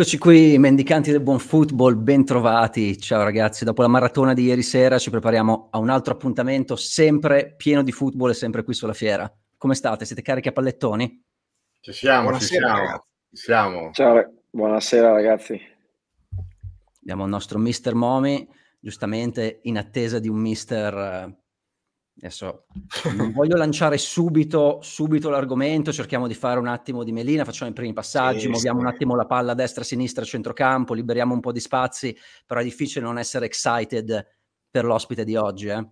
Eccoci qui, mendicanti del buon football, bentrovati. Ciao ragazzi, dopo la maratona di ieri sera ci prepariamo a un altro appuntamento sempre pieno di football e sempre qui sulla fiera. Come state? Siete carichi a pallettoni? Ci siamo, buonasera, ci siamo. Ragazzi. siamo. Ciao, buonasera ragazzi. Abbiamo il nostro mister Momi, giustamente in attesa di un mister eh, Adesso non voglio lanciare subito, subito, l'argomento, cerchiamo di fare un attimo di melina, facciamo i primi passaggi, sì, muoviamo sì. un attimo la palla destra, sinistra, centrocampo, liberiamo un po' di spazi, però è difficile non essere excited per l'ospite di oggi. Eh?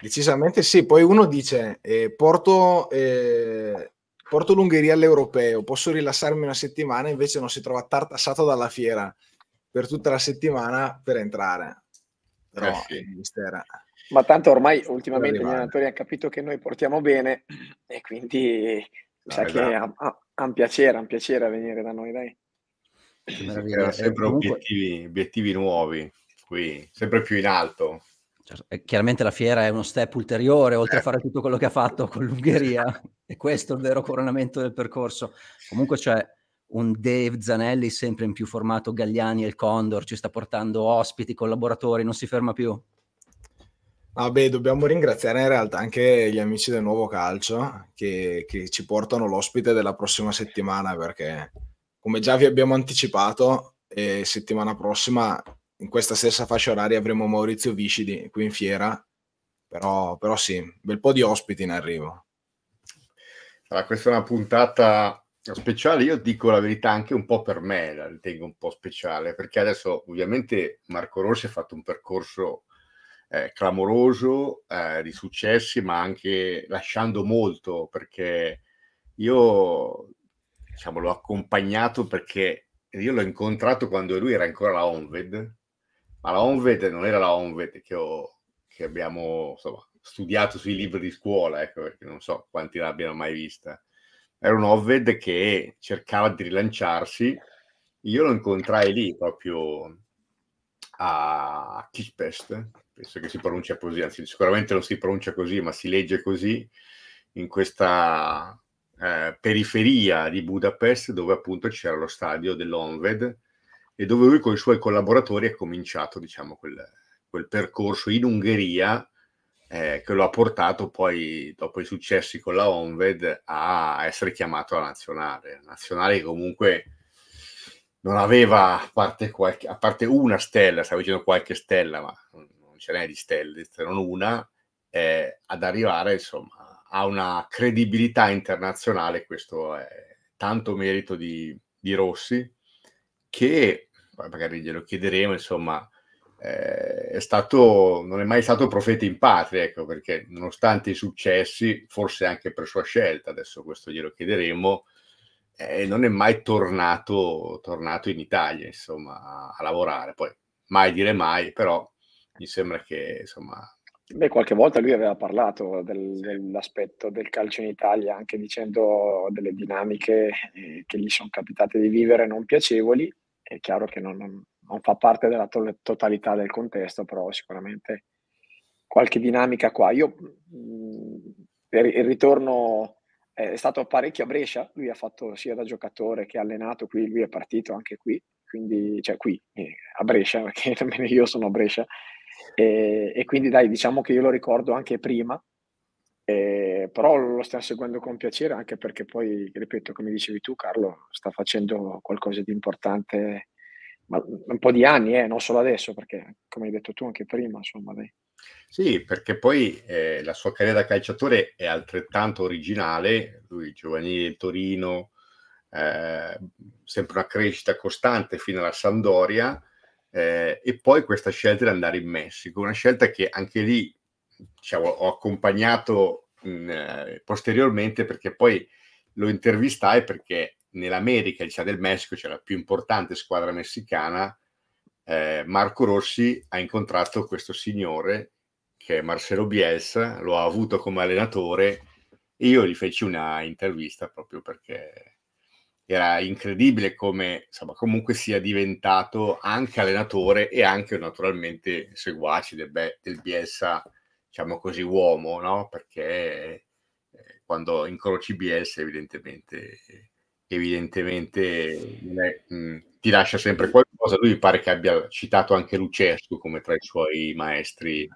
Decisamente sì, poi uno dice eh, porto, eh, porto, l'Ungheria all'europeo, posso rilassarmi una settimana, invece non si trova tartassato dalla fiera per tutta la settimana per entrare. Però eh sì. mistera. Ma tanto ormai ultimamente gli allenatori hanno capito che noi portiamo bene e quindi no, ah, sa che esatto. ha, un piacere, ha un piacere a venire da noi, dai. Sì, eh, sempre eh, comunque... obiettivi, obiettivi nuovi, qui, sempre più in alto. Certo, chiaramente la fiera è uno step ulteriore, oltre a eh. fare tutto quello che ha fatto con l'Ungheria, e questo è il vero coronamento del percorso. Comunque c'è un Dave Zanelli sempre in più formato Gagliani e il Condor, ci sta portando ospiti, collaboratori, non si ferma più. Vabbè, dobbiamo ringraziare in realtà anche gli amici del Nuovo Calcio che, che ci portano l'ospite della prossima settimana perché, come già vi abbiamo anticipato, eh, settimana prossima in questa stessa fascia oraria avremo Maurizio Vicidi qui in fiera, però, però sì, bel po' di ospiti in arrivo. Allora, questa è una puntata speciale, io dico la verità anche un po' per me, la ritengo un po' speciale, perché adesso ovviamente Marco Rossi ha fatto un percorso eh, clamoroso eh, di successi, ma anche lasciando molto, perché io diciamo, l'ho accompagnato perché io l'ho incontrato quando lui era ancora la Onved, ma la Onved non era la Onved che, ho, che abbiamo insomma, studiato sui libri di scuola, ecco, perché non so quanti l'abbiano mai vista. Era un Onved che cercava di rilanciarsi. Io lo incontrai lì proprio a Kispest penso che si pronuncia così, anzi sicuramente non si pronuncia così, ma si legge così, in questa eh, periferia di Budapest dove appunto c'era lo stadio dell'Onved e dove lui con i suoi collaboratori ha cominciato diciamo, quel, quel, percorso in Ungheria eh, che lo ha portato poi, dopo i successi con la Onved, a essere chiamato alla nazionale. nazionale che comunque non aveva, a parte, qualche, a parte una stella, stavo dicendo qualche stella, ma non ce n'è di stelle, se non una, eh, ad arrivare insomma a una credibilità internazionale, questo è tanto merito di, di Rossi, che poi magari glielo chiederemo, insomma, eh, è stato, non è mai stato profeta in patria, ecco, perché nonostante i successi, forse anche per sua scelta, adesso questo glielo chiederemo, eh, non è mai tornato, tornato in Italia, insomma, a, a lavorare. Poi mai dire mai, però mi sembra che insomma... Beh, qualche volta lui aveva parlato del, dell'aspetto del calcio in Italia, anche dicendo delle dinamiche eh, che gli sono capitate di vivere non piacevoli. È chiaro che non, non, non fa parte della to- totalità del contesto, però sicuramente qualche dinamica qua. Io mh, mm, per il ritorno è stato parecchio a Brescia, lui ha fatto sia da giocatore che allenato qui, lui è partito anche qui, quindi cioè qui eh, a Brescia, perché io sono a Brescia, e, eh, e, quindi dai, diciamo che io lo ricordo anche prima, eh, però lo stiamo seguendo con piacere anche perché poi, ripeto, come dicevi tu Carlo, sta facendo qualcosa di importante, ma un po' di anni, eh, non solo adesso, perché come hai detto tu anche prima, insomma. Dai. Sì, perché poi eh, la sua carriera da calciatore è altrettanto originale, lui giovanile Torino, eh, sempre una crescita costante fino alla Sandoria eh, e poi questa scelta di andare in Messico, una scelta che anche lì diciamo, ho accompagnato mh, mm, eh, posteriormente perché poi lo intervistai perché nell'America, diciamo, del Messico, c'è cioè la più importante squadra messicana, eh, Marco Rossi ha incontrato questo signore che è Marcelo Bielsa, lo ha avuto come allenatore e io gli feci una intervista proprio perché era incredibile come insomma, comunque sia diventato anche allenatore e anche naturalmente seguace del, be- del Bielsa, diciamo così, uomo, no? perché eh, quando incroci Bielsa evidentemente, evidentemente mh, mm, ti lascia sempre qualcosa. Lui pare che abbia citato anche Lucescu come tra i suoi maestri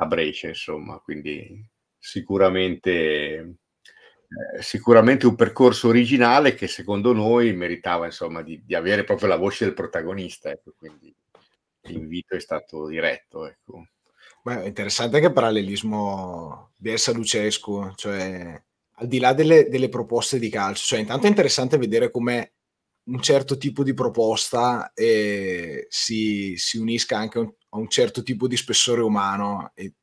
a Brescia, insomma, quindi sicuramente eh, sicuramente un percorso originale che secondo noi meritava insomma, di, di, avere proprio la voce del protagonista, ecco, quindi l'invito è stato diretto. Ecco. Beh, interessante anche parallelismo Bielsa-Lucescu, cioè al di là delle, delle, proposte di calcio, cioè intanto è interessante vedere come un certo tipo di proposta eh, si, si, unisca anche un, a un certo tipo di spessore umano e il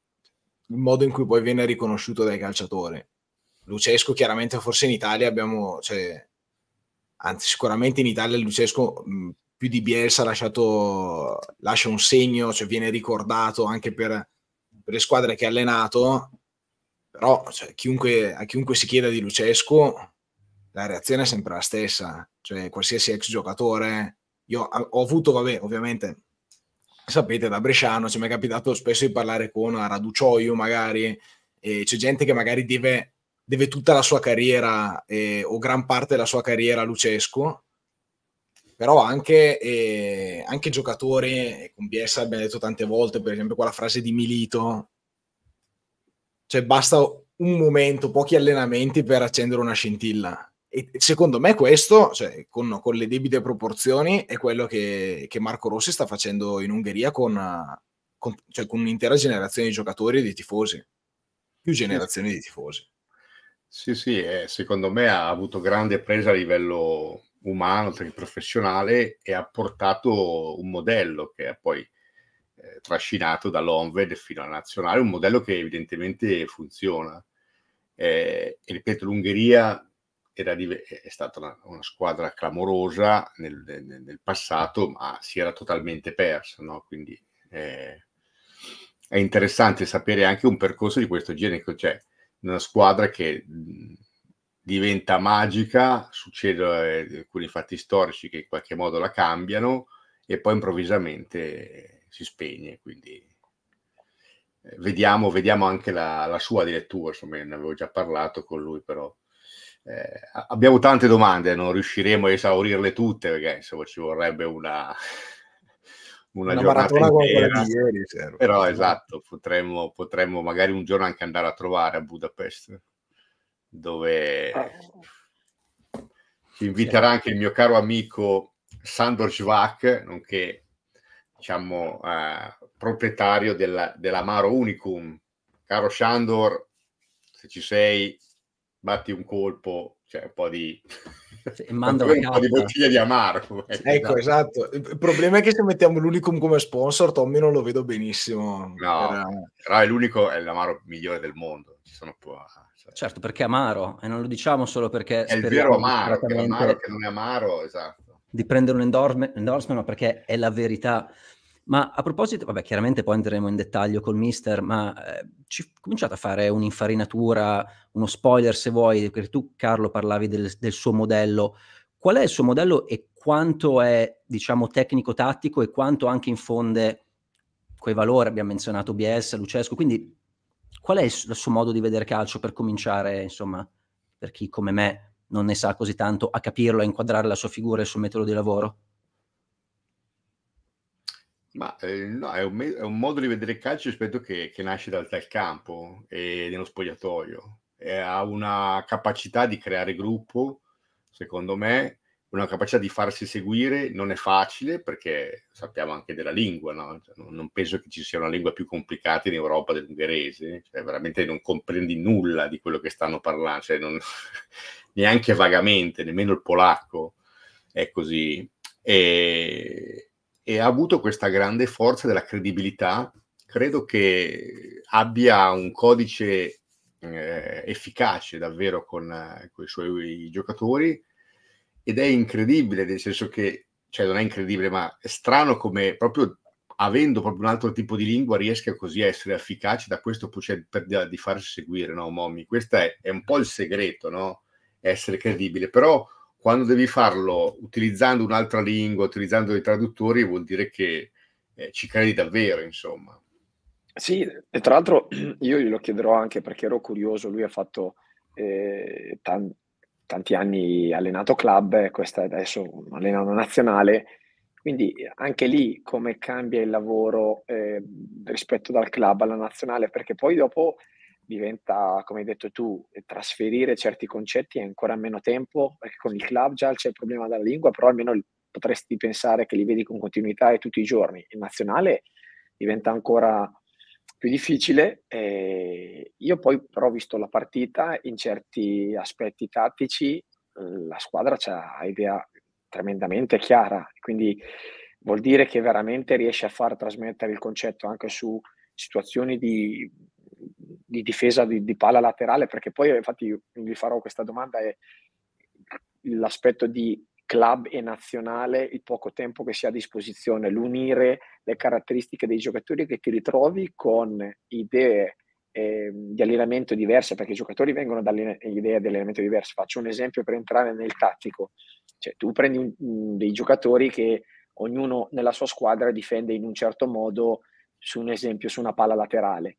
modo in cui poi viene riconosciuto dai calciatori. Lucesco chiaramente forse in Italia abbiamo, cioè, anzi sicuramente in Italia Lucesco mh, più di Bielsa lasciato, lascia un segno, cioè viene ricordato anche per, per le squadre che ha allenato, però cioè, chiunque, a chiunque si chieda di Lucesco la reazione è sempre la stessa, cioè qualsiasi ex giocatore, io ho avuto, vabbè, ovviamente, sapete, da Bresciano, cioè, mi è capitato spesso di parlare con Raducioio magari, e c'è gente che magari deve deve tutta la sua carriera eh, o gran parte della sua carriera a Lucesco, però anche, eh, anche giocatori, con Bielsa abbiamo detto tante volte, per esempio quella frase di Milito, cioè basta un momento, pochi allenamenti per accendere una scintilla. E secondo me questo, cioè, con, con, le debite proporzioni, è quello che, che Marco Rossi sta facendo in Ungheria con, con, cioè, con un'intera generazione di giocatori e di tifosi, più generazioni di tifosi. Sì, sì, eh, secondo me ha avuto grande presa a livello umano, professionale e ha portato un modello che ha poi eh, trascinato dall'Onved fino alla nazionale, un modello che evidentemente funziona. Eh, e ripeto, l'Ungheria era, è stata una, una squadra clamorosa nel, nel, nel, passato, ma si era totalmente persa, no? quindi eh, è interessante sapere anche un percorso di questo genere, cioè una squadra che mm, diventa magica, succedono eh, alcuni fatti storici che in qualche modo la cambiano e poi improvvisamente si spegne. Quindi eh, vediamo, vediamo anche la, la sua direttura, insomma ne avevo già parlato con lui però. Eh, abbiamo tante domande, non riusciremo a esaurirle tutte perché insomma ci vorrebbe una, una, una maratona come di ieri. Certo. Però esatto, potremmo, potremmo, magari un giorno anche andare a trovare a Budapest, dove ci eh, inviterà anche il mio caro amico Sandor Schwach, nonché diciamo, eh, proprietario della, dell'Amaro Unicum. Caro Sandor, se ci sei, batti un colpo, c'è cioè un po' di e manda una carta. di bottiglie di amaro. Eh. Ecco, esatto. Il problema è che se mettiamo l'Unicum come sponsor, Tommy non lo vedo benissimo. No, per... però è l'unico, è l'amaro migliore del mondo. Ci sono po'... Cioè... Certo, perché è amaro, e non lo diciamo solo perché... È il vero amaro, che, che non è amaro, esatto. Di prendere un endorsement, ma perché è la verità. Ma a proposito, vabbè, chiaramente poi andremo in dettaglio col mister, ma eh, ci cominciate a fare un'infarinatura, uno spoiler se vuoi, perché tu Carlo parlavi del, del suo modello. Qual è il suo modello e quanto è, diciamo, tecnico-tattico e quanto anche infonde quei valori? Abbiamo menzionato BS, Lucesco, quindi qual è il suo modo di vedere calcio per cominciare, insomma, per chi come me non ne sa così tanto, a capirlo, a inquadrare la sua figura e il suo metodo di lavoro? Ma eh, no, è un, me- è un, modo di vedere il calcio rispetto che, che nasce dal, dal campo e nello spogliatoio. E ha una capacità di creare gruppo, secondo me, una capacità di farsi seguire. Non è facile perché sappiamo anche della lingua, no? Cioè, non, non, penso che ci sia una lingua più complicata in Europa dell'ungherese, cioè, veramente non comprendi nulla di quello che stanno parlando, cioè, non, neanche vagamente, nemmeno il polacco è così. E e ha avuto questa grande forza della credibilità. Credo che abbia un codice eh, efficace davvero con, eh, con i suoi giocatori ed è incredibile, nel senso che, cioè non è incredibile, ma è strano come proprio avendo proprio un altro tipo di lingua riesca così a essere efficace da questo cioè, per, di farsi seguire, no Mommy? Questo è, è, un po' il segreto, no? Essere credibile, però quando devi farlo utilizzando un'altra lingua, utilizzando dei traduttori, vuol dire che eh, ci credi davvero, insomma. Sì, e tra l'altro io glielo chiederò anche perché ero curioso, lui ha fatto eh, tan- tanti anni allenato club, eh, questa adesso allena una nazionale, quindi anche lì come cambia il lavoro eh, rispetto dal club alla nazionale, perché poi dopo diventa, come hai detto tu, trasferire certi concetti è ancora meno tempo, perché con il club già c'è il problema della lingua, però almeno potresti pensare che li vedi con continuità e tutti i giorni. In nazionale diventa ancora più difficile. E eh, io poi però ho visto la partita, in certi aspetti tattici la squadra ha idea tremendamente chiara, quindi vuol dire che veramente riesce a far trasmettere il concetto anche su situazioni di di difesa di, di, palla laterale, perché poi infatti vi farò questa domanda, è l'aspetto di club e nazionale, il poco tempo che si ha a disposizione, l'unire le caratteristiche dei giocatori che ti ritrovi con idee ehm, di allenamento diverse, perché i giocatori vengono da idee di allenamento diverse. Faccio un esempio per entrare nel tattico, cioè tu prendi un, dei giocatori che ognuno nella sua squadra difende in un certo modo, su un esempio, su una palla laterale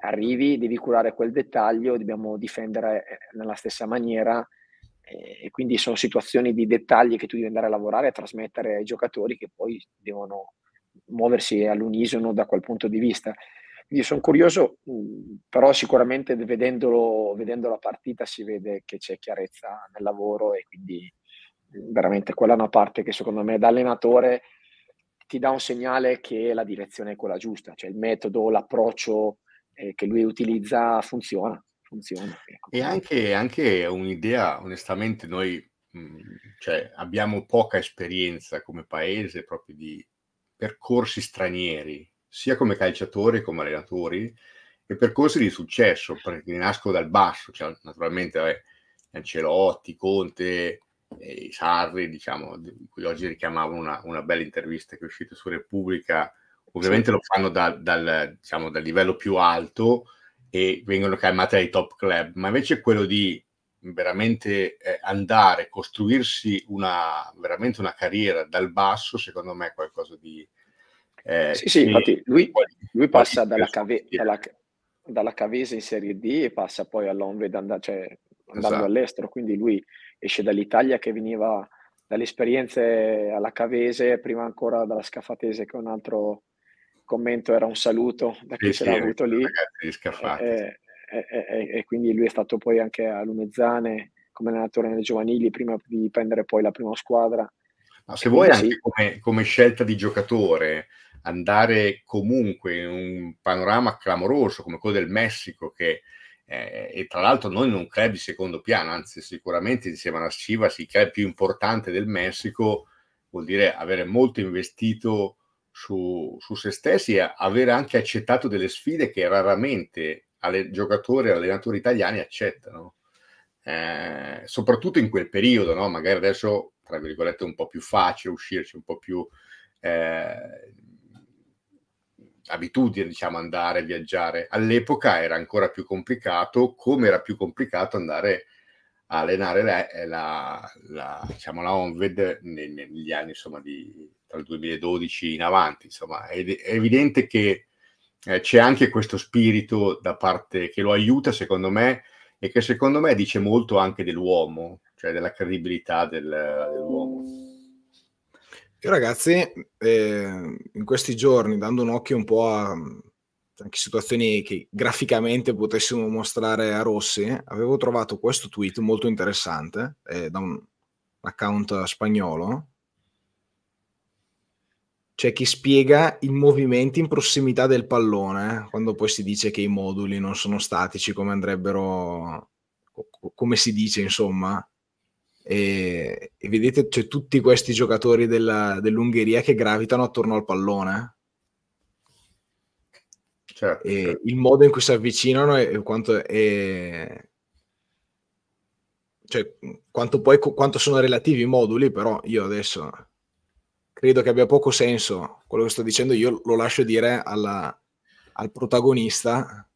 arrivi, devi curare quel dettaglio, dobbiamo difendere eh, nella stessa maniera eh, e quindi sono situazioni di dettagli che tu devi andare a lavorare e trasmettere ai giocatori che poi devono muoversi all'unisono da quel punto di vista. Quindi sono curioso, mm, però sicuramente vedendolo, vedendo la partita si vede che c'è chiarezza nel lavoro e quindi mm, veramente quella è una parte che secondo me da allenatore ti dà un segnale che la direzione è quella giusta, cioè il metodo, l'approccio, eh, che lui utilizza funziona. funziona ecco. E anche, anche un'idea, onestamente, noi mm, cioè, abbiamo poca esperienza come paese proprio di percorsi stranieri, sia come calciatori come allenatori, e percorsi di successo, perché nascono dal basso, cioè, naturalmente vabbè, Ancelotti, Conte, eh, Sarri, diciamo, di cui oggi richiamavo una, una, bella intervista che è uscita su Repubblica, Ovviamente sì. lo fanno da, dal, diciamo, dal livello più alto e vengono chiamate ai top club, ma invece quello di veramente eh, andare, costruirsi una, veramente una carriera dal basso, secondo me è qualcosa di... Eh, sì, sì, infatti lui, lui passa dalla, cave, dalla, dalla, Cavese in Serie D e passa poi all'Onved andando, cioè, andando esatto. all'estero, quindi lui esce dall'Italia che veniva dalle esperienze alla Cavese, prima ancora dalla Scafatese che è un altro commento era un saluto da chi sì, ce l'ha sì, avuto lì. E, e, eh, eh, eh, e, e, quindi lui è stato poi anche a Lumezzane come allenatore nelle giovanili prima di prendere poi la prima squadra. Ma se vuoi anche sì. come, come, scelta di giocatore andare comunque in un panorama clamoroso come quello del Messico che eh, e tra l'altro noi non club di secondo piano, anzi sicuramente insieme alla Scivas il club più importante del Messico vuol dire avere molto investito su, su se stessi e avere anche accettato delle sfide che raramente alle, giocatori e allenatori italiani accettano, eh, soprattutto in quel periodo, no? magari adesso tra virgolette è un po' più facile uscirci, un po' più eh, abitudine, diciamo, andare, a viaggiare. All'epoca era ancora più complicato, come era più complicato andare a allenare la, la, la diciamo, la Onved negli anni insomma, di, dal 2012 in avanti, insomma, è, è evidente che eh, c'è anche questo spirito da parte che lo aiuta, secondo me, e che secondo me dice molto anche dell'uomo, cioè della credibilità del, dell'uomo. Io ragazzi, eh, in questi giorni, dando un occhio un po' a anche situazioni che graficamente potessimo mostrare a Rossi, avevo trovato questo tweet molto interessante eh, da un account spagnolo cioè che spiega i movimenti in prossimità del pallone, eh? quando poi si dice che i moduli non sono statici come andrebbero, come si dice insomma. E, e vedete, c'è tutti questi giocatori della, dell'Ungheria che gravitano attorno al pallone. Eh. Certo, e certo. il modo in cui si avvicinano e quanto è... Cioè, quanto, poi, quanto sono relativi i moduli, però io adesso credo che abbia poco senso quello che sto dicendo, io lo lascio dire alla, al protagonista.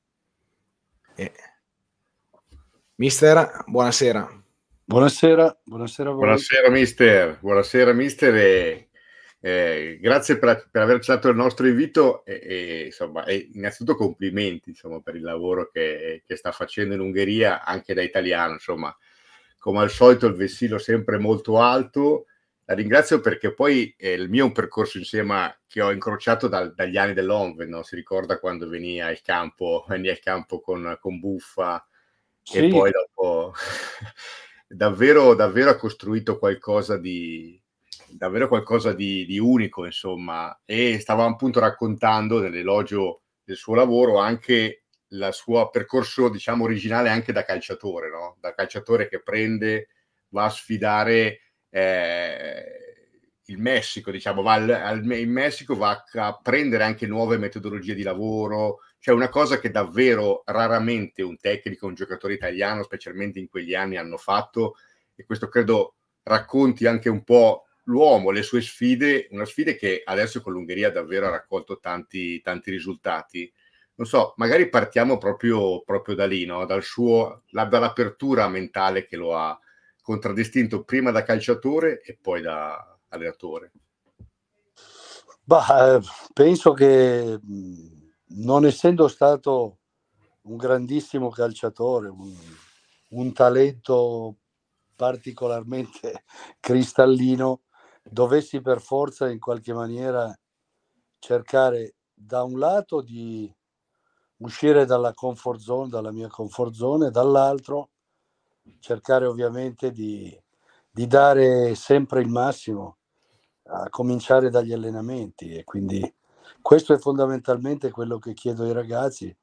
E... Mister, buonasera. Buonasera, buonasera, buonasera mister, buonasera mister e, eh, grazie per, per, aver accettato il nostro invito e, e insomma, e innanzitutto complimenti insomma, per il lavoro che, che, sta facendo in Ungheria anche da italiano, insomma come al solito il vessillo sempre molto alto, la ringrazio perché poi eh, il mio è un percorso insieme che ho incrociato dal, dagli anni dell'Onve, no? si ricorda quando venì al campo, venì al campo con, con Buffa sì. e poi dopo davvero, davvero ha costruito qualcosa di, davvero qualcosa di, di unico, insomma, e stava appunto raccontando nell'elogio del suo lavoro anche il suo percorso, diciamo, originale anche da calciatore, no? da calciatore che prende, va a sfidare eh, il Messico, diciamo, va al, al, in Messico va a prendere anche nuove metodologie di lavoro, cioè una cosa che davvero raramente un tecnico, un giocatore italiano, specialmente in quegli anni, hanno fatto e questo credo racconti anche un po' l'uomo, le sue sfide, una sfida che adesso con l'Ungheria davvero ha raccolto tanti, tanti risultati. Non so, magari partiamo proprio, proprio da lì, no? Dal suo, la, dall'apertura mentale che lo ha, contraddistinto prima da calciatore e poi da allenatore? Bah, eh, penso che non essendo stato un grandissimo calciatore, un, un talento particolarmente cristallino, dovessi per forza in qualche maniera cercare da un lato di uscire dalla comfort zone, dalla mia comfort zone, dall'altro cercare ovviamente di, di dare sempre il massimo, a cominciare dagli allenamenti e quindi questo è fondamentalmente quello che chiedo ai ragazzi,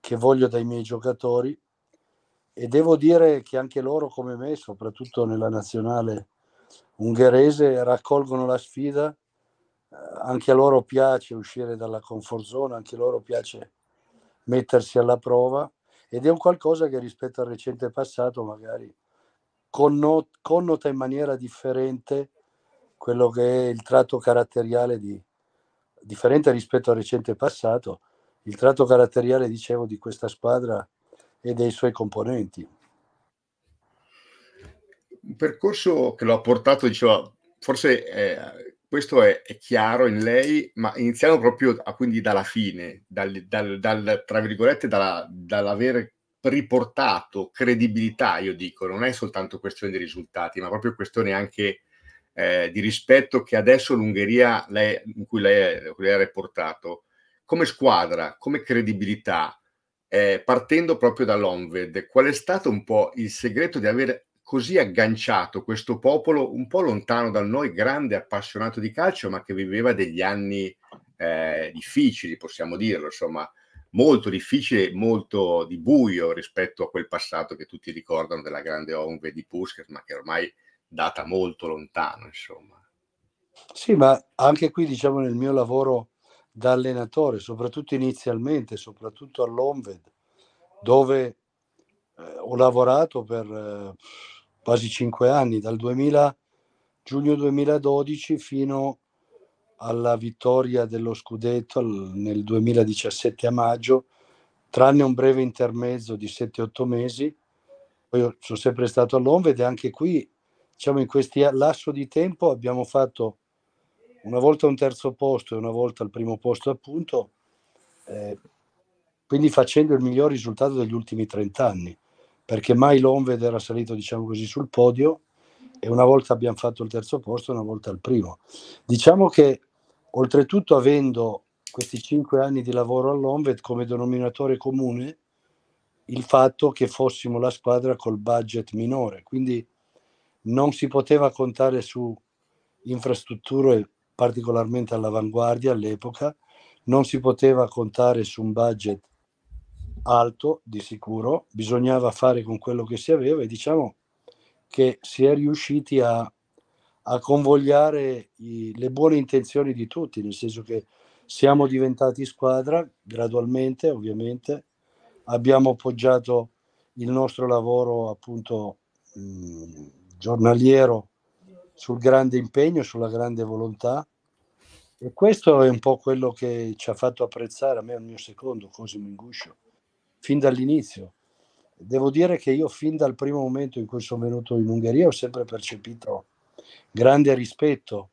che voglio dai miei giocatori e devo dire che anche loro come me, soprattutto nella nazionale ungherese, raccolgono la sfida, eh, anche a loro piace uscire dalla comfort zone, anche a loro piace mettersi alla prova ed è un qualcosa che rispetto al recente passato magari connota in maniera differente quello che è il tratto caratteriale di, differente rispetto al recente passato, il tratto caratteriale, dicevo, di questa squadra e dei suoi componenti. Un percorso che lo ha portato, diceva, forse eh, questo è, è, chiaro in lei, ma iniziamo proprio a, quindi dalla fine, dal, dal, dal tra virgolette, dalla, dall'aver riportato credibilità, io dico, non è soltanto questione di risultati, ma proprio questione anche eh, di rispetto che adesso l'Ungheria, lei, in cui lei, lei ha riportato, come squadra, come credibilità, eh, partendo proprio dall'Onved, qual è stato un po' il segreto di aver così agganciato questo popolo un po' lontano da noi, grande appassionato di calcio, ma che viveva degli anni eh, difficili, possiamo dirlo, insomma, molto difficile, molto di buio rispetto a quel passato che tutti ricordano della grande Onve di Puskas, ma che ormai data molto lontano, insomma. Sì, ma anche qui, diciamo, nel mio lavoro da allenatore, soprattutto inizialmente, soprattutto all'Onved, dove eh, ho lavorato per eh, quasi cinque anni, dal 2000, giugno 2012 fino alla vittoria dello scudetto nel 2017 a maggio, tranne un breve intermezzo di 7-8 mesi. Io sono sempre stato all'Onve ed anche qui, diciamo, in questo lasso di tempo abbiamo fatto una volta un terzo posto e una volta il primo posto appunto, eh, quindi facendo il miglior risultato degli ultimi 30 anni perché mai Lonved era salito, diciamo così, sul podio e una volta abbiamo fatto il terzo posto, una volta il primo. Diciamo che oltretutto avendo questi cinque anni di lavoro all'Onved come denominatore comune il fatto che fossimo la squadra col budget minore, quindi non si poteva contare su infrastrutture particolarmente all'avanguardia all'epoca, non si poteva contare su un budget alto di sicuro, bisognava fare con quello che si aveva e diciamo che si è riusciti a, a convogliare i, le buone intenzioni di tutti, nel senso che siamo diventati squadra gradualmente, ovviamente, abbiamo appoggiato il nostro lavoro appunto mh, giornaliero sul grande impegno, sulla grande volontà. E questo è un po' quello che ci ha fatto apprezzare a me al mio secondo Cosimo Inguscio fin dall'inizio. Devo dire che io fin dal primo momento in cui sono venuto in Ungheria ho sempre percepito grande rispetto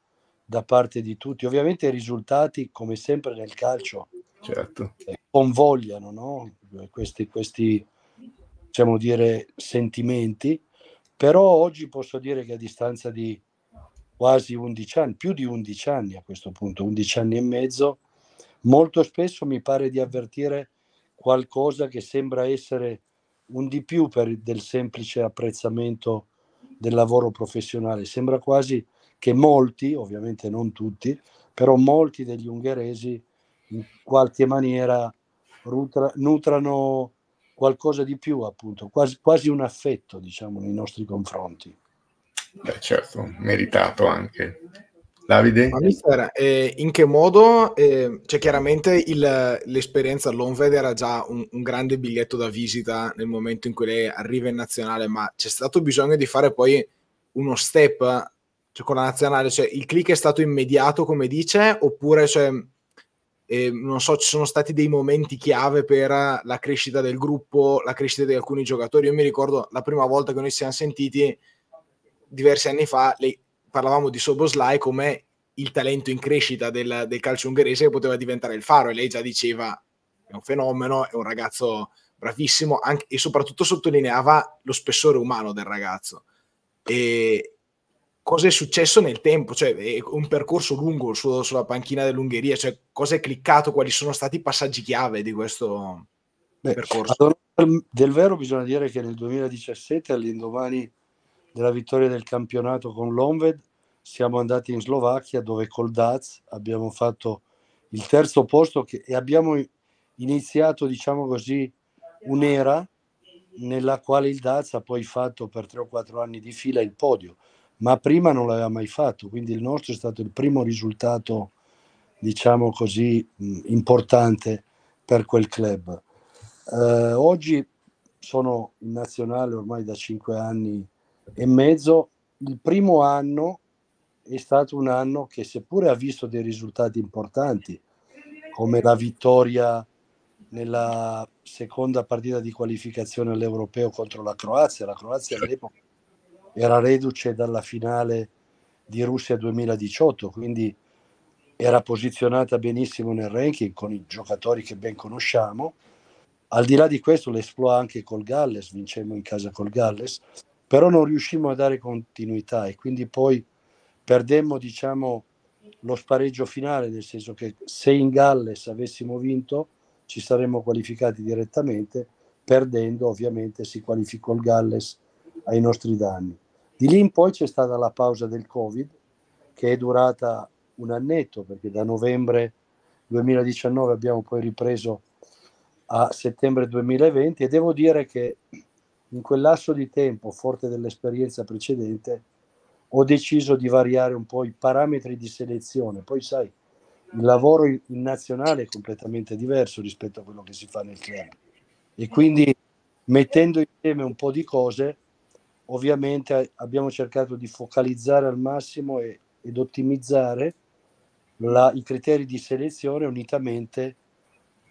da parte di tutti. Ovviamente i risultati, come sempre nel calcio, certo. Eh, convogliano no? questi, questi diciamo dire, sentimenti, però oggi posso dire che a distanza di quasi 11 anni, più di 11 anni a questo punto, 11 anni e mezzo, molto spesso mi pare di avvertire qualcosa che sembra essere un di più per, del semplice apprezzamento del lavoro professionale. Sembra quasi che molti, ovviamente non tutti, però molti degli ungheresi in qualche maniera rutra, nutrano qualcosa di più, appunto, quasi, quasi un affetto, diciamo, nei nostri confronti. Beh, certo, meritato anche. Davide? Ma mister, eh, in che modo, eh, cioè chiaramente il, l'esperienza all'Onved era già un, un, grande biglietto da visita nel momento in cui lei arriva in nazionale, ma c'è stato bisogno di fare poi uno step cioè, con la nazionale, cioè il click è stato immediato come dice, oppure cioè, eh, non so, ci sono stati dei momenti chiave per la crescita del gruppo, la crescita di alcuni giocatori. Io mi ricordo la prima volta che noi ci siamo sentiti diversi anni fa, lei parlavamo di Soboslai come il talento in crescita del, del, calcio ungherese che poteva diventare il faro e lei già diceva è un fenomeno, è un ragazzo bravissimo anche, e soprattutto sottolineava lo spessore umano del ragazzo. E cosa è successo nel tempo? Cioè, è un percorso lungo su, sulla panchina dell'Ungheria, cioè, cosa è cliccato, quali sono stati i passaggi chiave di questo Beh, percorso? Allora, del vero bisogna dire che nel 2017 all'indomani della vittoria del campionato con l'Onved siamo andati in Slovacchia dove col Daz abbiamo fatto il terzo posto che, e abbiamo iniziato, diciamo così, un'era nella quale il Daz ha poi fatto per tre o quattro anni di fila il podio, ma prima non l'aveva mai fatto, quindi il nostro è stato il primo risultato, diciamo così, importante per quel club. Eh, oggi sono in nazionale ormai da cinque anni e mezzo, il primo anno è stato un anno che seppure ha visto dei risultati importanti, come la vittoria nella seconda partita di qualificazione all'Europeo contro la Croazia. La Croazia all'epoca era reduce dalla finale di Russia 2018, quindi era posizionata benissimo nel ranking con i giocatori che ben conosciamo. Al di là di questo l'esploa anche col Galles, vincemmo in casa col Galles però non riuscimmo a dare continuità e quindi poi perdemmo diciamo, lo spareggio finale, nel senso che se in Galles avessimo vinto ci saremmo qualificati direttamente, perdendo ovviamente si qualificò il Galles ai nostri danni. Di lì in poi c'è stata la pausa del Covid che è durata un annetto perché da novembre 2019 abbiamo poi ripreso a settembre 2020 e devo dire che in quel lasso di tempo, forte dell'esperienza precedente, ho deciso di variare un po' i parametri di selezione. Poi sai, il lavoro in nazionale è completamente diverso rispetto a quello che si fa nel club. E quindi mettendo insieme un po' di cose, ovviamente abbiamo cercato di focalizzare al massimo e, ed ottimizzare la, i criteri di selezione unitamente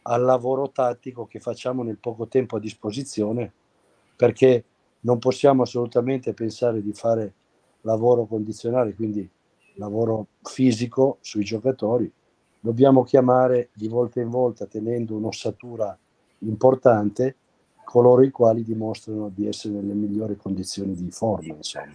al lavoro tattico che facciamo nel poco tempo a disposizione perché non possiamo assolutamente pensare di fare lavoro condizionale, quindi lavoro fisico sui giocatori. Dobbiamo chiamare di volta in volta, tenendo un'ossatura importante, coloro i quali dimostrano di essere nelle migliori condizioni di forma. Insomma.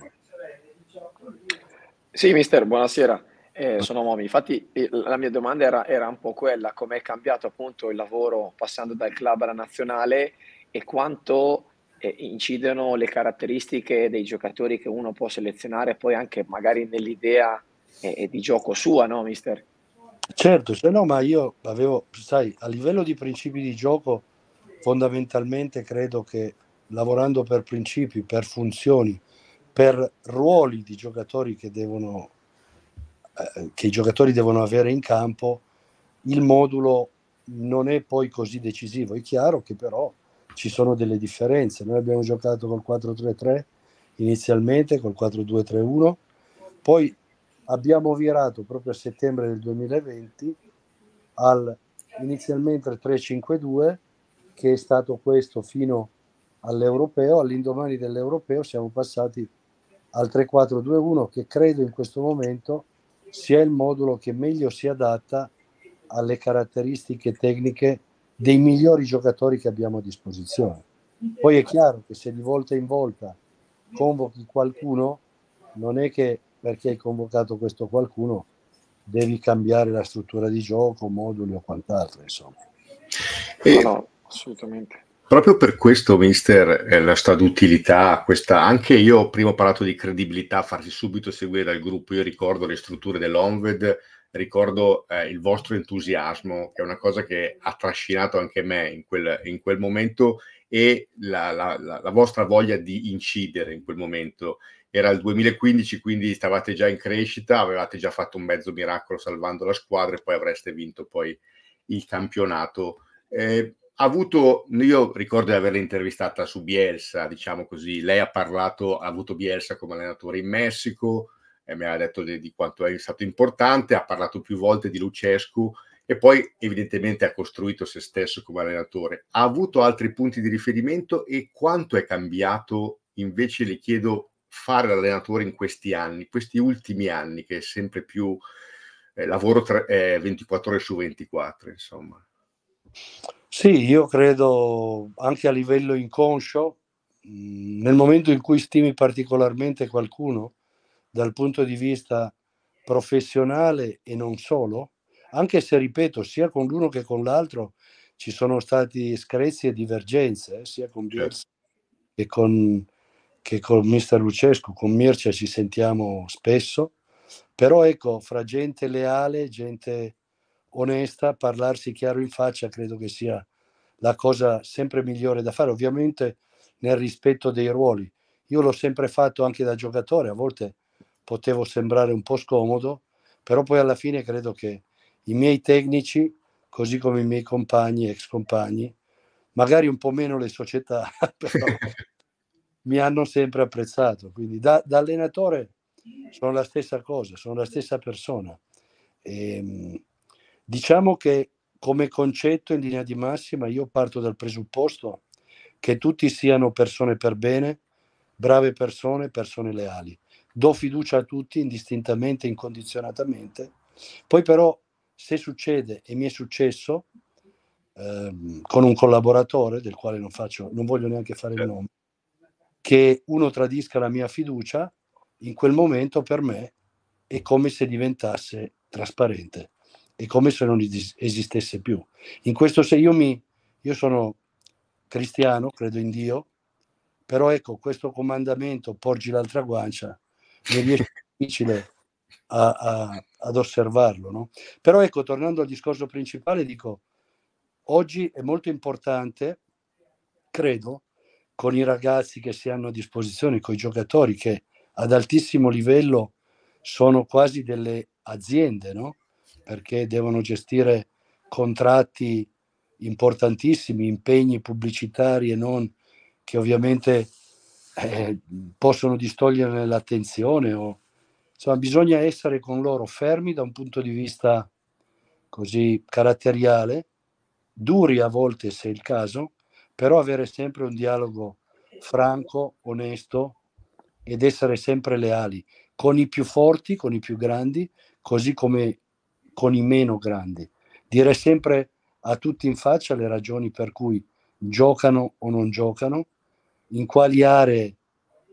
Sì, mister, buonasera. Eh, sono Momi. Infatti eh, la mia domanda era, era un po' quella, come è cambiato appunto il lavoro passando dal club alla nazionale e quanto incidono le caratteristiche dei giocatori che uno può selezionare poi anche magari nell'idea eh, eh, di gioco sua, no mister? Certo, se no ma io avevo, sai, a livello di principi di gioco fondamentalmente credo che lavorando per principi, per funzioni, per ruoli di giocatori che devono eh, che i giocatori devono avere in campo, il modulo non è poi così decisivo. È chiaro che però ci sono delle differenze. Noi abbiamo giocato col 4-3-3 inizialmente, col 4-2-3-1, poi abbiamo virato proprio a settembre del 2020 al inizialmente 3-5-2 che è stato questo fino all'europeo, all'indomani dell'europeo siamo passati al 3-4-2-1 che credo in questo momento sia il modulo che meglio si adatta alle caratteristiche tecniche dei migliori giocatori che abbiamo a disposizione. Poi è chiaro che se di volta in volta convochi qualcuno, non è che perché hai convocato questo qualcuno devi cambiare la struttura di gioco, moduli o quant'altro, insomma. E no, assolutamente. Proprio per questo, mister, la sta d'utilità, questa, anche io prima ho parlato di credibilità, farsi subito seguire dal gruppo, io ricordo le strutture dell'Onved ricordo eh, il vostro entusiasmo, che è una cosa che ha trascinato anche me in quel, in quel momento e la, la, la, la, vostra voglia di incidere in quel momento. Era il 2015, quindi stavate già in crescita, avevate già fatto un mezzo miracolo salvando la squadra e poi avreste vinto poi il campionato. Eh, avuto, io ricordo di averla intervistata su Bielsa, diciamo così, lei ha parlato, ha avuto Bielsa come allenatore in Messico, eh, mi ha detto di, di, quanto è stato importante, ha parlato più volte di Lucescu e poi evidentemente ha costruito se stesso come allenatore. Ha avuto altri punti di riferimento e quanto è cambiato invece le chiedo fare l'allenatore in questi anni, questi ultimi anni che è sempre più eh, lavoro tre, eh, 24 ore su 24, insomma. Sì, io credo anche a livello inconscio, mh, mm, nel momento in cui stimi particolarmente qualcuno, dal punto di vista professionale e non solo, anche se, ripeto, sia con l'uno che con l'altro ci sono stati screzi e divergenze, eh, sia con Birz certo. che con, che con Mister Lucescu, con Mircea ci sentiamo spesso, però ecco, fra gente leale, gente onesta, parlarsi chiaro in faccia credo che sia la cosa sempre migliore da fare, ovviamente nel rispetto dei ruoli. Io l'ho sempre fatto anche da giocatore, a volte potevo sembrare un po' scomodo, però poi alla fine credo che i miei tecnici, così come i miei compagni, ex compagni, magari un po' meno le società, però mi hanno sempre apprezzato. Quindi da, da, allenatore sono la stessa cosa, sono la stessa persona. E, ehm, diciamo che come concetto in linea di massima io parto dal presupposto che tutti siano persone per bene, brave persone, persone leali do fiducia a tutti indistintamente, incondizionatamente. Poi però se succede, e mi è successo, ehm, con un collaboratore, del quale non, faccio, non voglio neanche fare il certo. nome, che uno tradisca la mia fiducia, in quel momento per me è come se diventasse trasparente, è come se non esistesse più. In questo se io mi, io sono cristiano, credo in Dio, però ecco questo comandamento, porgi l'altra guancia, mi riesce difficile a, a, ad osservarlo. No? Però ecco, tornando al discorso principale, dico, oggi è molto importante, credo, con i ragazzi che si hanno a disposizione, con i giocatori che ad altissimo livello sono quasi delle aziende, no? perché devono gestire contratti importantissimi, impegni pubblicitari e non, che ovviamente eh, possono distogliere l'attenzione o insomma bisogna essere con loro fermi da un punto di vista così caratteriale, duri a volte se è il caso, però avere sempre un dialogo franco, onesto ed essere sempre leali con i più forti, con i più grandi, così come con i meno grandi. Dire sempre a tutti in faccia le ragioni per cui giocano o non giocano, in quali aree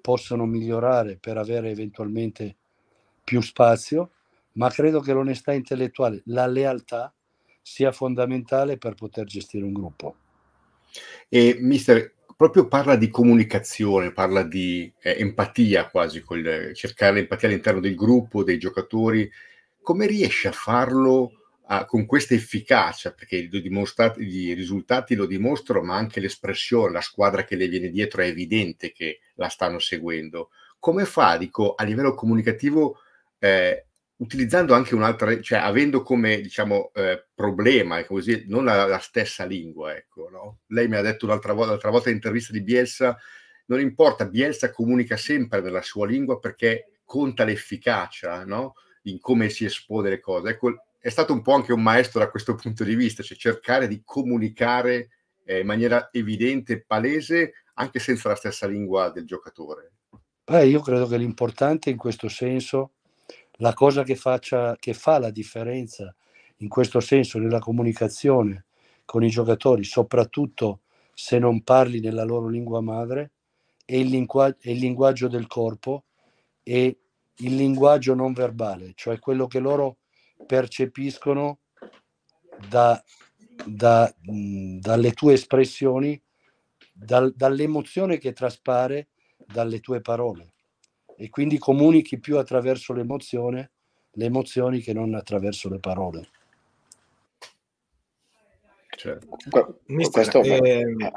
possono migliorare per avere eventualmente più spazio, ma credo che l'onestà intellettuale, la lealtà sia fondamentale per poter gestire un gruppo. E mister, proprio parla di comunicazione, parla di eh, empatia quasi, col, cercare l'empatia all'interno del gruppo, dei giocatori. Come riesce a farlo? ah, con questa efficacia, perché i risultati lo dimostrano, ma anche l'espressione, la squadra che le viene dietro è evidente che la stanno seguendo. Come fa, dico, a livello comunicativo, eh, utilizzando anche un'altra, cioè avendo come diciamo, eh, problema, così, non la, la, stessa lingua, ecco, no? Lei mi ha detto un'altra volta, l'altra volta intervista di Bielsa, non importa, Bielsa comunica sempre nella sua lingua perché conta l'efficacia, no? In come si espone le cose. Ecco, è stato un po' anche un maestro da questo punto di vista, cioè cercare di comunicare eh, in maniera evidente e palese anche senza la stessa lingua del giocatore. Beh, io credo che l'importante in questo senso, la cosa che, faccia, che fa la differenza in questo senso nella comunicazione con i giocatori, soprattutto se non parli nella loro lingua madre, è il, lingua- è il linguaggio del corpo e il linguaggio non verbale, cioè quello che loro percepiscono da, da, mh, dalle tue espressioni, dal, dall'emozione che traspare dalle tue parole e quindi comunichi più attraverso l'emozione le emozioni che non attraverso le parole. Certo. questo... Ehm, eh,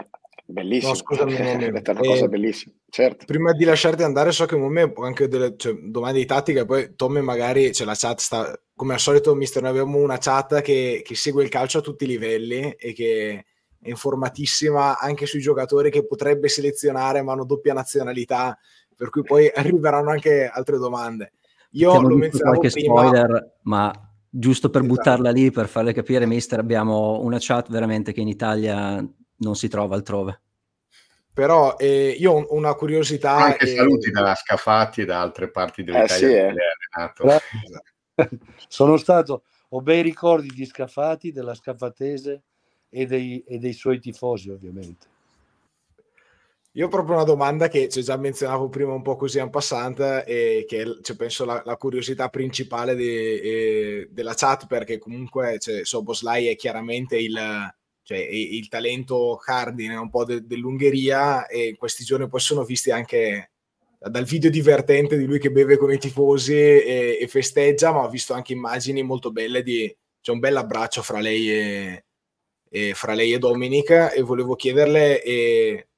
Bellissimo. No, scusami, è una cosa eh, bellissima. Certo. Prima di lasciarti andare, so che un momento anche delle cioè, domande di tattica, poi Tommy magari, cioè, la chat sta, come al solito, mister, noi abbiamo una chat che, che segue il calcio a tutti i livelli e che è informatissima anche sui giocatori che potrebbe selezionare, ma hanno doppia nazionalità, per cui poi arriveranno anche altre domande. Io Siamo lo menzionavo qualche prima... spoiler, ma giusto per esatto. buttarla lì, per farle capire, mister, abbiamo una chat veramente che in Italia non si trova altrove. Però eh, io ho una curiosità... Anche e... saluti dalla Scafatti e da altre parti eh, dell'Italia. Eh, sì, eh. Sono stato, ho bei ricordi di Scafati, della Scafatese e dei, e dei suoi tifosi ovviamente. Io ho proprio una domanda che ci ho già menzionato prima un po' così en passante e che è cioè, penso la, la, curiosità principale de, de, eh, della chat perché comunque cioè, Soboslai è chiaramente il, cioè, il talento cardine è un po' de- dell'Ungheria e in questi giorni poi sono visti anche dal video divertente di lui che beve con i tifosi e, e festeggia, ma ho visto anche immagini molto belle di c'è un bel abbraccio fra lei e, e, fra lei e Dominic e volevo chiederle e,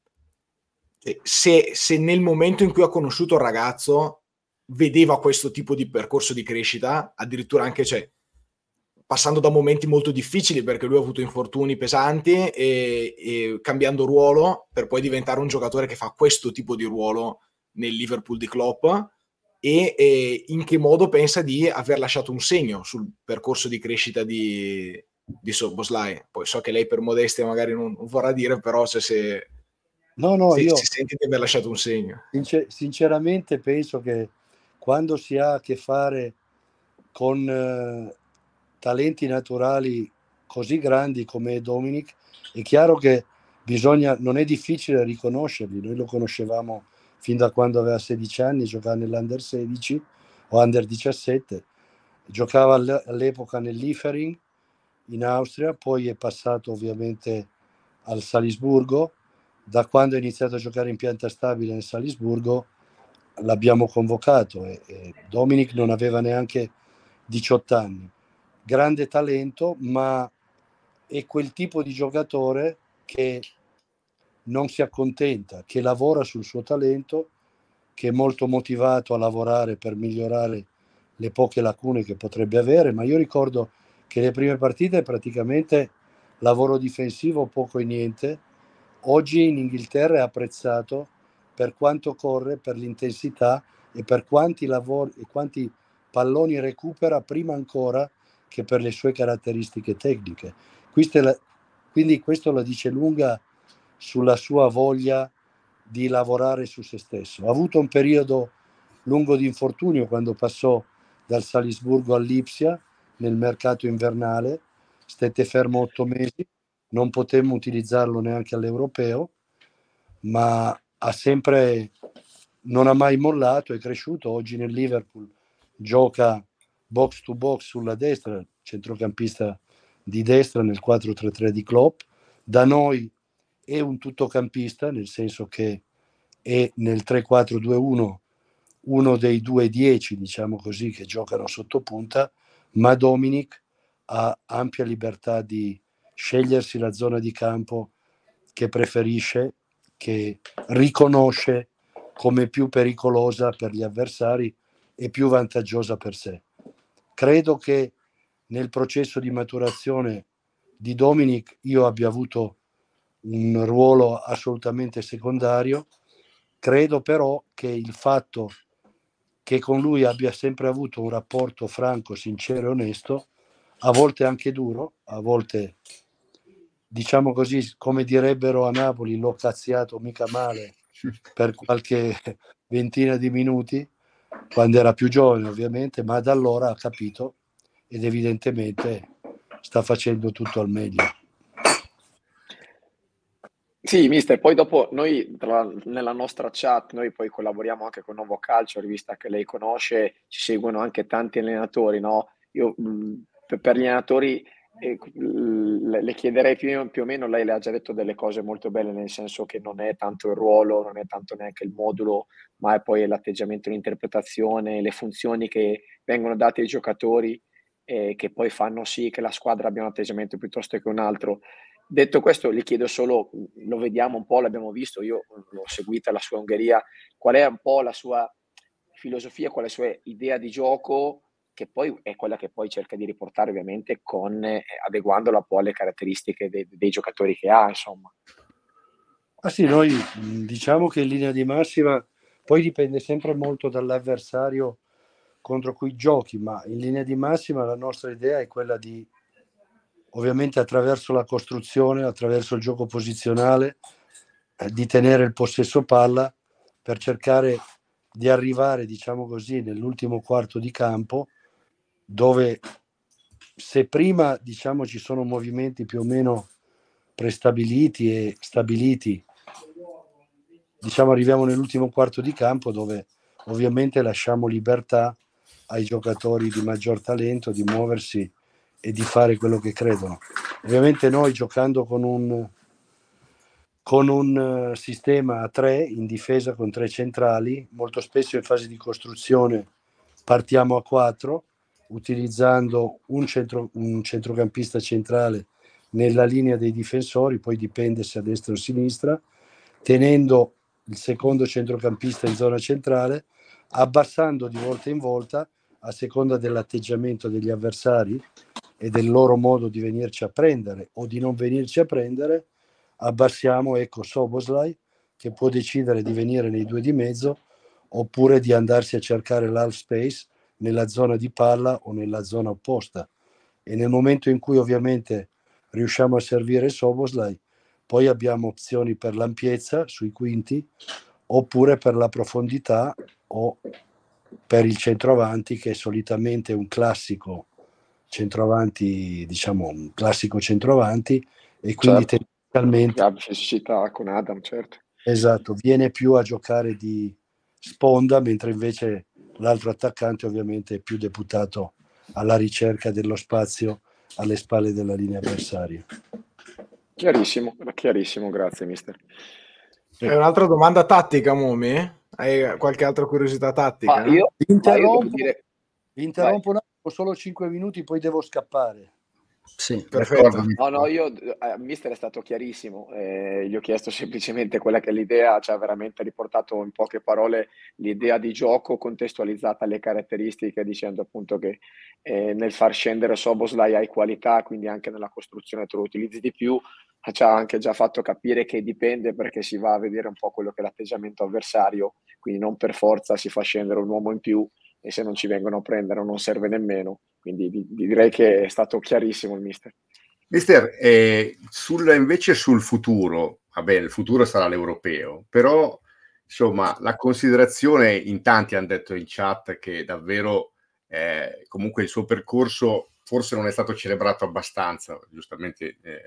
se, se nel momento in cui ha conosciuto il ragazzo vedeva questo tipo di percorso di crescita, addirittura anche cioè, passando da momenti molto difficili perché lui ha avuto infortuni pesanti e, e, cambiando ruolo per poi diventare un giocatore che fa questo tipo di ruolo nel Liverpool di Klopp e, e in che modo pensa di aver lasciato un segno sul percorso di crescita di, di Soboslai. Poi so che lei per modestia magari non, non vorrà dire, però se, si no, no, se, se sente di aver lasciato un segno. Sincer- sinceramente penso che quando si ha a che fare con... Eh talenti naturali così grandi come Dominic, è chiaro che bisogna, non è difficile riconoscerli. Noi lo conoscevamo fin da quando aveva 16 anni, giocava nell'Under 16 o Under 17, giocava all'epoca nell'Ifering in Austria, poi è passato ovviamente al Salisburgo. Da quando ha iniziato a giocare in pianta stabile nel Salisburgo l'abbiamo convocato e, e Dominic non aveva neanche 18 anni grande talento, ma è quel tipo di giocatore che non si accontenta, che lavora sul suo talento, che è molto motivato a lavorare per migliorare le poche lacune che potrebbe avere, ma io ricordo che le prime partite praticamente lavoro difensivo poco e niente, oggi in Inghilterra è apprezzato per quanto corre, per l'intensità e per quanti, lavori, e quanti palloni recupera prima ancora che per le sue caratteristiche tecniche. quindi questo la dice lunga sulla sua voglia di lavorare su se stesso. Ha avuto un periodo lungo di infortunio quando passò dal Salisburgo all'Ipsia nel mercato invernale, stette fermo otto mesi, non potemmo utilizzarlo neanche all'europeo, ma ha sempre, non ha mai mollato, è cresciuto, oggi nel Liverpool gioca box to box sulla destra, centrocampista di destra nel 4-3-3 di Klopp, da noi è un tuttocampista, nel senso che è nel 3-4-2-1 uno dei due 10, diciamo così, che giocano sotto punta, ma Dominic ha ampia libertà di scegliersi la zona di campo che preferisce, che riconosce come più pericolosa per gli avversari e più vantaggiosa per sé. Credo che nel processo di maturazione di Dominic io abbia avuto un ruolo assolutamente secondario. Credo però che il fatto che con lui abbia sempre avuto un rapporto franco, sincero e onesto, a volte anche duro, a volte diciamo così, come direbbero a Napoli, l'ho cazziato mica male per qualche ventina di minuti, quando era più giovane ovviamente, ma da allora ha capito ed evidentemente sta facendo tutto al meglio. Sì, mister, poi dopo noi tra, nella nostra chat, noi poi collaboriamo anche con Novo Calcio, rivista che lei conosce, ci seguono anche tanti allenatori, no? Io mh, per gli allenatori le chiederei più, più, o meno, lei le ha già detto delle cose molto belle, nel senso che non è tanto il ruolo, non è tanto neanche il modulo, ma è poi l'atteggiamento, l'interpretazione, le funzioni che vengono date ai giocatori eh, che poi fanno sì che la squadra abbia un atteggiamento piuttosto che un altro. Detto questo, le chiedo solo, lo vediamo un po', l'abbiamo visto, io l'ho seguita la sua Ungheria, qual è un po' la sua filosofia, qual è la sua idea di gioco? che poi è quella che poi cerca di riportare ovviamente con, eh, adeguandola poi alle caratteristiche de- dei giocatori che ha, insomma. Ah sì, noi mhmm, diciamo che in linea di massima poi dipende sempre molto dall'avversario contro cui giochi, ma in linea di massima la nostra idea è quella di, ovviamente attraverso la costruzione, attraverso il gioco posizionale, eh, di tenere il possesso palla per cercare di arrivare, diciamo così, nell'ultimo quarto di campo dove se prima diciamo ci sono movimenti più o meno prestabiliti e stabiliti, diciamo arriviamo nell'ultimo quarto di campo dove ovviamente lasciamo libertà ai giocatori di maggior talento di muoversi e di fare quello che credono. Ovviamente noi giocando con un, con un eh, sistema a tre in difesa con tre centrali, molto spesso in fase di costruzione partiamo a quattro utilizzando un, centro, un centrocampista centrale nella linea dei difensori, poi dipende se a destra o a sinistra, tenendo il secondo centrocampista in zona centrale, abbassando di volta in volta a seconda dell'atteggiamento degli avversari e del loro modo di venirci a prendere o di non venirci a prendere, abbassiamo ecco Soboslai che può decidere di venire nei due di mezzo oppure di andarsi a cercare l'half space nella zona di palla o nella zona opposta. E nel momento in cui ovviamente riusciamo a servire Soboslai, poi abbiamo opzioni per l'ampiezza sui quinti, oppure per la profondità o per il centroavanti, che è solitamente un classico centroavanti, diciamo un classico centroavanti, e quindi certo. tendenzialmente... La fisicità con Adam, certo. Esatto, viene più a giocare di sponda, mentre invece l'altro attaccante ovviamente è più deputato alla ricerca dello spazio alle spalle della linea avversaria. Chiarissimo, chiarissimo, grazie mister. C'è un'altra domanda tattica, Momi? Hai qualche altra curiosità tattica? Ah, io, interrompo, io dire... interrompo un attimo, solo 5 minuti, poi devo scappare. Sì, perfetto. No, no, io, eh, mister, è stato chiarissimo. Eh, gli ho chiesto semplicemente quella che è l'idea, ci cioè ha veramente riportato in poche parole l'idea di gioco contestualizzata alle caratteristiche, dicendo appunto che eh, nel far scendere Soboslai hai qualità, quindi anche nella costruzione te lo utilizzi di più. Ci ha anche già fatto capire che dipende perché si va a vedere un po' quello che è l'atteggiamento avversario, quindi non per forza si fa scendere un uomo in più e se non ci vengono a prendere non serve nemmeno. Quindi vi, direi che è stato chiarissimo il mister. Mister, eh, sul, invece sul futuro, vabbè, il futuro sarà l'europeo, però insomma la considerazione, in tanti hanno detto in chat che davvero eh, comunque il suo percorso forse non è stato celebrato abbastanza, giustamente eh,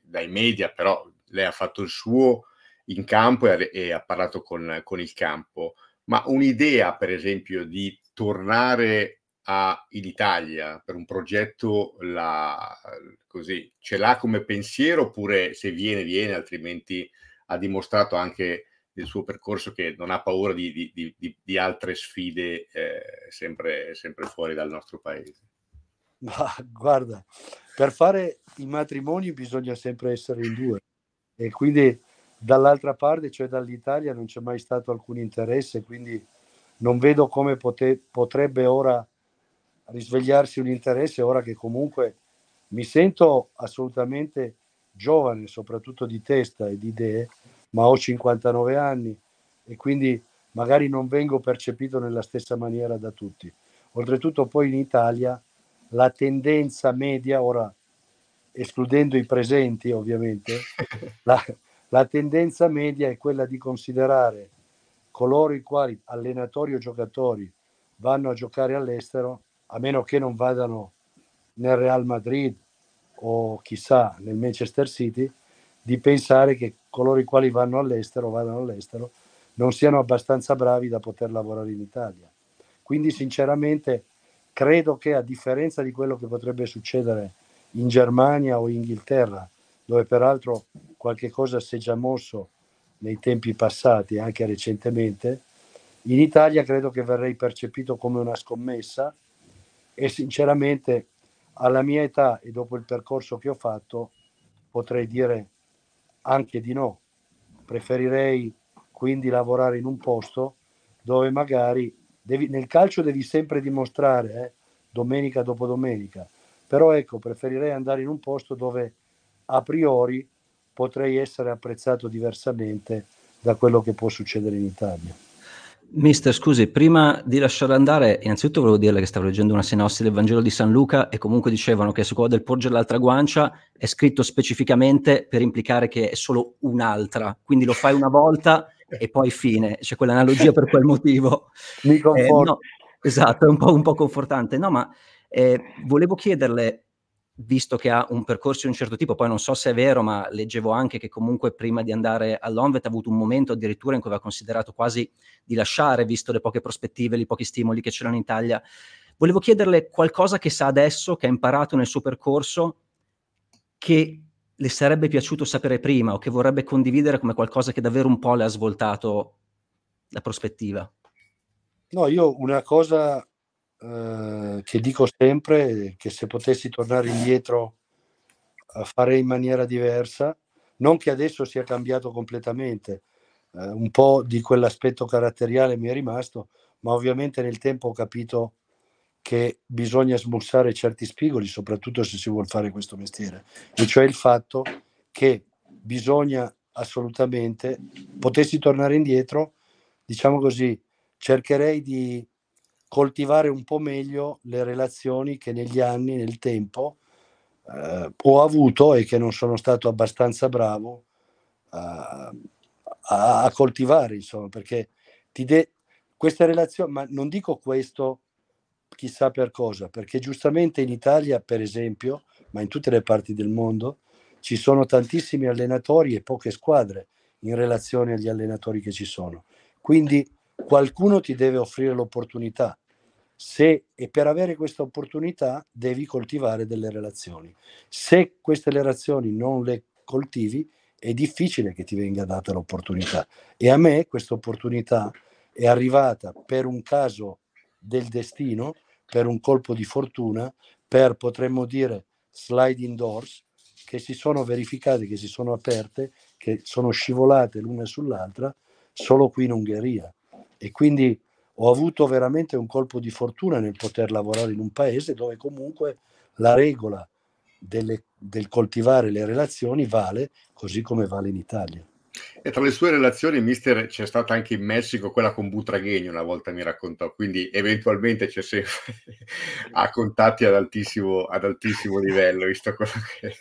dai media, però lei ha fatto il suo in campo e, e ha parlato con, con il campo ma un'idea per esempio di tornare a, in Italia per un progetto la, così, ce l'ha come pensiero oppure se viene viene, altrimenti ha dimostrato anche nel suo percorso che non ha paura di, di, di, di altre sfide eh, sempre, sempre fuori dal nostro paese. Ma guarda, per fare i matrimoni bisogna sempre essere in due e quindi dall'altra parte, cioè dall'Italia, non c'è mai stato alcun interesse, quindi non vedo come pote- potrebbe ora risvegliarsi un interesse, ora che comunque mi sento assolutamente giovane, soprattutto di testa e di idee, ma ho 59 anni e quindi magari non vengo percepito nella stessa maniera da tutti. Oltretutto poi in Italia la tendenza media, ora escludendo i presenti ovviamente, la, la tendenza media è quella di considerare coloro i quali allenatori o giocatori vanno a giocare all'estero, a meno che non vadano nel Real Madrid o chissà nel Manchester City, di pensare che coloro i quali vanno all'estero, vadano all'estero, non siano abbastanza bravi da poter lavorare in Italia. Quindi sinceramente credo che a differenza di quello che potrebbe succedere in Germania o in Inghilterra, dove peraltro qualche cosa si è già mosso nei tempi passati, anche recentemente, in Italia credo che verrei percepito come una scommessa e sinceramente alla mia età e dopo il percorso che ho fatto potrei dire anche di no. Preferirei quindi lavorare in un posto dove magari devi, nel calcio devi sempre dimostrare, eh, domenica dopo domenica, però ecco, preferirei andare in un posto dove a priori potrei essere apprezzato diversamente da quello che può succedere in Italia. Mister, scusi, prima di lasciare andare, innanzitutto volevo dirle che stavo leggendo una sinossi del Vangelo di San Luca e comunque dicevano che su quello del porgere l'altra guancia è scritto specificamente per implicare che è solo un'altra, quindi lo fai una volta e poi fine, c'è quell'analogia per quel motivo. Mi conforta. Eh, no, esatto, è un po', un po', confortante. No, ma eh, volevo chiederle visto che ha un percorso di un certo tipo, poi non so se è vero, ma leggevo anche che comunque prima di andare all'Onvet ha avuto un momento addirittura in cui aveva considerato quasi di lasciare, visto le poche prospettive, i pochi stimoli che c'erano in Italia. Volevo chiederle qualcosa che sa adesso, che ha imparato nel suo percorso, che le sarebbe piaciuto sapere prima o che vorrebbe condividere come qualcosa che davvero un po' le ha svoltato la prospettiva. No, io una cosa eh, che dico sempre che se potessi tornare indietro farei in maniera diversa, non che adesso sia cambiato completamente, eh, un po' di quell'aspetto caratteriale mi è rimasto, ma ovviamente nel tempo ho capito che bisogna smussare certi spigoli, soprattutto se si vuole fare questo mestiere, e cioè il fatto che bisogna assolutamente, potessi tornare indietro, diciamo così, cercherei di coltivare un po' meglio le relazioni che negli anni, nel tempo, eh, ho avuto e che non sono stato abbastanza bravo a, eh, a, a coltivare, insomma, perché ti de- queste relazioni, ma non dico questo chissà per cosa, perché giustamente in Italia, per esempio, ma in tutte le parti del mondo, ci sono tantissimi allenatori e poche squadre in relazione agli allenatori che ci sono. Quindi Qualcuno ti deve offrire l'opportunità. Se, e per avere questa opportunità devi coltivare delle relazioni. Se queste relazioni non le coltivi, è difficile che ti venga data l'opportunità. E a me questa opportunità è arrivata per un caso del destino, per un colpo di fortuna, per potremmo dire sliding doors che si sono verificate, che si sono aperte, che sono scivolate l'una sull'altra, solo qui in Ungheria e quindi ho avuto veramente un colpo di fortuna nel poter lavorare in un paese dove comunque la regola delle, del coltivare le relazioni vale così come vale in Italia. E tra le sue relazioni, mister, c'è stata anche in Messico quella con Butraghegno, una volta mi raccontò, quindi eventualmente c'è sempre a contatti ad altissimo, ad altissimo, livello, visto quello che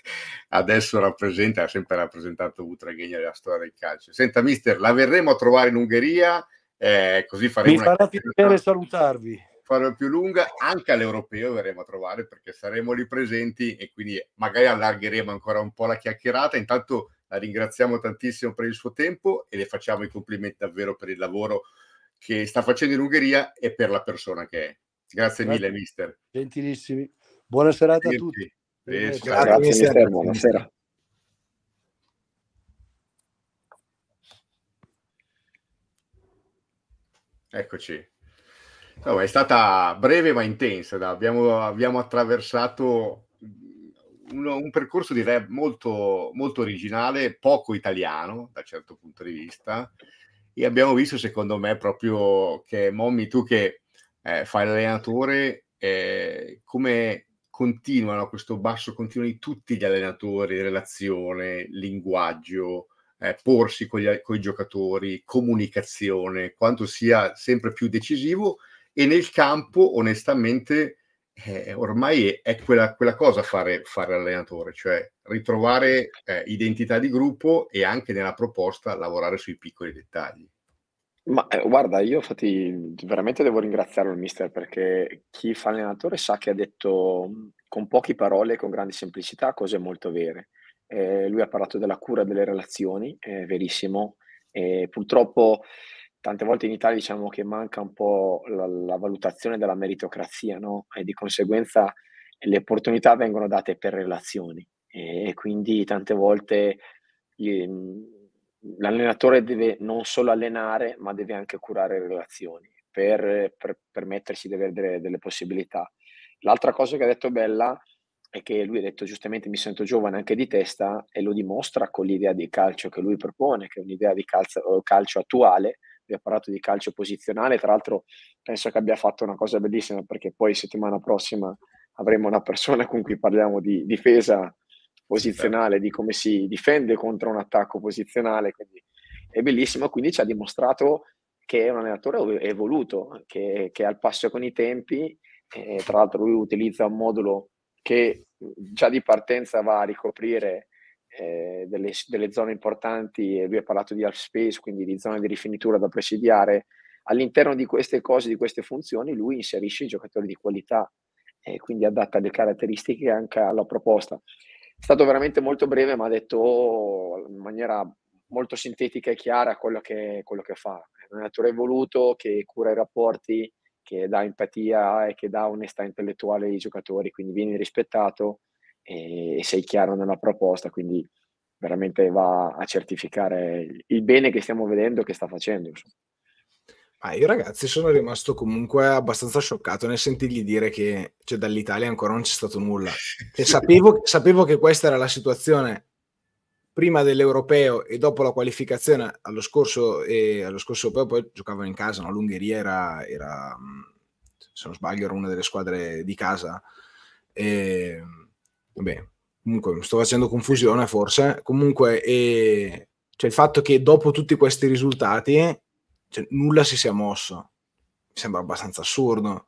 adesso rappresenta, ha sempre rappresentato Butraghegno nella storia del calcio. Senta, mister, la verremo a trovare in Ungheria, eh, così faremo Mi farà piacere salutarvi. Farò più lunga, anche all'europeo verremo a trovare perché saremo lì presenti e quindi magari allargheremo ancora un po' la chiacchierata. Intanto la ringraziamo tantissimo per il suo tempo e le facciamo i complimenti davvero per il lavoro che sta facendo in Ungheria e per la persona che è. Grazie, Grazie. mille, mister. Gentilissimi. Buona serata a tutti. Grazie, Grazie mister. Buonasera. Eccoci. No, è stata breve ma intensa, abbiamo, abbiamo, attraversato uno, un percorso direi molto, molto originale, poco italiano da certo punto di vista e abbiamo visto secondo me proprio che Mommy tu che eh, fai l'allenatore eh, come continuano questo basso continuo di tutti gli allenatori, relazione, linguaggio, eh, porsi con i giocatori, comunicazione, quanto sia sempre più decisivo e nel campo onestamente eh, ormai è, è quella, quella, cosa fare, fare allenatore, cioè ritrovare eh, identità di gruppo e anche nella proposta lavorare sui piccoli dettagli. Ma eh, guarda, io infatti veramente devo ringraziare il mister perché chi fa allenatore sa che ha detto mm, con poche parole e con grande semplicità cose molto vere eh, lui ha parlato della cura delle relazioni, è verissimo, e purtroppo tante volte in Italia diciamo che manca un po' la, la valutazione della meritocrazia, no? E di conseguenza le opportunità vengono date per relazioni e, e quindi tante volte gli, l'allenatore deve non solo allenare ma deve anche curare relazioni per, per permettersi di avere delle, delle possibilità. L'altra cosa che ha detto Bella è che lui ha detto giustamente mi sento giovane anche di testa e lo dimostra con l'idea di calcio che lui propone, che è un'idea di calcio, calcio attuale, vi ha parlato di calcio posizionale, tra l'altro penso che abbia fatto una cosa bellissima perché poi settimana prossima avremo una persona con cui parliamo di difesa posizionale, di come si difende contro un attacco posizionale, quindi è bellissimo, quindi ci ha dimostrato che è un allenatore evoluto, che, che è al passo con i tempi, e tra l'altro lui utilizza un modulo che mhmm, già di partenza va a ricoprire eh, delle, delle, zone importanti, e lui ha parlato di half space, quindi di zone di rifinitura da presidiare, all'interno di queste cose, di queste funzioni, lui inserisce i giocatori di qualità e quindi adatta le caratteristiche anche alla proposta. È stato veramente molto breve, ma ha detto oh, in maniera molto sintetica e chiara quello che, quello che fa. È un allenatore voluto che cura i rapporti, che dà empatia e che dà onestà intellettuale ai giocatori, quindi vieni rispettato e, e sei chiaro nella proposta, quindi veramente va a certificare il bene che stiamo vedendo e che sta facendo. Ah, io ragazzi sono rimasto comunque abbastanza scioccato nel sentirgli dire che cioè, dall'Italia ancora non c'è stato nulla. Sapevo, sapevo, che questa era la situazione prima dell'Europeo e dopo la qualificazione allo scorso, eh, allo scorso Europeo, poi giocavano in casa, no? l'Ungheria era, era, se non sbaglio, era una delle squadre di casa. E, vabbè, comunque sto facendo confusione forse. Comunque, eh, cioè, il fatto che dopo tutti questi risultati cioè, nulla si sia mosso mi sembra abbastanza assurdo.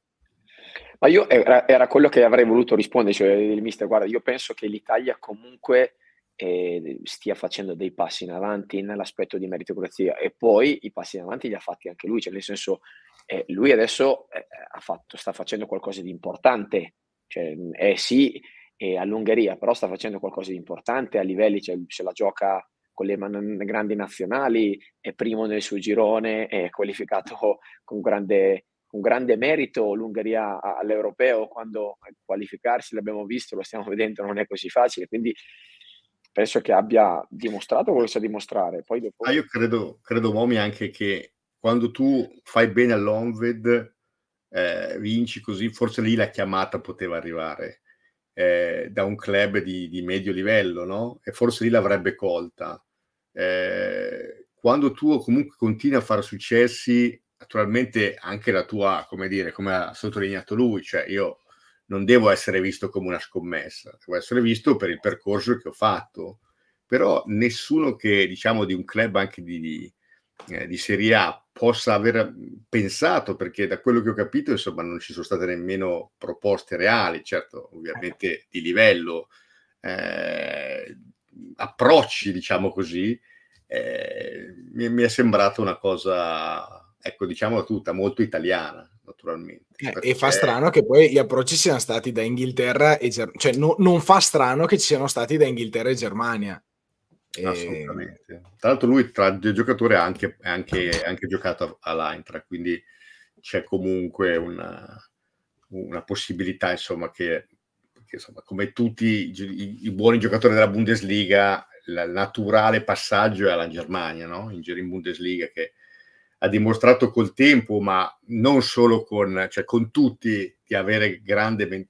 Ma io era, era quello che avrei voluto rispondere, cioè il mister, guarda, io penso che l'Italia comunque eh, stia facendo dei passi in avanti nell'aspetto di meritocrazia e poi i passi in avanti li ha fatti anche lui, cioè nel senso eh, lui adesso eh, fatto, sta facendo qualcosa di importante, cioè, è mm, eh sì è all'Ungheria, però sta facendo qualcosa di importante a livelli, cioè, se la gioca con le man- grandi nazionali, è primo nel suo girone, è qualificato con grande, con grande merito l'Ungheria all'europeo, quando eh, qualificarsi l'abbiamo visto, lo stiamo vedendo, non è così facile, quindi penso che abbia dimostrato quello che sa dimostrare. Poi dopo... ah, io credo, credo, Momi, anche che quando tu fai bene all'Onved, eh, vinci così, forse lì la chiamata poteva arrivare eh, da un club di, di, medio livello, no? E forse lì l'avrebbe colta. Eh, quando tu comunque continui a fare successi, naturalmente anche la tua, come dire, come ha sottolineato lui, cioè io non devo essere visto come una scommessa, devo essere visto per il percorso che ho fatto. Però nessuno che, diciamo, di un club anche di, eh, di Serie A possa aver pensato, perché da quello che ho capito, insomma, non ci sono state nemmeno proposte reali, certo, ovviamente di livello, eh, approcci, diciamo così, eh, mi, mi, è sembrata una cosa, ecco, diciamo tutta, molto italiana naturalmente. Eh, E fa strano che poi gli approcci siano stati da Inghilterra e Germania, cioè no, non fa strano che ci siano stati da Inghilterra e Germania. Assolutamente. E... Tra l'altro lui tra due giocatori ha anche, anche, anche giocato all'Eintracht, quindi c'è comunque una, una possibilità insomma che, che insomma, come tutti i, i, i, buoni giocatori della Bundesliga, il naturale passaggio è alla Germania, no? in, in Bundesliga che ha dimostrato col tempo, ma non solo con, cioè con tutti, di avere grande,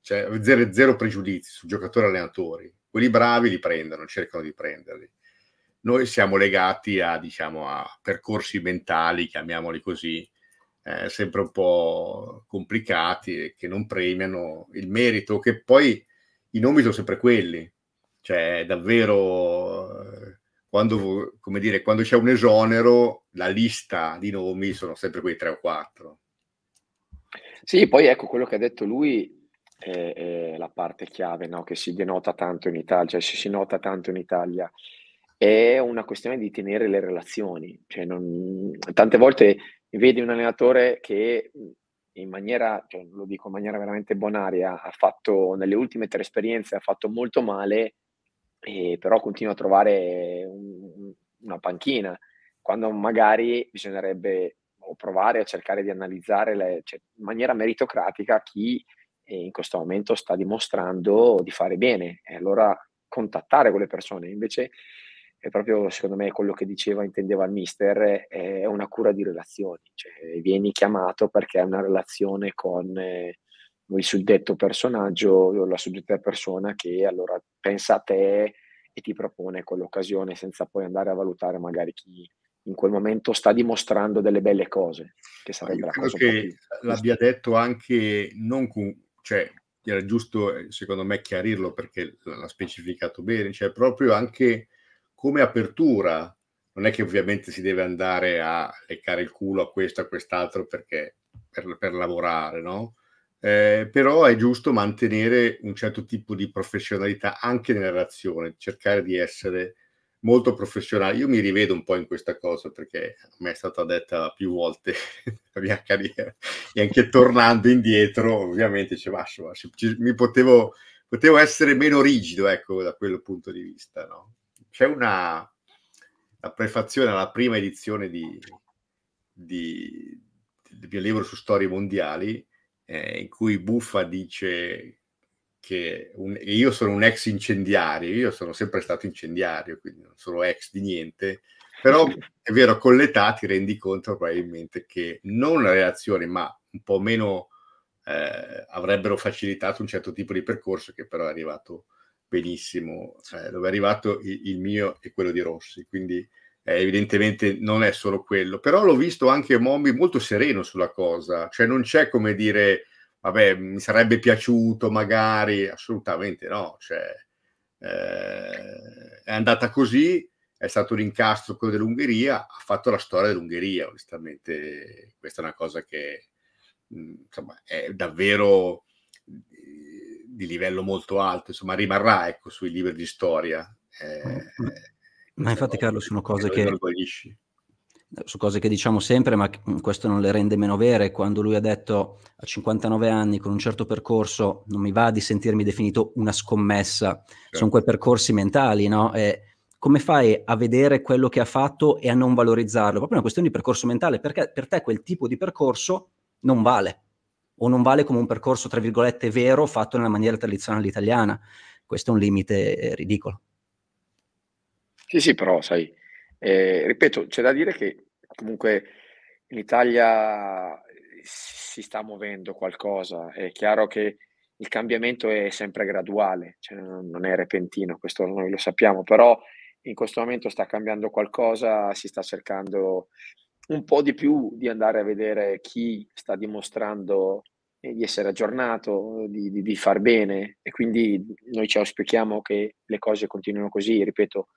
cioè zero, zero pregiudizi su giocatori e allenatori. Quelli bravi li prendono, cercano di prenderli. Noi siamo legati a, diciamo, a percorsi mentali, chiamiamoli così, eh, sempre un po' complicati, che non premiano il merito, che poi i nomi sono sempre quelli. Cioè, davvero eh, quando, dire, quando c'è un esonero, la lista di nomi sono sempre quei tre o quattro. Sì, poi ecco quello che ha detto lui è, è la parte chiave no? che si denota tanto in Italia, cioè si nota tanto in Italia è una questione di tenere le relazioni. Cioè non, tante volte vedi un allenatore che in maniera, cioè lo dico in maniera veramente bonaria, ha fatto nelle ultime tre esperienze ha fatto molto male e però continua a trovare un, una panchina, quando magari bisognerebbe provare a cercare di analizzare le, cioè, in maniera meritocratica chi eh, in questo momento sta dimostrando di fare bene e allora contattare quelle persone. Invece è proprio, secondo me, quello che diceva, intendeva il mister, è una cura di relazioni, cioè vieni chiamato perché hai una relazione con... Eh, il suddetto personaggio o la suddetta persona che allora pensa a te e ti propone quell'occasione senza poi andare a valutare magari chi in quel momento sta dimostrando delle belle cose che sarebbe la cosa che l'abbia detto anche non con, cioè era giusto eh, secondo me chiarirlo perché l'ha specificato bene cioè proprio anche come apertura non è che ovviamente si deve andare a leccare il culo a questo a quest'altro perché per, per lavorare no? eh, però è giusto mantenere un certo tipo di professionalità anche nella relazione, cercare di essere molto professionale. Io mi rivedo un po' in questa cosa perché a me è stata detta più volte la mia carriera e anche tornando indietro ovviamente dicevo, ah, mi potevo, potevo, essere meno rigido ecco, da quel punto di vista. No? C'è una prefazione alla prima edizione di, di, del mio libro su storie mondiali eh, in cui Buffa dice che un, io sono un ex incendiario, io sono sempre stato incendiario, quindi non sono ex di niente, però è vero, con l'età ti rendi conto probabilmente che non le reazioni, ma un po' meno eh, avrebbero facilitato un certo tipo di percorso che però è arrivato benissimo, eh, dove è arrivato il, il mio e quello di Rossi, quindi eh, evidentemente non è solo quello, però l'ho visto anche Mombi molto sereno sulla cosa, cioè non c'è come dire, vabbè, mi sarebbe piaciuto magari, assolutamente no, cioè, eh, è andata così, è stato l'incastro quello dell'Ungheria, ha fatto la storia dell'Ungheria, onestamente questa è una cosa che mm, insomma, è davvero eh, di livello molto alto, insomma rimarrà ecco, sui libri di storia. Eh, mm, mm. Ma cioè, infatti Carlo sono cose che... Eh, sono cose che diciamo sempre, ma mm, questo non le rende meno vere. Quando lui ha detto a 59 anni, con un certo percorso, non mi va di sentirmi definito una scommessa, certo. sono quei percorsi mentali, no? E come fai a vedere quello che ha fatto e a non valorizzarlo? Proprio una questione di percorso mentale, perché per te quel tipo di percorso non vale, o non vale come un percorso, tra virgolette, vero fatto nella maniera tradizionale italiana. Questo è un limite eh, ridicolo. Sì, sì, però sai, eh, ripeto, c'è da dire che comunque in Italia eh, si sta muovendo qualcosa, è chiaro che il cambiamento è sempre graduale, cioè non è repentino, questo noi lo sappiamo, però in questo momento sta cambiando qualcosa, si sta cercando un po' di più di andare a vedere chi sta dimostrando eh, di essere aggiornato, di, di, di far bene e quindi noi ci auspichiamo che le cose continuino così, ripeto,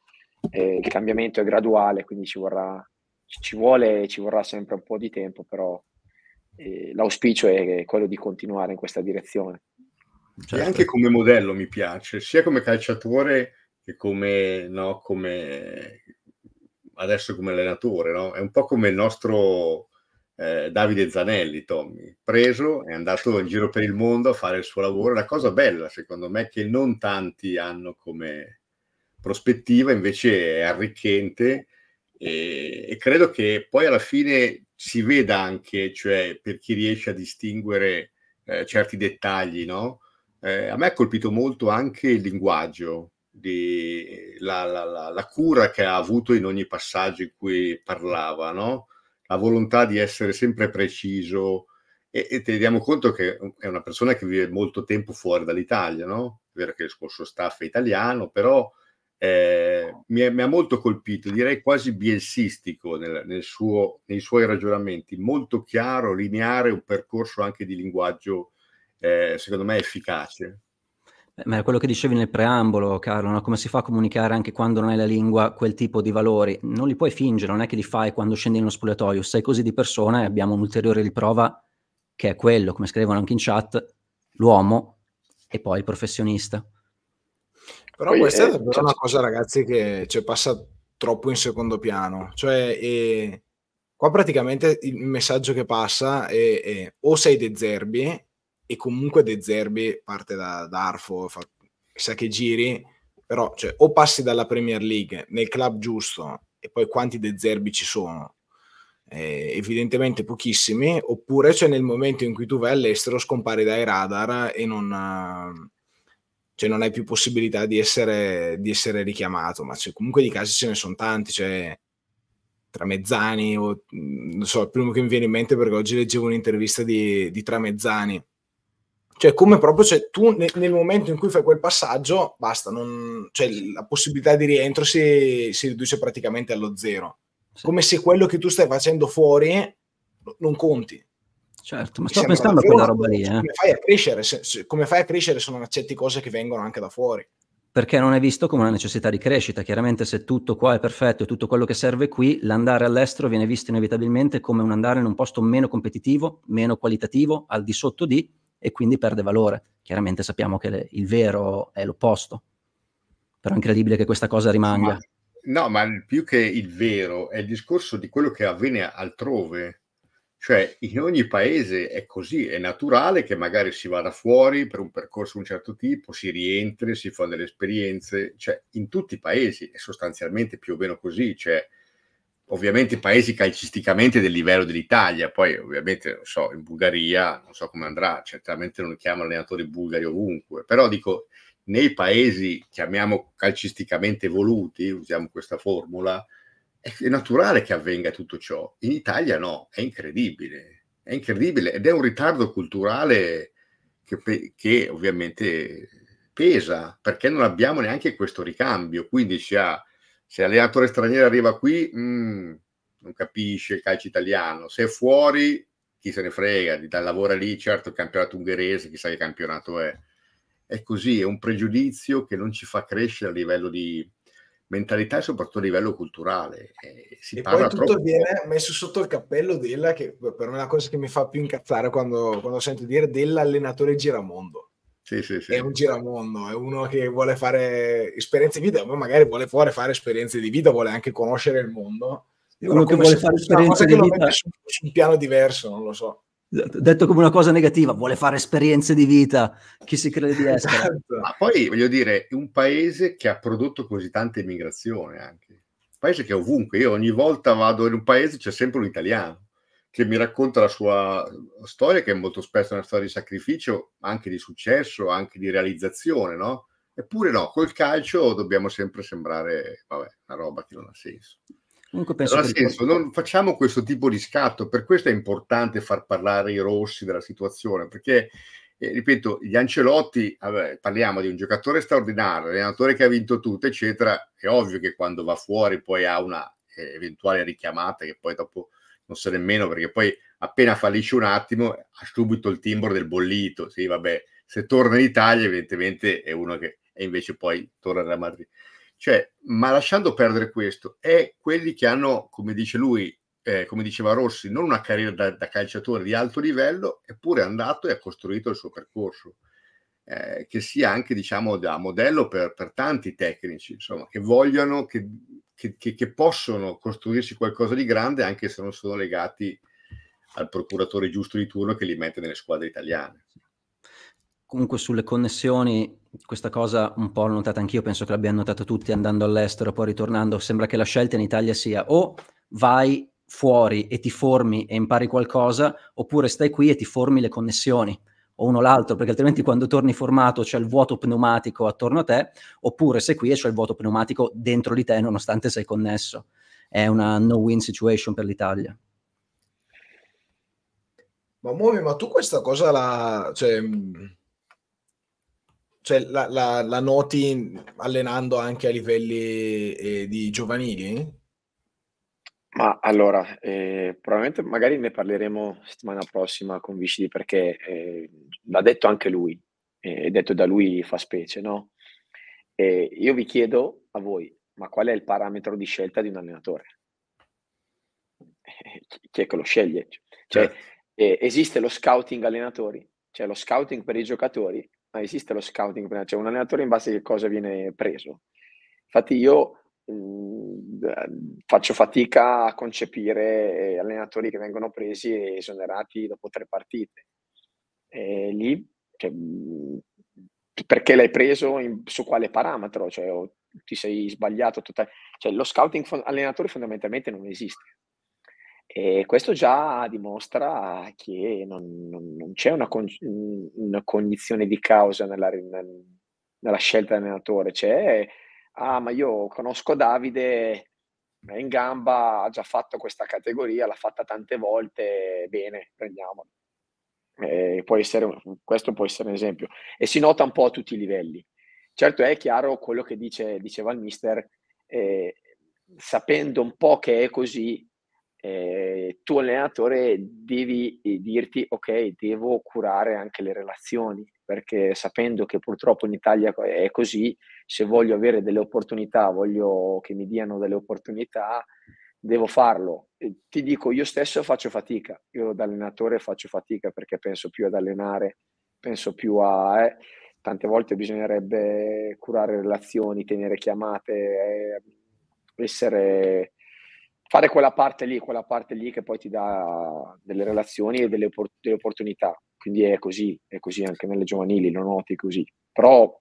eh, il cambiamento è graduale, quindi ci vorrà, ci vuole, ci vorrà sempre un po' di tempo, però eh, l'auspicio è quello di continuare in questa direzione. Certo. E anche come modello mi piace, sia come calciatore che come, no, come adesso come allenatore, no? È un po' come il nostro eh, Davide Zanelli, Tommy, preso, è andato in giro per il mondo a fare il suo lavoro. La cosa bella, secondo me, che non tanti hanno come, prospettiva invece è arricchente e, e, credo che poi alla fine si veda anche, cioè per chi riesce a distinguere eh, certi dettagli, no? Eh, a me ha colpito molto anche il linguaggio, di, la, la, la, la, cura che ha avuto in ogni passaggio in cui parlava, no? la volontà di essere sempre preciso e, e teniamo conto che è una persona che vive molto tempo fuori dall'Italia, no? è vero che il suo staff è italiano, però eh, mi, è, mi, ha molto colpito, direi quasi bielsistico nel, nel suo, nei suoi ragionamenti, molto chiaro, lineare, un percorso anche di linguaggio eh, secondo me efficace. Ma è quello che dicevi nel preambolo, Carlo, no? come si fa a comunicare anche quando non hai la lingua quel tipo di valori? Non li puoi fingere, non è che li fai quando scendi nello spogliatoio, sei così di persona e abbiamo un'ulteriore riprova che è quello, come scrivono anche in chat, l'uomo e poi il professionista. Però Poi questa è, è eh, davvero cioè, una cosa, ragazzi, che cioè, passa troppo in secondo piano. Cioè, eh, qua praticamente il messaggio che passa è, è, o sei De Zerbi, e comunque De Zerbi parte da, da Arfo, fa, sa che giri, però cioè, o passi dalla Premier League nel club giusto, e poi quanti De Zerbi ci sono? Eh, evidentemente pochissimi, oppure cioè, nel momento in cui tu vai all'estero scompari dai radar e non... Eh, cioè non hai più possibilità di essere, di essere richiamato, ma cioè, comunque di casi ce ne sono tanti, cioè Tramezzani, o, mhmm, non so, il primo che mi viene in mente perché oggi leggevo un'intervista di, di Tramezzani, cioè come proprio cioè, tu nel, nel, momento in cui fai quel passaggio, basta, non, cioè, la possibilità di rientro si, si riduce praticamente allo zero, sì. come se quello che tu stai facendo fuori non conti. Certo, ma sto pensando a quella roba lì. Eh. Come, fai a crescere, se, se, come fai a crescere se non accetti cose che vengono anche da fuori? Perché non è visto come una necessità di crescita. Chiaramente se tutto qua è perfetto e tutto quello che serve qui, l'andare all'estero viene visto inevitabilmente come un andare in un posto meno competitivo, meno qualitativo, al di sotto di, e quindi perde valore. Chiaramente sappiamo che le, il vero è l'opposto. Però è incredibile che questa cosa rimanga. Ma, no, ma più che il vero è il discorso di quello che avviene altrove cioè, in ogni paese è così, è naturale che magari si vada fuori per un percorso di un certo tipo, si rientri, si fa delle esperienze, cioè in tutti i paesi è sostanzialmente più o meno così, cioè ovviamente paesi calcisticamente del livello dell'Italia, poi ovviamente non so, in Bulgaria non so come andrà, certamente non chiamano allenatori bulgari ovunque, però dico nei paesi chiamiamo calcisticamente evoluti, usiamo questa formula, è naturale che avvenga tutto ciò. In Italia no, è incredibile. È incredibile ed è un ritardo culturale che, che ovviamente pesa perché non abbiamo neanche questo ricambio. Quindi si ha, se l'allenatore straniero arriva qui, mh, mm, non capisce il calcio italiano. Se è fuori, chi se ne frega, di lavora lì, certo il campionato ungherese, chissà che campionato è. È così, è un pregiudizio che non ci fa crescere a livello di, mentalità e soprattutto a livello culturale. Eh, si e parla poi tutto troppo... viene messo sotto il cappello della, che per me è la cosa che mi fa più incazzare quando, quando sento dire dell'allenatore giramondo. Sì, sì, sì. È un giramondo, è uno che vuole fare esperienze di vita, ma magari vuole fuori fare esperienze di vita, vuole anche conoscere il mondo. Uno che vuole fare esperienze di vita. Su, su un piano diverso, non lo so detto come una cosa negativa, vuole fare esperienze di vita, chi si crede di essere. Esatto. Ma poi voglio dire, un paese che ha prodotto così tanta immigrazione anche, un paese che è ovunque, io ogni volta vado in un paese c'è sempre un italiano che mi racconta la sua storia, che è molto spesso una storia di sacrificio, anche di successo, anche di realizzazione, no? Eppure no, col calcio dobbiamo sempre sembrare, vabbè, una roba che non ha senso. Comunque penso allora, che... senso, non facciamo questo tipo di scatto, per questo è importante far parlare i rossi della situazione, perché, eh, ripeto, gli Ancelotti, vabbè, parliamo di un giocatore straordinario, allenatore che ha vinto tutto, eccetera, è ovvio che quando va fuori poi ha una eh, eventuale richiamata che poi dopo non sa nemmeno, perché poi appena fallisce un attimo ha subito il timbro del bollito, sì vabbè, se torna in Italia evidentemente è uno che è invece poi torna a Madrid. Cioè, ma lasciando perdere questo, è quelli che hanno, come dice lui, eh, come diceva Rossi, non una carriera da, da, calciatore di alto livello, eppure è andato e ha costruito il suo percorso, eh, che sia anche diciamo, da modello per, per tanti tecnici, insomma, che vogliono, che, che, che, che, possono costruirsi qualcosa di grande anche se non sono legati al procuratore giusto di turno che li mette nelle squadre italiane. Comunque sulle connessioni questa cosa un po' l'ho notata anch'io, penso che l'abbiano notato tutti andando all'estero, poi ritornando, sembra che la scelta in Italia sia o vai fuori e ti formi e impari qualcosa, oppure stai qui e ti formi le connessioni, o uno l'altro, perché altrimenti quando torni formato c'è il vuoto pneumatico attorno a te, oppure sei qui e c'è il vuoto pneumatico dentro di te nonostante sei connesso. È una no-win situation per l'Italia. Ma Muovi, ma tu questa cosa la... Cioè cioè, la, la, la, noti allenando anche a livelli eh, di giovanili? Ma allora, eh, probabilmente magari ne parleremo settimana prossima con Vicidi perché eh, l'ha detto anche lui, e eh, detto da lui fa specie, no? E io vi chiedo a voi, ma qual è il parametro di scelta di un allenatore? Eh, chi è che lo sceglie? Cioè, certo. Eh, esiste lo scouting allenatori, cioè lo scouting per i giocatori ma esiste lo scouting, cioè un allenatore in base a che cosa viene preso. Infatti io mh, mhmm, faccio fatica a concepire eh, allenatori che vengono presi e esonerati dopo tre partite. E lì, cioè, mhmm, perché l'hai preso, in, su quale parametro? Cioè, ti sei sbagliato? Tutta... Cioè, lo scouting fon- allenatore fondamentalmente non esiste. E questo già dimostra che non, non, non c'è una, con, una, cognizione di causa nella, nella scelta dell'allenatore, c'è, ah ma io conosco Davide, è in gamba, ha già fatto questa categoria, l'ha fatta tante volte, bene, prendiamolo. può essere, questo può essere un esempio. E si nota un po' a tutti i livelli. Certo è chiaro quello che dice, diceva il mister, eh, sapendo un po' che è così, eh, tu allenatore devi eh, dirti ok, devo curare anche le relazioni, perché sapendo che purtroppo in Italia è così, se voglio avere delle opportunità, voglio che mi diano delle opportunità, devo farlo. E ti dico, io stesso faccio fatica, io da allenatore faccio fatica perché penso più ad allenare, penso più a... Eh, tante volte bisognerebbe curare relazioni, tenere chiamate, eh, essere fare quella parte lì, quella parte lì che poi ti dà delle relazioni e delle, oppor- delle opportunità. Quindi è così, è così anche nelle giovanili, lo noti così. Però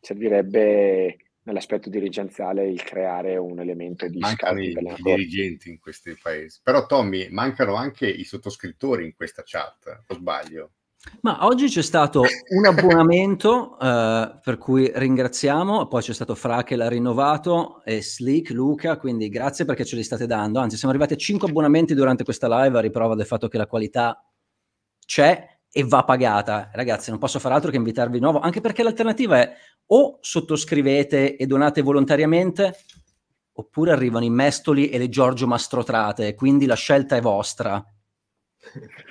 servirebbe nell'aspetto dirigenziale il creare un elemento di mancano i, i dirigenti in questi paesi. Però Tommy, mancano anche i sottoscrittori in questa chat, o sbaglio? Ma oggi c'è stato un abbonamento eh, per cui ringraziamo, poi c'è stato Fra che l'ha rinnovato e Slick, Luca, quindi grazie perché ce li state dando. Anzi, siamo arrivati a 5 abbonamenti durante questa live a riprova del fatto che la qualità c'è e va pagata. Ragazzi, non posso far altro che invitarvi di nuovo, anche perché l'alternativa è o sottoscrivete e donate volontariamente oppure arrivano i Mestoli e le Giorgio Mastrotrate, quindi la scelta è vostra.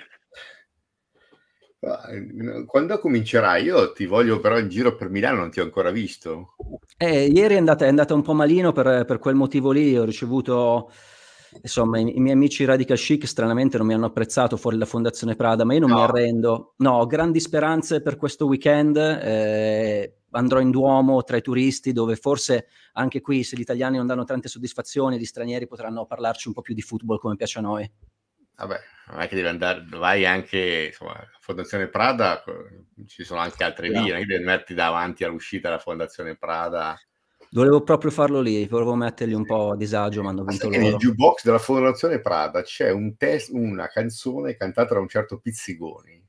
Eh, quando comincerai? Io ti voglio però in giro per Milano, non ti ho ancora visto. Eh, ieri è andata, è andata un po' malino per, per, quel motivo lì, ho ricevuto... Insomma, i, i, miei amici Radical Chic stranamente non mi hanno apprezzato fuori la Fondazione Prada, ma io non no. mi arrendo. No, ho grandi speranze per questo weekend. Eh, andrò in Duomo tra i turisti, dove forse anche qui, se gli italiani non danno tante soddisfazioni, gli stranieri potranno parlarci un po' più di football come piace a noi. Vabbè, non è che devi andare, vai anche, insomma, Fondazione Prada, ci sono anche altre no. vie, non devi metterti davanti all'uscita della Fondazione Prada. Volevo proprio farlo lì, volevo mettergli un po' a disagio, ma hanno vinto loro. Nel jukebox della Fondazione Prada c'è un test, una canzone cantata da un certo Pizzigoni.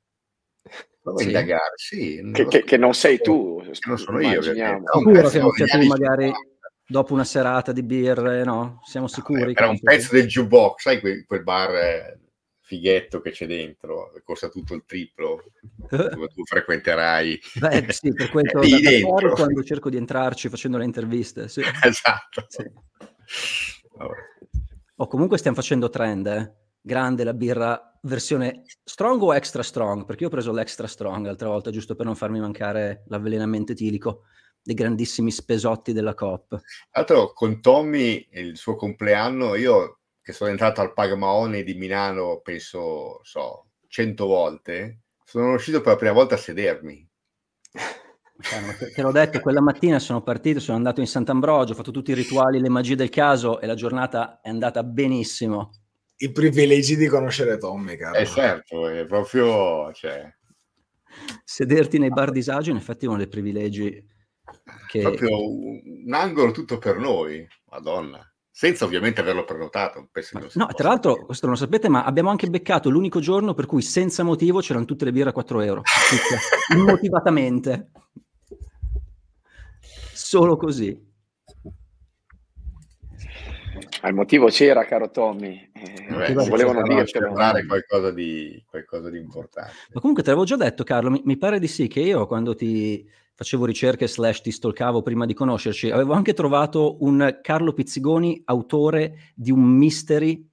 Provo sì. indagare, sì. Che, che, che, non sei tu. Che non sono io. Perché, Sicuro che non sia tu magari... Fa dopo una serata di birre, no? Siamo sicuri? era un pezzo del jukebox, sai quel, quel bar eh, fighetto che c'è dentro, costa tutto il triplo, eh? dove tu frequenterai. Beh, sì, per questo da, da quando cerco di entrarci facendo le interviste. Sì. Esatto. Sì. O comunque stiamo facendo trend, eh? Grande la birra versione strong o extra strong? Perché io ho preso l'extra strong l'altra volta, giusto per non farmi mancare l'avvelenamento etilico dei grandissimi spesotti della COP. Tra l'altro con Tommy, il suo compleanno, io che sono entrato al Pagmaone di Milano, penso, so, cento volte, sono riuscito per la prima volta a sedermi. Cioè, te, te l'ho detto, quella mattina sono partito, sono andato in Sant'Ambrogio, ho fatto tutti i rituali, le magie del caso e la giornata è andata benissimo. I privilegi di conoscere Tommy, caro. Eh certo, è proprio... Cioè... Sederti nei bar disagio in effetti è uno dei privilegi che... Proprio un angolo tutto per noi, madonna senza ovviamente averlo prenotato. no, tra l'altro, dire. questo non lo sapete, ma abbiamo anche beccato l'unico giorno per cui senza motivo c'erano tutte le birre a 4 euro, immotivatamente. Solo così. il motivo c'era, caro Tommy. Eh, eh Beh, volevano dircelo. Qualcosa di, qualcosa di importante. Ma comunque te l'avevo già detto, Carlo, mi, mi pare di sì che io quando ti facevo ricerche slash ti stalkavo prima di conoscerci, avevo anche trovato un Carlo Pizzigoni, autore di un mystery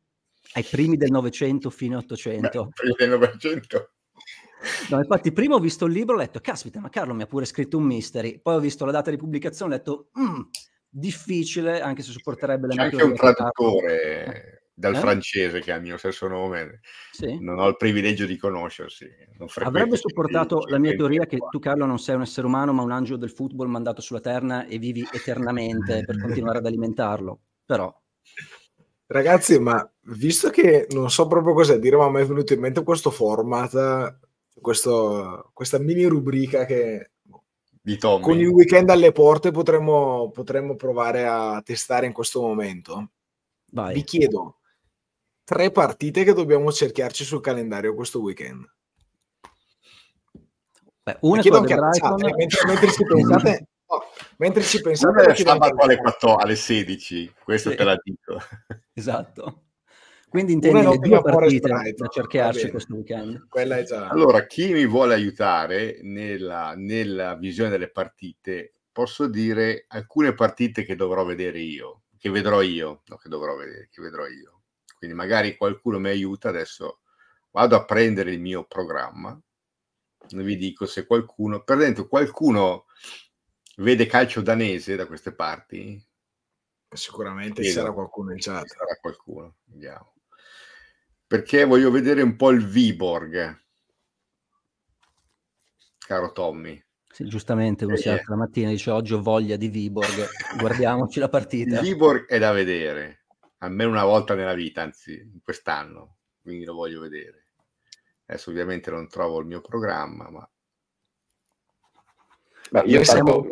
ai primi del Novecento fino all'Ottocento. Primi del Novecento? No, infatti prima ho visto il libro, ho letto, caspita, ma Carlo mi ha pure scritto un mystery, poi ho visto la data di pubblicazione, ho letto, mm, difficile, anche se supporterebbe la mia C'è anche un traduttore dal eh? francese che ha il mio stesso nome, sì. non ho il privilegio di conoscersi. Avrebbe supportato la mia teoria che tu Carlo non sei un essere umano ma un angelo del football mandato sulla terra e vivi eternamente per continuare ad alimentarlo, però... Ragazzi, ma visto che non so proprio cos'è dire, ma mi è venuto in mente questo format, questo, questa mini rubrica che con il weekend alle porte potremmo, potremmo provare a testare in questo momento. Vai. Vi chiedo, tre partite che dobbiamo cerchiarci sul calendario questo weekend. Beh, una chiedo anche a Brighton... Eh, mentre, mentre ci pensate, no, mentre ci pensate è sabato alle 14, alle 16, questo sì. te la dico. Esatto. Quindi intendi le due partite da cercarci questo weekend. Già... Allora, chi mi vuole aiutare nella, nella, visione delle partite, posso dire alcune partite che dovrò vedere io, che vedrò io, no, che dovrò vedere, che vedrò io. Quindi magari qualcuno mi aiuta adesso, vado a prendere il mio programma, vi dico se qualcuno, per esempio qualcuno vede calcio danese da queste parti? Sicuramente ci sarà qualcuno in chat. Ci sarà qualcuno, vediamo. Perché voglio vedere un po' il Viborg, caro Tommy. Sì, giustamente, come eh, la mattina dice oggi ho voglia di Viborg, guardiamoci la partita. Il Viborg è da vedere almeno una volta nella vita, anzi quest'anno, quindi lo voglio vedere. Adesso ovviamente non trovo il mio programma, ma... Beh, io pensavo,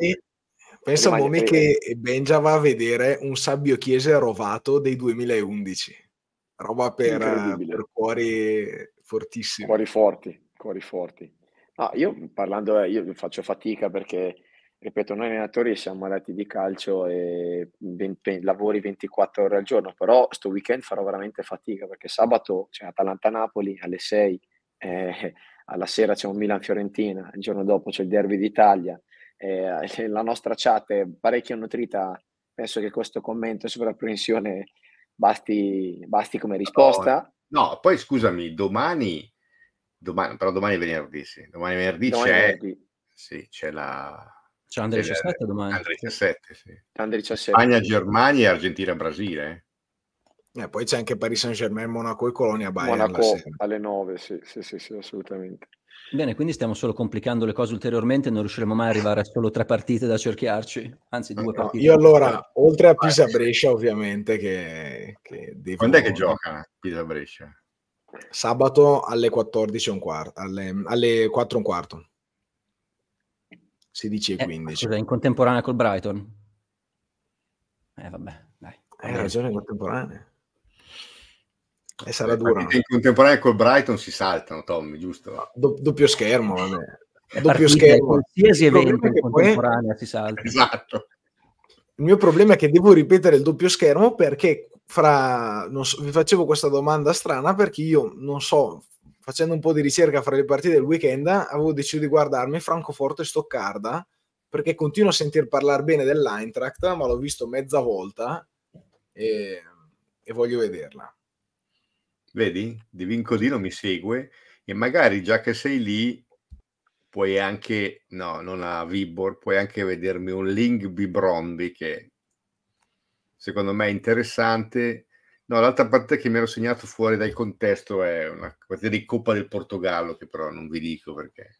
pensa Momi che Benja va a vedere un sabbio chiese rovato dei 2011, roba per, per cuori fortissimi. Cuori forti, cuori forti. Ah, io parlando, eh, io faccio fatica perché ripeto, noi allenatori siamo malati di calcio e 20, lavori 24 ore al giorno, però sto weekend farò veramente fatica perché sabato c'è Atalanta-Napoli alle 6, eh, alla sera c'è un Milan-Fiorentina, il giorno dopo c'è il Derby d'Italia, eh, la nostra chat è parecchio nutrita, penso che questo commento sovrappressione basti, basti come risposta. No, oh, no, poi scusami, domani, domani, però domani è venerdì, sì. domani venerdì domani c'è... Venerdì. Sì, c'è la, c'è under 17 domani. Under 17, sì. Under 17. Spagna, Germania, e Argentina, Brasile. Eh. eh, poi c'è anche Paris Saint-Germain, Monaco e Colonia. Bayern Monaco alle 9, sì, sì, sì, sì, assolutamente. Bene, quindi stiamo solo complicando le cose ulteriormente, non riusciremo mai a arrivare a solo tre partite da cerchiarci, anzi due no, partite. Io allora, oltre a Pisa-Brescia ovviamente, che, che devo... Quando è che gioca Pisa-Brescia? Sabato alle 14 e un quarto, alle, alle 4 e un quarto. 16 e 15. Eh, in contemporanea col Brighton? Eh vabbè, dai. Hai ragione, in contemporanea. E sarà dura. In contemporanea col Brighton si saltano, Tommy, giusto? Ah, do- doppio schermo, vabbè. Eh, doppio schermo. Qualsiasi evento in contemporanea poi... si salta. Esatto. Il mio problema è che devo ripetere il doppio schermo perché fra... So, vi facevo questa domanda strana perché io non so facendo un po' di ricerca fra le partite del weekend, avevo deciso di guardarmi Francoforte e Stoccarda perché continuo a sentir parlare bene dell'Eintracht, ma l'ho visto mezza volta e, e voglio vederla. Vedi, Divin così mi segue e magari già che sei lì puoi anche, no, non a Vibor, puoi anche vedermi un link Bibrondi che secondo me è interessante No, l'altra parte che mi ero segnato fuori dal contesto è una partita di Coppa del Portogallo, che però non vi dico perché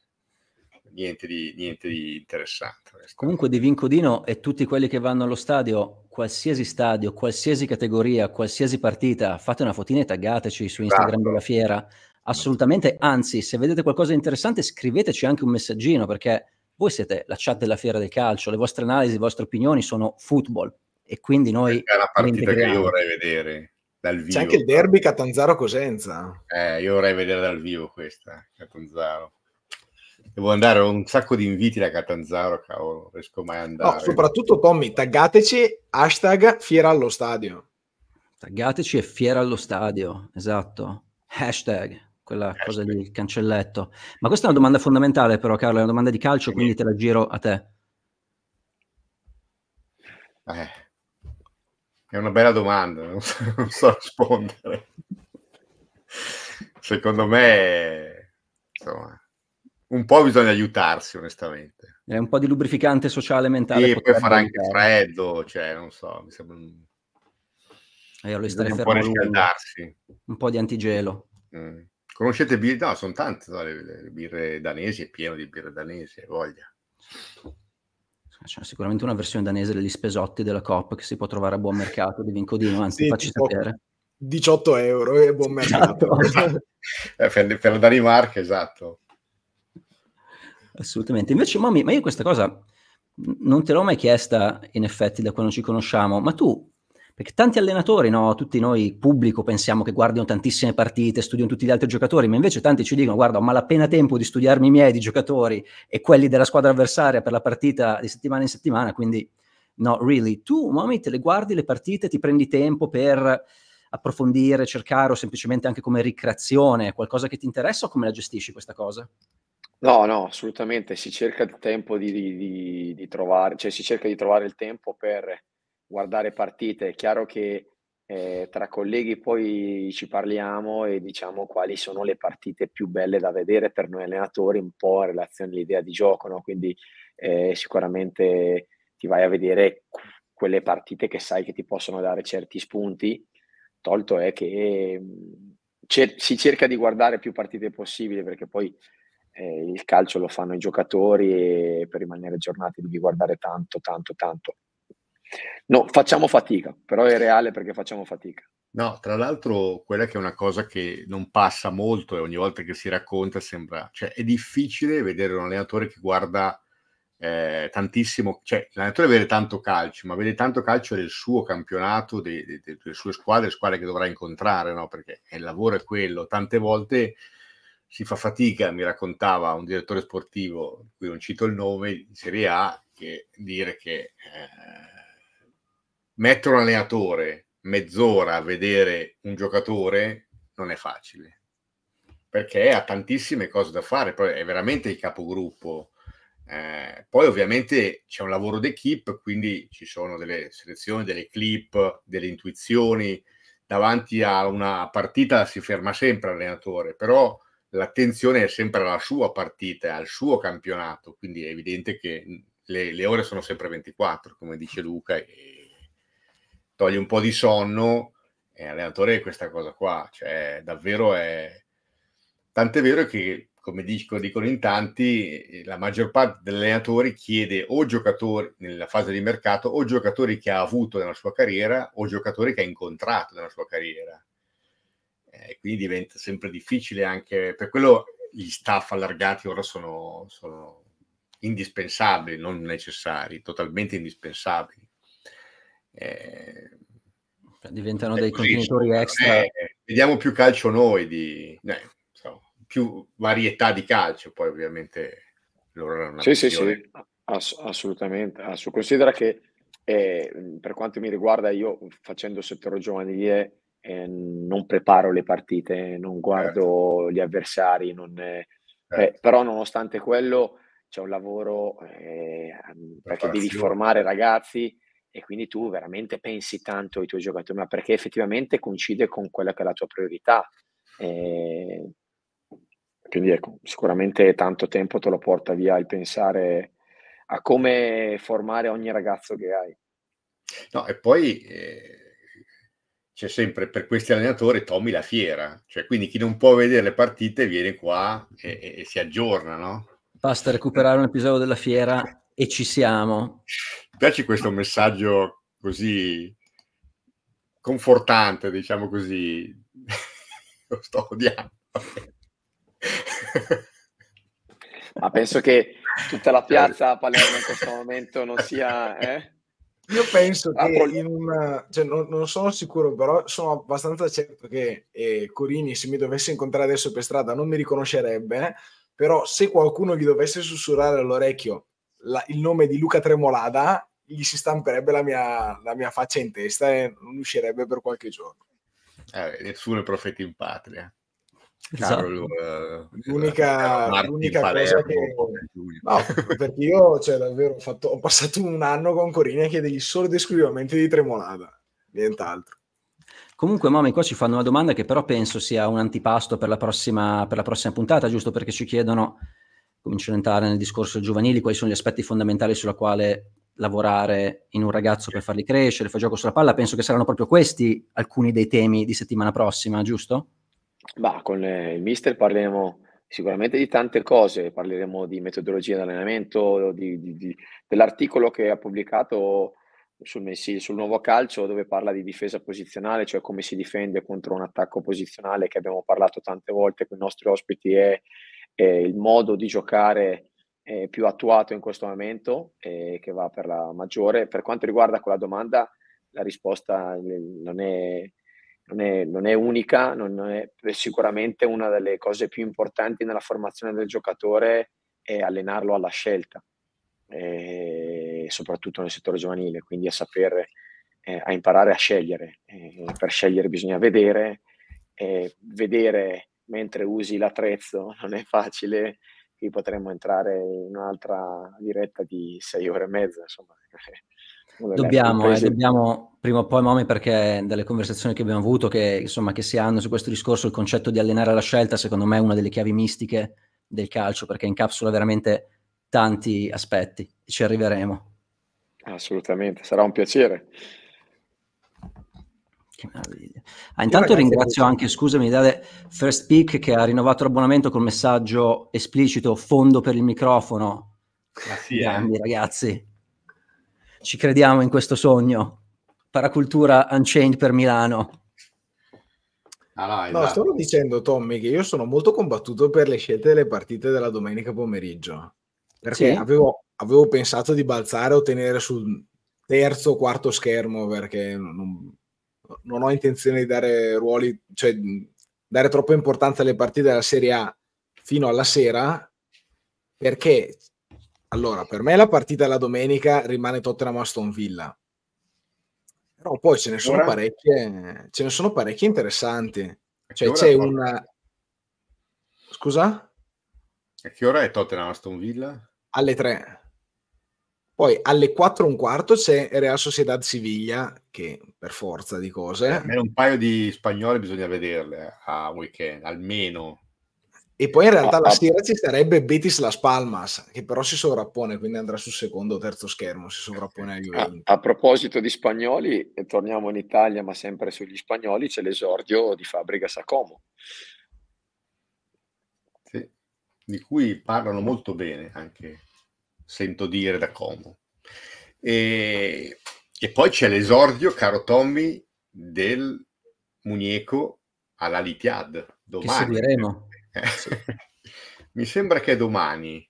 niente di, niente di interessante. Comunque di Vincodino e tutti quelli che vanno allo stadio, qualsiasi stadio, qualsiasi categoria, qualsiasi partita, fate una fotina e taggateci su Instagram esatto. della fiera. Assolutamente, anzi, se vedete qualcosa di interessante scriveteci anche un messaggino perché voi siete la chat della fiera del calcio, le vostre analisi, le vostre opinioni sono football e quindi noi... È la partita che io vorrei vedere dal vivo. C'è anche il derby Catanzaro-Cosenza. Eh, io vorrei vedere dal vivo questa, Catanzaro. Devo andare, ho un sacco di inviti da Catanzaro, cavolo, riesco mai a andare. No, soprattutto Tommy, taggateci hashtag Fiera allo Stadio. Taggateci e Fiera allo Stadio, esatto. Hashtag quella cosa lì, cancelletto. Ma questa è una domanda fondamentale, però, Carlo, è una domanda di calcio, quindi te la giro a te. Eh, è una bella domanda, non so, non so rispondere. Secondo me, insomma, un po' bisogna aiutarsi, onestamente. È un po' di lubrificante sociale e mentale. E poi farà anche freddo, cioè, non so, mi sembra... Un... Eh, lo un po' riscaldarsi. Un po' di antigelo. Mm. Conoscete birre? No, sono tante, no, le, le, birre danesi, è pieno di birre danesi, voglia c'è sicuramente una versione danese degli spesotti della COP che si può trovare a buon mercato di Vincodino, anzi sì, facci sapere. 18 euro e buon mercato. Esatto. Eh, per, per, la Danimarca, esatto. Assolutamente. Invece, Mami, ma io questa cosa non te l'ho mai chiesta, in effetti, da quando ci conosciamo, ma tu perché tanti allenatori, no? tutti noi pubblico pensiamo che guardino tantissime partite, studiano tutti gli altri giocatori, ma invece tanti ci dicono guarda ho malapena tempo di studiarmi i miei di giocatori e quelli della squadra avversaria per la partita di settimana in settimana, quindi no, really. Tu, mommy, te le guardi le partite, ti prendi tempo per approfondire, cercare o semplicemente anche come ricreazione, qualcosa che ti interessa o come la gestisci questa cosa? No, no, assolutamente, si cerca il tempo di, di, di trovare, cioè si cerca di trovare il tempo per guardare partite. È chiaro che eh, tra colleghi poi ci parliamo e diciamo quali sono le partite più belle da vedere per noi allenatori, un po' in relazione all'idea di gioco, no? quindi eh, sicuramente ti vai a vedere quelle partite che sai che ti possono dare certi spunti, tolto è che mm, cer- si cerca di guardare più partite possibile perché poi eh, il calcio lo fanno i giocatori e per rimanere aggiornati devi guardare tanto, tanto, tanto. No, facciamo fatica, però è reale perché facciamo fatica. No, tra l'altro quella che è una cosa che non passa molto e ogni volta che si racconta sembra, cioè è difficile vedere un allenatore che guarda eh, tantissimo, cioè l'allenatore vede tanto calcio, ma vede tanto calcio del suo campionato, de, delle sue squadre, squadre che dovrà incontrare, no? perché il lavoro è quello, tante volte si fa fatica, mi raccontava un direttore sportivo, qui non cito il nome, di Serie A, che dire che... Eh, mettere un allenatore mezz'ora a vedere un giocatore non è facile perché ha tantissime cose da fare, poi è veramente il capogruppo. Eh, poi ovviamente c'è un lavoro d'equipe, quindi ci sono delle selezioni, delle clip, delle intuizioni. Davanti a una partita si ferma sempre l'allenatore, però l'attenzione è sempre alla sua partita, al suo campionato, quindi è evidente che le, le ore sono sempre 24, come dice Luca, e toglie un po' di sonno e allenatore è questa cosa qua, cioè davvero è... Tant'è vero che, come dico, dicono in tanti, la maggior parte degli allenatori chiede o giocatori nella fase di mercato, o giocatori che ha avuto nella sua carriera, o giocatori che ha incontrato nella sua carriera. E eh, quindi diventa sempre difficile anche per quello gli staff allargati ora sono, sono indispensabili, non necessari, totalmente indispensabili. Eh, cioè, Diventano dei contenitori extra. Eh, vediamo più calcio noi, di, eh, so, più varietà di calcio, poi ovviamente loro hanno una Sì, sì, sì, Ass- assolutamente. Ass- considera che eh, per quanto mi riguarda io facendo settore giovanile eh, non preparo le partite, non guardo certo. gli avversari, non, eh, certo. però nonostante quello c'è un lavoro eh, perché devi formare ragazzi e quindi tu veramente pensi tanto ai tuoi giocatori, ma perché effettivamente coincide con quella che è la tua priorità. E eh, quindi ecco, sicuramente tanto tempo te lo porta via il pensare a come formare ogni ragazzo che hai. No, e poi eh, c'è sempre per questi allenatori Tommy la fiera, cioè quindi chi non può vedere le partite viene qua e, e, e si aggiorna, no? Basta recuperare un episodio della fiera e ci siamo piace questo messaggio così confortante, diciamo così. Lo sto odiando. Ma penso che tutta la piazza a Palermo in questo momento non sia... Eh? Io penso ah, che in una, cioè non, non, sono sicuro, però sono abbastanza certo che eh, Corini, se mi dovesse incontrare adesso per strada, non mi riconoscerebbe, però se qualcuno gli dovesse sussurrare all'orecchio la, il nome di Luca Tremolada, gli si stamperebbe la mia, la mia faccia in testa e non uscirebbe per qualche giorno. Eh, nessuno è profeta in patria. Esatto. Caro, eh, l'unica, eh, l'unica cosa che no, perché io cioè, davvero ho, fatto, ho, passato un anno con Corina che degli solo ed esclusivamente di Tremolada, nient'altro. Comunque, Mami, qua ci fanno una domanda che però penso sia un antipasto per la prossima, per la prossima puntata, giusto perché ci chiedono, cominciano ad entrare nel discorso giovanili, quali sono gli aspetti fondamentali sulla quale lavorare in un ragazzo per farli crescere, fa gioco sulla palla, penso che saranno proprio questi alcuni dei temi di settimana prossima, giusto? Bah, con eh, il mister parleremo sicuramente di tante cose, parleremo di metodologia di allenamento, di, di, di, dell'articolo che ha pubblicato sul, messi, sul nuovo calcio dove parla di difesa posizionale, cioè come si difende contro un attacco posizionale che abbiamo parlato tante volte con i nostri ospiti, e il modo di giocare eh, più attuato in questo momento e eh, che va per la maggiore. Per quanto riguarda quella domanda, la risposta non è, non è, non è unica, non è, è, sicuramente una delle cose più importanti nella formazione del giocatore è allenarlo alla scelta, eh, soprattutto nel settore giovanile, quindi a sapere, eh, a imparare a scegliere. per scegliere bisogna vedere, vedere mentre usi l'attrezzo non è facile, qui potremmo entrare in un'altra diretta di sei ore e mezza, insomma. Dobbiamo, eh, dobbiamo, prima o poi, Momi, perché dalle conversazioni che abbiamo avuto, che, insomma, che si hanno su questo discorso, il concetto di allenare la scelta, secondo me è una delle chiavi mistiche del calcio, perché incapsula veramente tanti aspetti. Ci arriveremo. Assolutamente, sarà un piacere. Che meraviglia. Ah, intanto ringrazio anche, scusami, Dale First Peak che ha rinnovato l'abbonamento col messaggio esplicito fondo per il microfono. Ah, sì, eh. Grandi, eh. ragazzi. Ci crediamo in questo sogno. Paracultura Unchained per Milano. Ah, no, stavo dicendo, Tommy, che io sono molto combattuto per le scelte delle partite della domenica pomeriggio. Perché sì? avevo, avevo pensato di balzare o tenere sul terzo o quarto schermo perché non, non ho intenzione di dare ruoli, cioè dare troppa importanza alle partite della Serie A fino alla sera, perché allora, per me la partita della domenica rimane Tottenham Aston Villa. Però poi ce ne sono ora? parecchie, ce ne sono parecchie interessanti. Cioè c'è una Scusa? A che ora è Tottenham Aston Villa? Alle 3. Poi alle 4 e un quarto c'è Real Sociedad Siviglia, che per forza di cose... Eh, almeno un paio di spagnole bisogna vederle eh, a weekend, almeno. E poi in realtà ah, la sera ci sarebbe Betis Las Palmas, che però si sovrappone, quindi andrà sul secondo o terzo schermo, si sovrappone agli eh, a, a proposito di spagnoli, torniamo in Italia, ma sempre sugli spagnoli, c'è l'esordio di Fabbrica Sacomo. Sì, di cui parlano molto bene anche sento dire da Como. E, e poi c'è l'esordio, caro Tommy, del Munieco alla Litiad. Domani. Eh, sì. Mi sembra che è domani.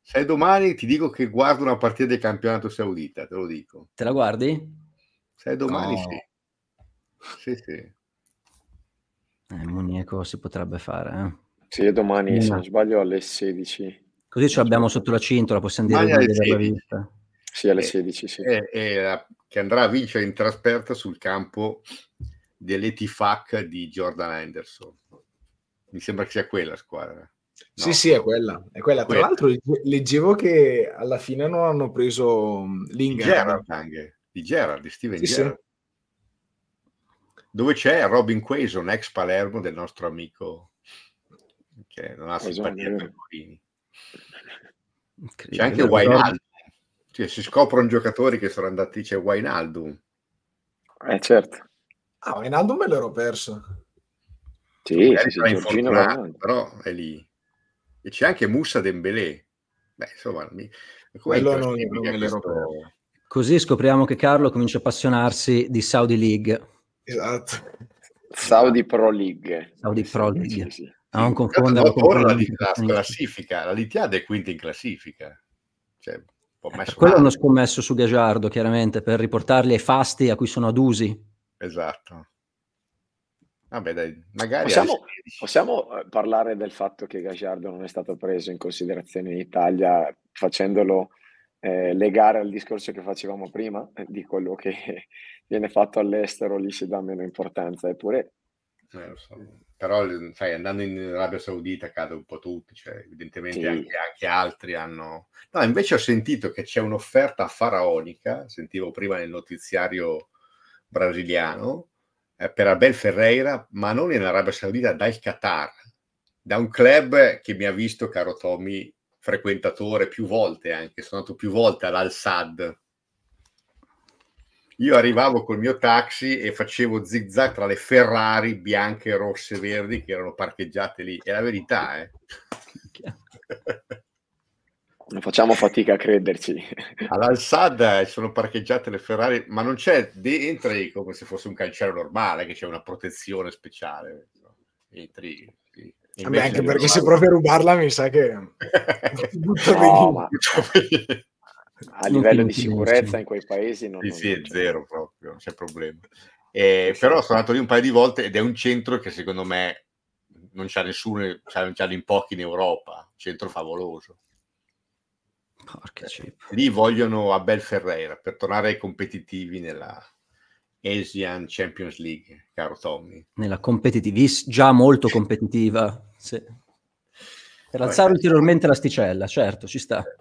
Se è domani ti dico che guardo una partita del campionato saudita, te lo dico. Te la guardi? Se è domani no. sì. Sì, sì. Eh, Munieco si potrebbe fare. Eh. Sì, domani, se non sbaglio, alle 16. Così ce l'abbiamo sotto la cintola, possiamo dire di averla vista. Sì, alle 16, eh, sì. E, eh, e, eh, che andrà a vincere in trasferta sul campo dell'Etifac di Jordan Anderson. Mi sembra che sia quella squadra. No? Sì, sì, è quella. È quella. Tra l'altro leggevo che alla fine non hanno preso mm, l'Ingham. Di Gerard, di Steven sì, Gerard. Sì. Dove c'è Robin Quason, ex Palermo del nostro amico che non ha simpatia per Morini. C'è anche Wijnaldum. Cioè, si scoprono giocatori che sono andati, c'è Wijnaldum. Eh certo. Ah, Wijnaldum me l'ero perso. Sì, sì, sì però è lì. E c'è anche Moussa Dembélé. Beh, insomma, mi... quello non, non me l'ero perso. Così scopriamo che Carlo comincia a appassionarsi di Saudi League. Esatto. Saudi Pro League. Saudi Pro League. Sì, sì. A ah, non confondere con la, classifica, la Litiade è quinta in classifica. Cioè, eh, quello hanno scommesso su Gagiardo, chiaramente, per riportarli ai fasti a cui sono adusi. Esatto. Vabbè, dai, magari possiamo, possiamo, eh, parlare del fatto che Gagiardo non è stato preso in considerazione in Italia facendolo eh, legare al discorso che facevamo prima eh, di quello che viene fatto all'estero, lì si dà meno importanza, eppure eh, però ehm, sai, andando in Arabia Saudita cade un po' tutti, cioè, evidentemente sì. anche, anche, altri hanno... No, invece ho sentito che c'è un'offerta faraonica, sentivo prima nel notiziario brasiliano, eh, per Abel Ferreira, ma non in Arabia Saudita, dal Qatar, da un club che mi ha visto, caro Tommy, frequentatore più volte anche, sono andato più volte all'Al-Sad, io arrivavo col mio taxi e facevo zigzag tra le Ferrari bianche, rosse, e verdi che erano parcheggiate lì. È la verità, eh. Non facciamo fatica a crederci. allal eh, sono parcheggiate le Ferrari, ma non c'è, entri come se fosse un cancello normale, che c'è una protezione speciale. Entri. Vabbè, anche perché se provi a rubarla mi sa che... no, ma a livello di sicurezza in quei paesi non, sì, non sì, è zero proprio, non c'è problema. Eh, però sono andato lì un paio di volte ed è un centro che secondo me non c'ha nessuno, c'ha, c'ha in pochi in Europa, centro favoloso. Porca eh, lì vogliono Abel Ferreira per tornare ai competitivi nella Asian Champions League, caro Tommy. Nella competitivissima, già molto competitiva, sì. Per alzare ulteriormente l'asticella, certo, ci sta. Eh,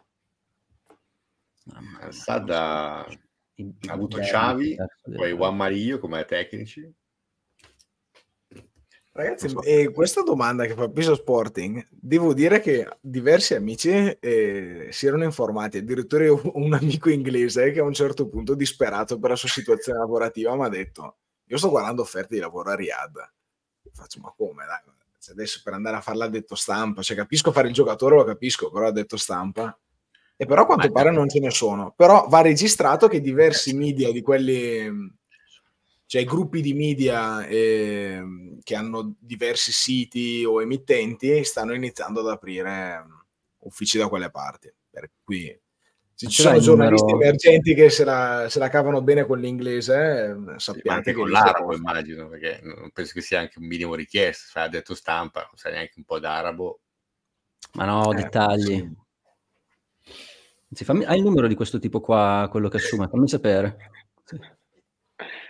Mamma Sad ha, ha avuto Xavi, poi Juan Mario come tecnici. Ragazzi, so. eh, questa domanda che fa Piso Sporting, devo dire che diversi amici eh, si erano informati, addirittura un amico inglese che a un certo punto, disperato per la sua situazione lavorativa, mi ha detto, io sto guardando offerte di lavoro a Riyadh. Faccio, ma come? Dai, adesso per andare a farla a detto stampa, cioè capisco fare il giocatore, lo capisco, però a detto stampa e però a quanto Ma pare non ce ne sono. Però va registrato che diversi eh media di quelli, cioè gruppi di media eh, che hanno diversi siti o emittenti, stanno iniziando ad aprire uffici da quelle parti. Per cui se ci sono giornalisti numero... emergenti che se la, se la, cavano bene con l'inglese, eh, sappiamo. sappiate. anche con l'arabo, immagino, perché non penso che sia anche un minimo richiesto. Se ha detto stampa, non sai neanche un po' d'arabo. Ma no, eh, dettagli. Sì. Anzi, fammi, hai il numero di questo tipo qua, quello che assume, fammi sapere. Sì.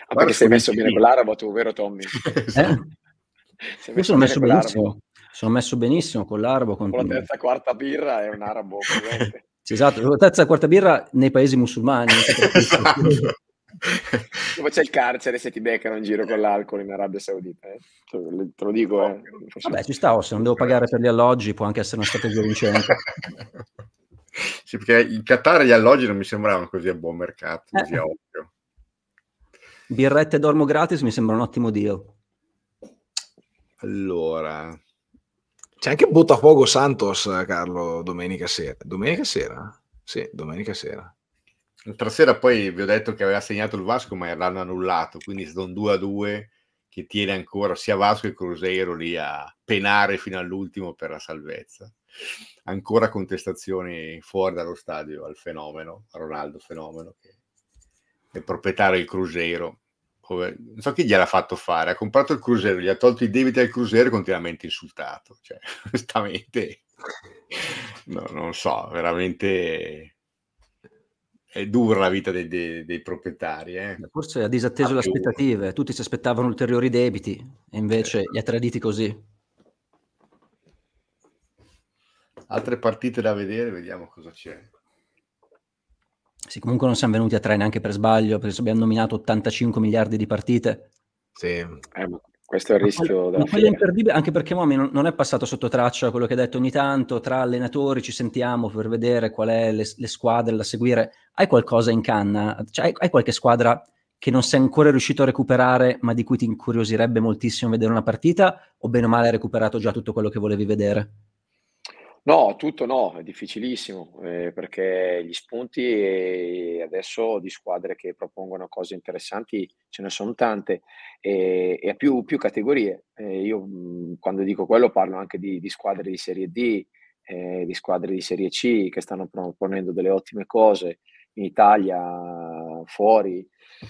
Ah, perché sei messo bene con l'arabo tu, vero Tommy? eh? Io sono messo benissimo, sono messo benissimo con l'arabo. Con, con la terza quarta birra è un arabo. sì, esatto, la terza e quarta birra nei paesi musulmani. esatto. Dove c'è il carcere se ti beccano in giro con l'alcol in Arabia Saudita. Eh? Cioè, te lo dico. Eh. Vabbè, ci sta, oh, se non devo pagare per gli alloggi può anche essere una strategia vincente sì, perché in Qatar gli alloggi non mi sembravano così a buon mercato, eh. così eh. ovvio. Birrette dormo gratis mi sembra un ottimo deal. Allora, c'è anche Botafogo Santos, Carlo, domenica sera. Domenica sera? Sì, domenica sera. L'altra sera poi vi ho detto che aveva segnato il Vasco, ma l'hanno annullato, quindi sono 2 a 2 che tiene ancora sia Vasco che Cruzeiro lì a penare fino all'ultimo per la salvezza ancora contestazioni fuori dallo stadio al fenomeno, a Ronaldo Fenomeno, che è proprietario del Cruzeiro. Non so chi gliel'ha fatto fare, ha comprato il Cruzeiro, gli ha tolto i debiti al Cruzeiro e continuamente insultato. Cioè, onestamente, no, non so, veramente è dura la vita dei, dei, dei proprietari. Eh. Forse ha disatteso le aspettative, tutti si aspettavano ulteriori debiti e invece eh. li ha traditi così. altre partite da vedere, vediamo cosa c'è. Sì, comunque non siamo venuti a tre neanche per sbaglio, perché abbiamo nominato 85 miliardi di partite. Sì, eh, questo è il rischio ma, ma imperdibile, anche perché Momi non, non, è passato sotto traccia quello che ha detto ogni tanto, tra allenatori ci sentiamo per vedere qual è le, le squadre da seguire. Hai qualcosa in canna? Cioè, hai, hai, qualche squadra che non sei ancora riuscito a recuperare, ma di cui ti incuriosirebbe moltissimo vedere una partita? O bene o male hai recuperato già tutto quello che volevi vedere? No, tutto no, è difficilissimo, eh, perché gli spunti eh, adesso di squadre che propongono cose interessanti ce ne sono tante e, e a più, più categorie. Eh, io mhmm, quando dico quello parlo anche di, di squadre di Serie D, eh, di squadre di Serie C che stanno proponendo delle ottime cose in Italia, fuori.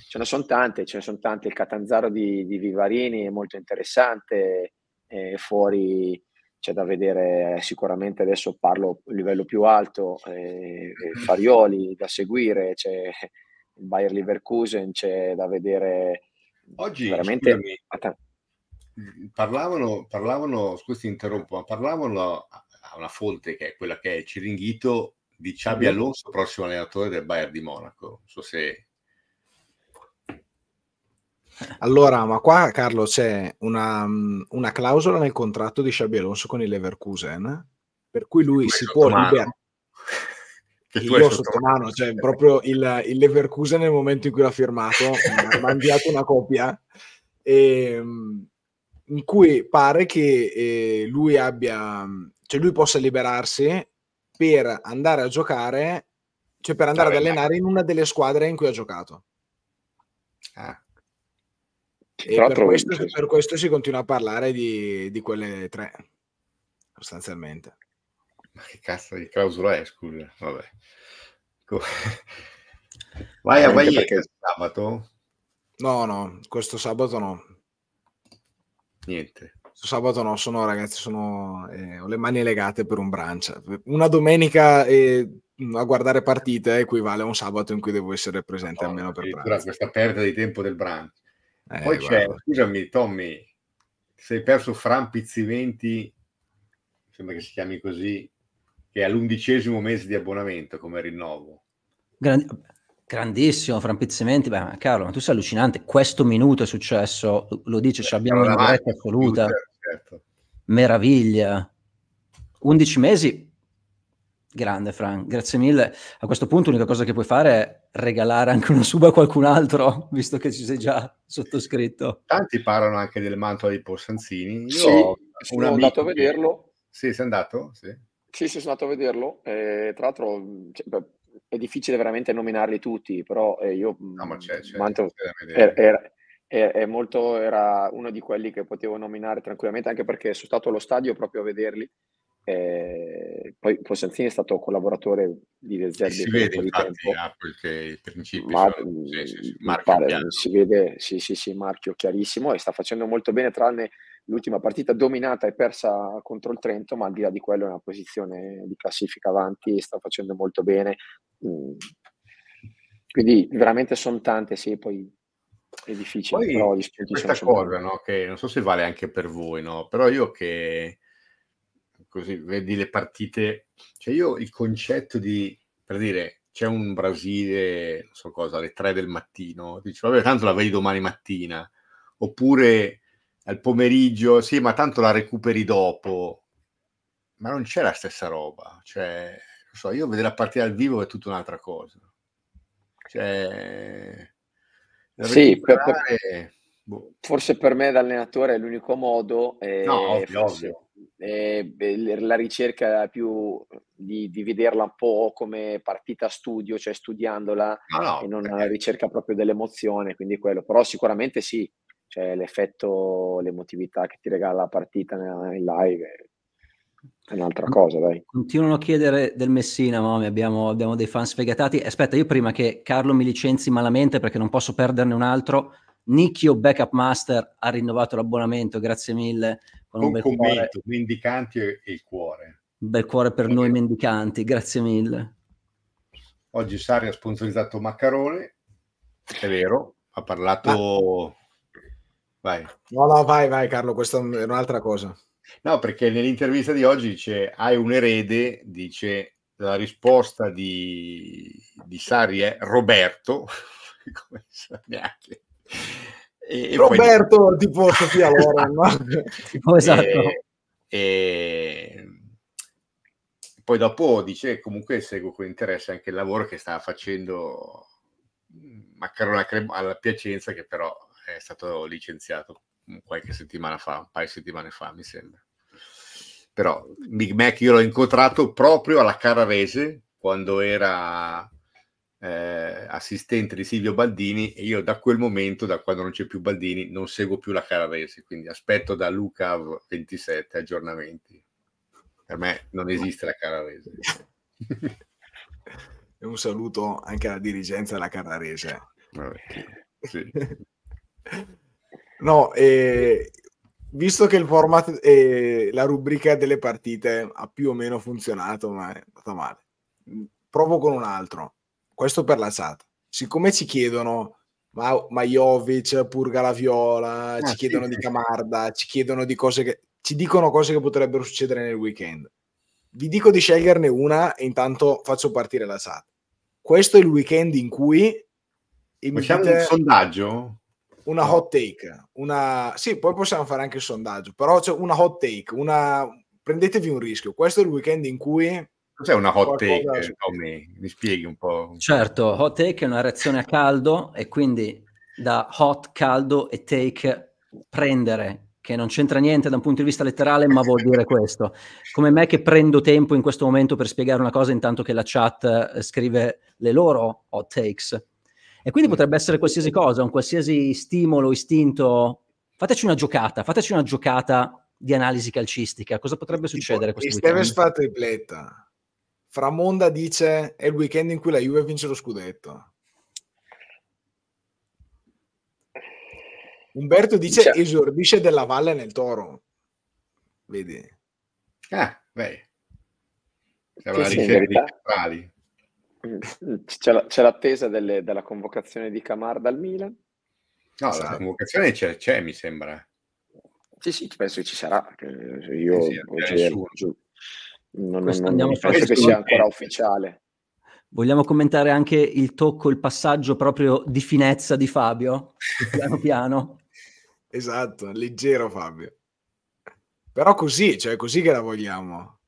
Ce ne sono tante, ce ne sono tante. Il Catanzaro di, di Vivarini è molto interessante, eh, fuori c'è da vedere eh, sicuramente adesso parlo a livello più alto, eh, eh, Farioli da seguire, c'è il Bayer Leverkusen, c'è da vedere oggi veramente... Scusami, parlavano, parlavano, scusi interrompo, ma parlavano a una fonte che è quella che è Ciringhito di Xabi mhm. Alonso, prossimo allenatore del Bayern di Monaco, non so se allora, ma qua Carlo c'è una, mm, una clausola nel contratto di Xabi Alonso con il Leverkusen, per cui lui si può liberare. io sotto mano, cioè proprio il, il, Leverkusen nel momento in cui l'ha firmato, mi ha inviato una copia, e, ehm, in cui pare che eh, lui abbia, mm, cioè lui possa liberarsi per andare a giocare, cioè per andare ad allenare in una delle squadre in cui ha giocato. Ah. E per questo, per questo, si continua a parlare di, di quelle tre, sostanzialmente. Ma che cazzo di clausola è, scusa? Vabbè. Vai a Baie perché... sabato? No, no, questo sabato no. Niente. Questo sabato no, sono ragazzi, sono, eh, ho le mani legate per un brancia. Una domenica eh, a guardare partite equivale a un sabato in cui devo essere presente no, almeno per pranzo. Questa perdita di tempo del brancio. Eh, Poi c'è, scusami Tommy, sei perso Fran Pizziventi, sembra che si chiami così, che è all'undicesimo mese di abbonamento come rinnovo. Grandi- grandissimo Fran Pizzimenti, beh Carlo, ma tu sei allucinante, questo minuto è successo, lo dice, ci abbiamo una diretta assoluta, certo. meraviglia, 11 mesi Grande Fran, grazie mille. A questo punto l'unica cosa che puoi fare è regalare anche una sub a qualcun altro, visto che ci sei già sottoscritto. Tanti parlano anche del manto dei Possanzini. Io sì, sono andato a vederlo. Sì, sei andato? Sì. sì, sì, sono andato a vederlo. Eh, tra l'altro cioè, beh, è difficile veramente nominarli tutti, però eh, io... No, ma mm, c'è, c'è, manto... c'è era, era, er, molto, era uno di quelli che potevo nominare tranquillamente, anche perché sono stato allo stadio proprio a vederli eh, poi Posanzini è stato collaboratore di Deserdi si vede infatti tempo. Apple che i principi Ma, sì, sì, sì, pare, si vede sì sì sì marchio chiarissimo e sta facendo molto bene tranne l'ultima partita dominata e persa contro il Trento ma al di là di quello è una posizione di classifica avanti sta facendo molto bene mm. quindi veramente sono tante sì poi è difficile Poi, però gli spunti questa cosa no, che non so se vale anche per voi no? però io che così vedi le partite. Cioè io il concetto di, per dire, c'è un Brasile, non so cosa, alle 3 del mattino, dici vabbè tanto la vedi domani mattina, oppure al pomeriggio, sì ma tanto la recuperi dopo, ma non c'è la stessa roba, cioè, non so, io vedere la partita al vivo è tutta un'altra cosa. Cioè, sì, per, per, boh. forse per me da allenatore è l'unico modo. È, eh, no, ovvio, ovvio. Eh, la ricerca più di, di, vederla un po' come partita studio, cioè studiandola no, ah, no, e non la ricerca proprio dell'emozione, quindi quello. Però sicuramente sì, cioè l'effetto, l'emotività che ti regala la partita in live è un'altra cosa, dai. Continuano a chiedere del Messina, mamma, abbiamo, abbiamo dei fan sfegatati. Aspetta, io prima che Carlo mi licenzi malamente perché non posso perderne un altro, Nicchio Backup Master ha rinnovato l'abbonamento, grazie mille con, con un commento, cuore. mendicanti e il cuore. Un bel cuore per okay. noi mendicanti, grazie mille. Oggi Sari ha sponsorizzato Maccarone, è vero, ha parlato... Vai. No, no, vai, vai Carlo, questa è un'altra cosa. No, perché nell'intervista di oggi dice, hai un erede, dice, la risposta di, di Sari è Roberto, come sa neanche e, Roberto, e poi... tipo Sofia esatto. Loren. no? Oh, esatto. E, e... Poi dopo dice comunque seguo con interesse anche il lavoro che stava facendo Maccarona alla Piacenza, che però è stato licenziato qualche settimana fa, un paio di settimane fa mi sembra. Però Big Mac io l'ho incontrato proprio alla Carrarese, quando era eh, assistente di Silvio Baldini e io da quel momento, da quando non c'è più Baldini, non seguo più la Carraresi, quindi aspetto da Lucav 27 aggiornamenti. Per me non esiste la Carrarese. e un saluto anche alla dirigenza della Carrarese. Eh. sì. no, eh, visto che il format e la rubrica delle partite ha più o meno funzionato, ma è andata male, provo con un altro questo per la chat. Siccome ci chiedono ma, ma Purga la Viola, ah, ci chiedono sì, di Camarda, ci chiedono di cose che ci dicono cose che potrebbero succedere nel weekend. Vi dico di sceglierne una e intanto faccio partire la chat. Questo è il weekend in cui Facciamo un sondaggio? Una hot take, una... sì, poi possiamo fare anche il sondaggio, però c'è una hot take, una... prendetevi un rischio. Questo è il weekend in cui Cos'è una hot take, Tommy? Mi spieghi un po'. Certo, hot take è una reazione a caldo e quindi da hot, caldo e take prendere che non c'entra niente da un punto di vista letterale, ma vuol dire questo. Come me che prendo tempo in questo momento per spiegare una cosa intanto che la chat eh, scrive le loro hot takes. E quindi potrebbe essere qualsiasi cosa, un qualsiasi stimolo, istinto. Fateci una giocata, fateci una giocata di analisi calcistica. Cosa potrebbe succedere questo weekend? Steve Sfato e Pletta. Framonda dice è il weekend in cui la Juve vince lo scudetto. Umberto dice C'è. Cioè esordisce della Valle nel Toro. Vedi? Ah, beh. Siamo sì, sì, c'è, c'è, l'attesa delle, della convocazione di Camar dal Milan? No, la convocazione c'è, c'è, mi sembra. Sì, sì, penso che ci sarà. Io eh sì, oggi, non, non, non, non penso che sia ancora ufficiale. Vogliamo commentare anche il tocco, il passaggio proprio di finezza di Fabio, piano piano. esatto, leggero Fabio. Però così, cioè così che la vogliamo.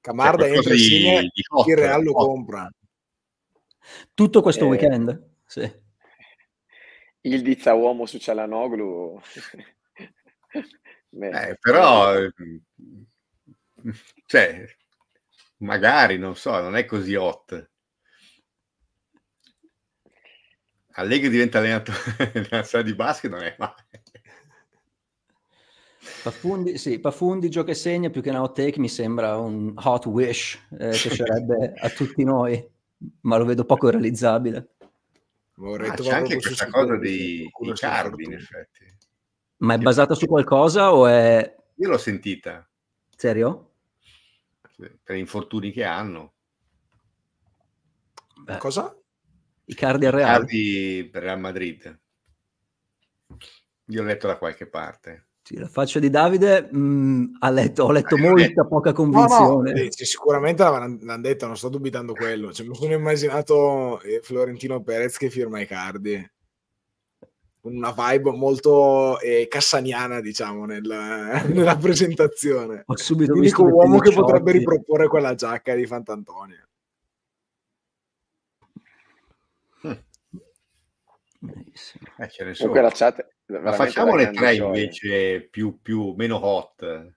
Camarda cioè, entra in il Real lo compra. Tutto questo eh, weekend, sì. Il dizza uomo su Cialanoglu. eh, però cioè, magari, non so, non è così hot. Allegri diventa allenatore della sala di basket, non è male. Pafundi, sì, Pafundi gioca e segna più che una hot take mi sembra un hot wish eh, che sarebbe a tutti noi, ma lo vedo poco realizzabile. Vorrei ah, c'è anche questa cosa di, di Cardi, in effetti. Ma è basata su qualcosa o è... Io l'ho sentita. Serio? per gli infortuni che hanno. Beh. Cosa? I cardi al Real? Cardi Real Madrid. Io ho letto da qualche parte. Sì, la faccia di Davide mh, mm, ha letto, ho letto ah, molta poca convinzione. No, no, sicuramente l'hanno detto, non sto dubitando quello. Cioè, mi sono immaginato eh, Florentino Perez che firma i cardi una vibe molto eh, cassaniana, diciamo, nel, nella presentazione. Ho subito L'unico visto uomo che potrebbe riproporre quella giacca di Fantantonio. Hm. Eh, Comunque la chat ma facciamo le tre invece più, più, meno hot.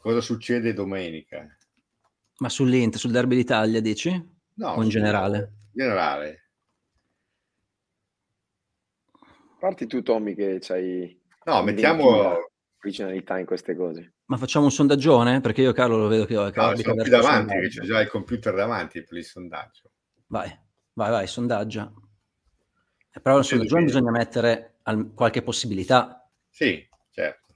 Cosa succede domenica? Ma sull'Inter, sul Derby d'Italia dici? No. O in generale? In generale. Parti tu, Tommy, che c'hai. No, mettiamo originalità in queste cose. Ma facciamo un sondaggione? Perché io, Carlo, lo vedo che ho. no, sono qui davanti, che c'è già il computer davanti per il sondaggio. Vai, vai, vai, sondaggia. Eh, però nel sondaggione bisogna mettere al... qualche possibilità. Sì, certo.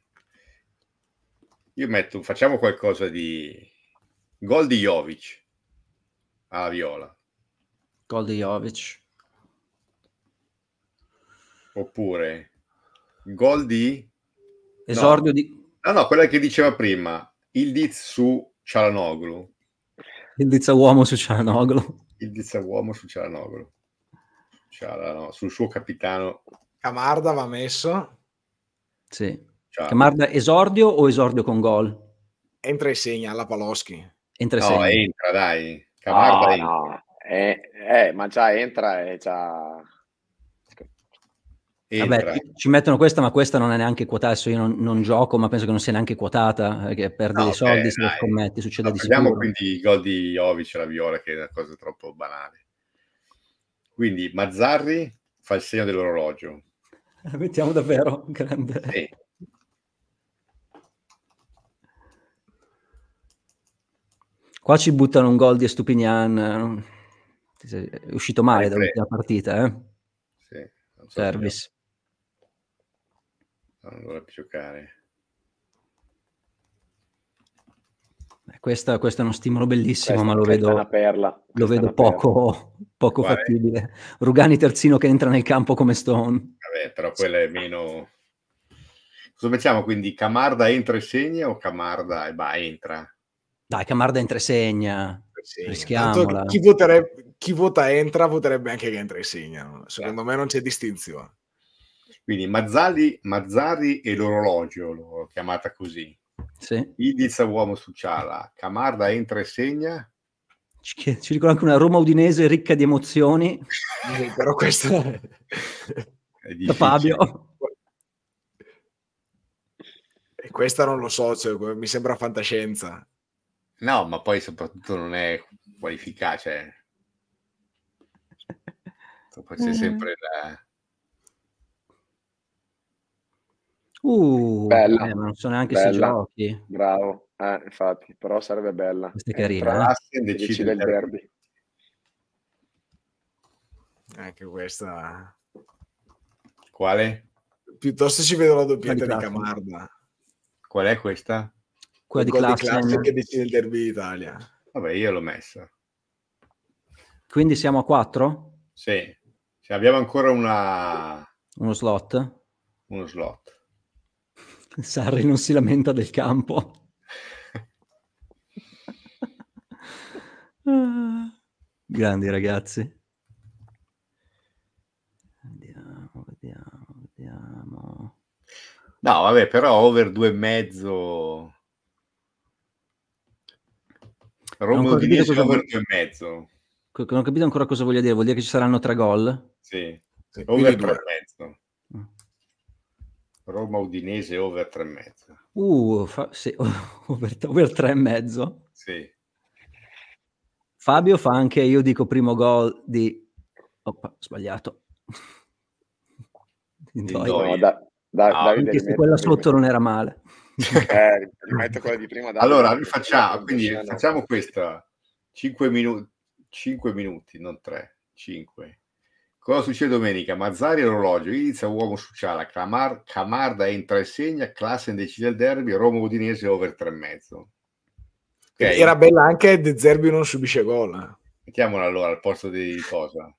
Io metto, facciamo qualcosa di. Gol di Jovic alla Viola. Gol di Jovic oppure gol di... Esordio no. di... No, no, quella che diceva prima, il diz su Cialanoglu. Il diz a uomo su Cialanoglu. Il diz a uomo su Cialanoglu. Cialano, sul suo capitano. Camarda va messo. Sì. Cialano. Camarda esordio o esordio con gol? Entra e segna alla Paloschi. Entra e no, segna. entra, dai. Camarda no, entra. No. Eh, eh, ma già entra e già Vabbè, ci mettono questa, ma questa non è neanche quotata. Adesso io non, non gioco, ma penso che non sia neanche quotata, perché eh, perdi no, dei soldi okay, se lo scommetti, succede no, di sicuro. quindi i gol di Jovic e la Viola, che è una cosa troppo banale. Quindi Mazzarri fa il segno dell'orologio. La Mettiamo davvero grande. Sì. Qua ci buttano un gol di Estupignan. Eh, è uscito male dall'ultima partita, eh? Sì, so service non dovrebbe giocare. Eh, questa, questo è uno stimolo bellissimo, questa, ma lo vedo, lo vedo poco, poco fattibile. Rugani terzino che entra nel campo come Stone. Vabbè, però quella è meno... Cosa facciamo quindi? Camarda entra e segna o Camarda e bah, entra? Dai, Camarda entra e segna. Rischiamola. Chi, chi vota entra voterebbe anche che entra e segna. Esatto. Secondo sì. me non c'è distinzione. Quindi Mazzali, Mazzari e l'orologio, l'ho chiamata così. Sì. Idizza uomo su Ciala, Camarda entra e segna. Ci, ci ricordo anche una Roma udinese ricca di emozioni. Però questo è... è da Fabio. E questa non lo so, cioè, mi sembra fantascienza. No, ma poi soprattutto non è qualificata. Cioè... C'è sempre la Uh, bella. Eh, non so neanche bella. se giochi. Bravo, eh, infatti, però sarebbe bella. Questa è eh, carina. Tra eh? decide il derby. Anche questa. Quale? Piuttosto ci vedo la doppietta di, di Camarda. Qual è questa? Quella di Classic che decide il derby d'Italia. Vabbè, io l'ho messa. Quindi siamo a 4? Sì. Cioè, abbiamo ancora una... Uno slot? Uno slot. Sarri non si lamenta del campo. Grandi ragazzi. Vediamo, vediamo, vediamo. No, vabbè, però over due e mezzo. Roma di 10 over due e mezzo. Non ho capito ancora cosa voglia dire. Vuol dire che ci saranno tre gol? Sì, sì. over due e mezzo. Roma Udinese over 3,5. Uh, fa- sì, over, over 3,5. Sì. Fabio fa anche, io dico primo gol di... Oppa, sbagliato. Di No, da, da, no, ah, Davide, se quella sotto non era male. Eh, rimetto quella di prima. Davide, allora, rifacciamo, quindi facciamo questa. 5 minuti, 5 minuti, non 3, 5. Cosa succede domenica? Mazzari all'orologio, inizia uomo su Ciala, Camar, Camarda entra e segna, Classen decide il derby, Roma Udinese over 3,5. Okay. Era bella anche De Zerbi non subisce gol. Eh. Mettiamola allora al posto di cosa?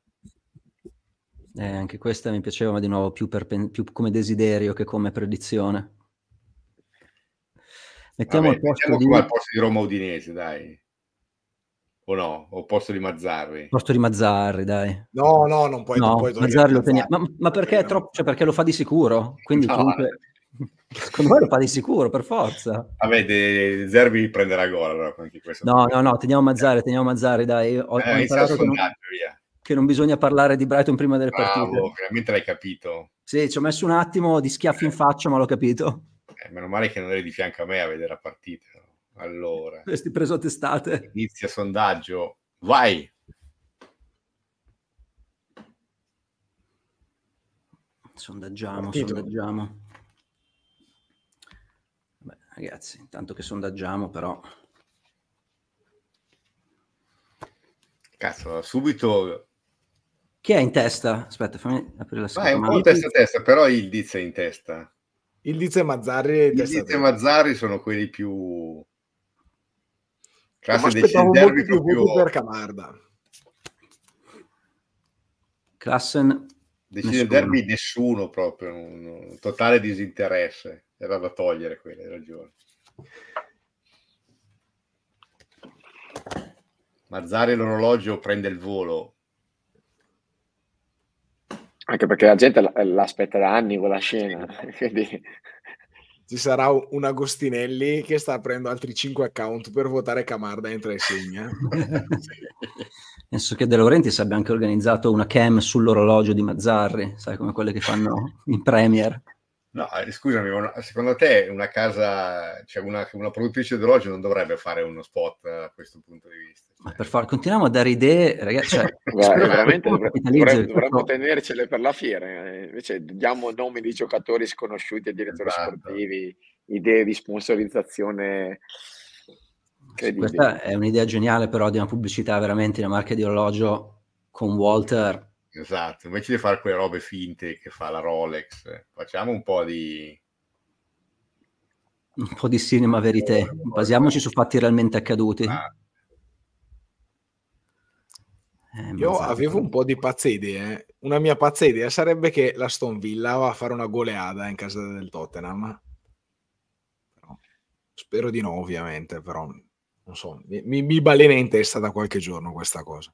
Eh, anche questa mi piaceva, ma di nuovo più, per, più come desiderio che come predizione. Mettiamo, Vabbè, al, posto mettiamo di... al posto di Roma Udinese, dai o no? O posto di Mazzarri? Posto di Mazzarri, dai. No, no, non puoi, no, puoi Mazzarri lo teniamo. Ma, ma, perché, troppo, cioè perché lo fa di sicuro? Quindi no. comunque... Secondo me lo fa di sicuro, per forza. Vabbè, de, Zerbi prenderà gol allora, No, no, no, teniamo Mazzari, teniamo Mazzari, dai. Ho, eh, ho imparato che non, che non, bisogna parlare di Brighton prima delle Bravo, partite. veramente l'hai capito. Sì, ci ho messo un attimo di schiaffi in eh. faccia, ma l'ho capito. Eh, meno male che non eri di fianco a me a vedere la partita. Allora. Questi preso a testate. Inizia sondaggio. Vai. Sondaggiamo, Partito. sondaggiamo. Beh, ragazzi, intanto che sondaggiamo però... Cazzo, subito... Chi è in testa? Aspetta, fammi aprire la scheda. Ah, è un po' testa a testa, però Ildiz è in testa. Ildiz e Mazzarri... Il e Mazzarri sono quelli più... Classe cioè, dei derby proprio... per Camarda. Klassen Decide il derby nessuno proprio, un, un totale disinteresse. Era da togliere quella, hai ragione. Mazzari l'orologio prende il volo. Anche perché la gente l'aspetta da anni quella scena, quindi ci sarà un Agostinelli che sta aprendo altri 5 account per votare Camarda entra e segna. Penso che De Laurenti si abbia anche organizzato una cam sull'orologio di Mazzarri, sai come quelle che fanno in Premier. No, eh, scusami, una, secondo te una casa, cioè una, una produttrice di orologi non dovrebbe fare uno spot a questo punto di vista? Cioè. Ma per far, continuiamo a dare idee, ragazzi. Cioè, Guarda, veramente dovremmo, dovremmo tenercele per la fiera, eh, invece diamo nomi di giocatori sconosciuti e direttori esatto. sportivi, idee di sponsorizzazione. Questa è un'idea geniale però di una pubblicità veramente di una marca di orologio con Walter Esatto, invece di fare quelle robe finte che fa la Rolex, facciamo un po' di... Un po' di cinema verite, basiamoci su fatti realmente accaduti. Ah. Eh, Io avevo un po' di pazze idee. Eh. Una mia pazza idea sarebbe che la Stone Villa va a fare una goleada in casa del Tottenham. spero di no, ovviamente, però non so, mi, mi balena in testa da qualche giorno questa cosa.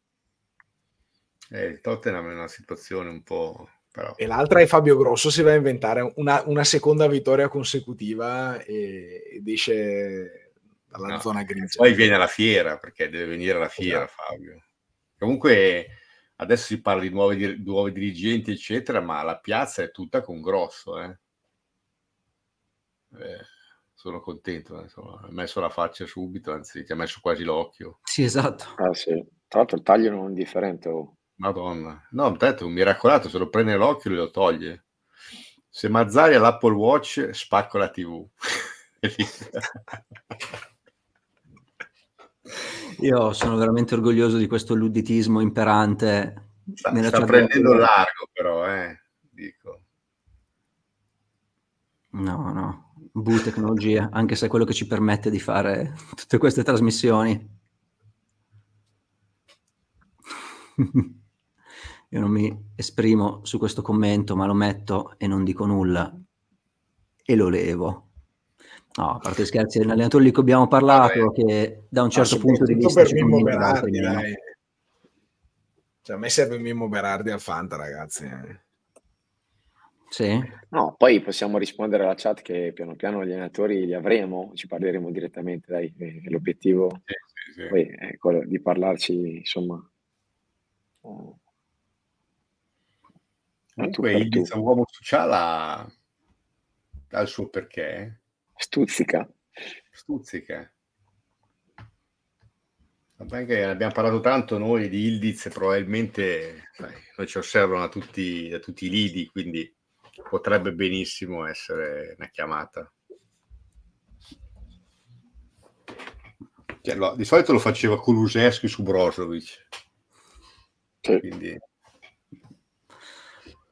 Eh, il Tottenham è una situazione un po'... Però... E l'altra è Fabio Grosso si va a inventare una, una seconda vittoria consecutiva e, ed esce dalla no, zona grigia. Poi viene la fiera, perché deve venire la fiera esatto. Fabio. Comunque adesso si parla di nuovi, di dirigenti, eccetera, ma la piazza è tutta con grosso. Eh? Eh, sono contento, eh, insomma. ha messo la faccia subito, anzi ti ha messo quasi l'occhio. Sì, esatto. Ah, sì. Tra l'altro il taglio non è differente. Oh. Madonna. No, detto, un miracolato, se lo prende l'occhio e lo toglie. Se Mazzari ha l'Apple Watch, spacco la TV. Io sono veramente orgoglioso di questo ludditismo imperante. Sta, sta prendendo largo però, eh, dico. No, no, bu tecnologia, anche se è quello che ci permette di fare tutte queste trasmissioni. Io non mi esprimo su questo commento, ma lo metto e non dico nulla e lo levo. No, a parte scherzi, è di cui abbiamo parlato Vabbè. che da un certo punto di vista per Mimmo Berardi, dai. Cioè, a me serve Mimmo Berardi al Fanta, ragazzi. Eh. Sì. No, poi possiamo rispondere alla chat che piano piano gli allenatori li avremo, ci parleremo direttamente, dai, l'obiettivo sì, sì, sì. è quello ecco, di parlarci, insomma, Comunque Illis è un uomo sociale ha... ha il suo perché. Stuzzica. Stuzzica. Vabbè che abbiamo parlato tanto noi di Ildiz, probabilmente sai, noi ci osservano tutti, da tutti, i lidi, quindi potrebbe benissimo essere una chiamata. Cioè, lo, di solito lo faceva Kuluseschi su Brozovic. Sì. Quindi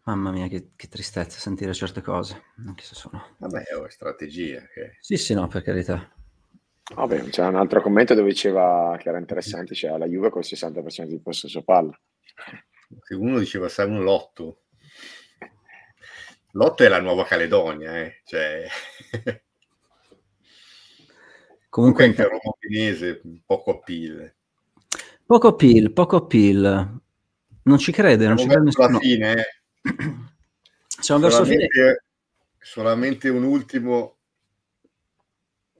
Mamma mia, che, che, tristezza sentire certe cose, anche se sono... Vabbè, è una strategia. Che... Sì, sì, no, per carità. Vabbè, c'è un altro commento dove diceva che era interessante, cioè la Juve con il 60% di possesso palla. Se uno diceva sai, un lotto. Lotto è la nuova Caledonia, eh. Cioè... Comunque anche Roma Pinese, poco appeal. Poco appeal, poco appeal. Non ci crede, non, non ci crede nessuno. Alla fine, eh Siamo verso fine. Solamente un ultimo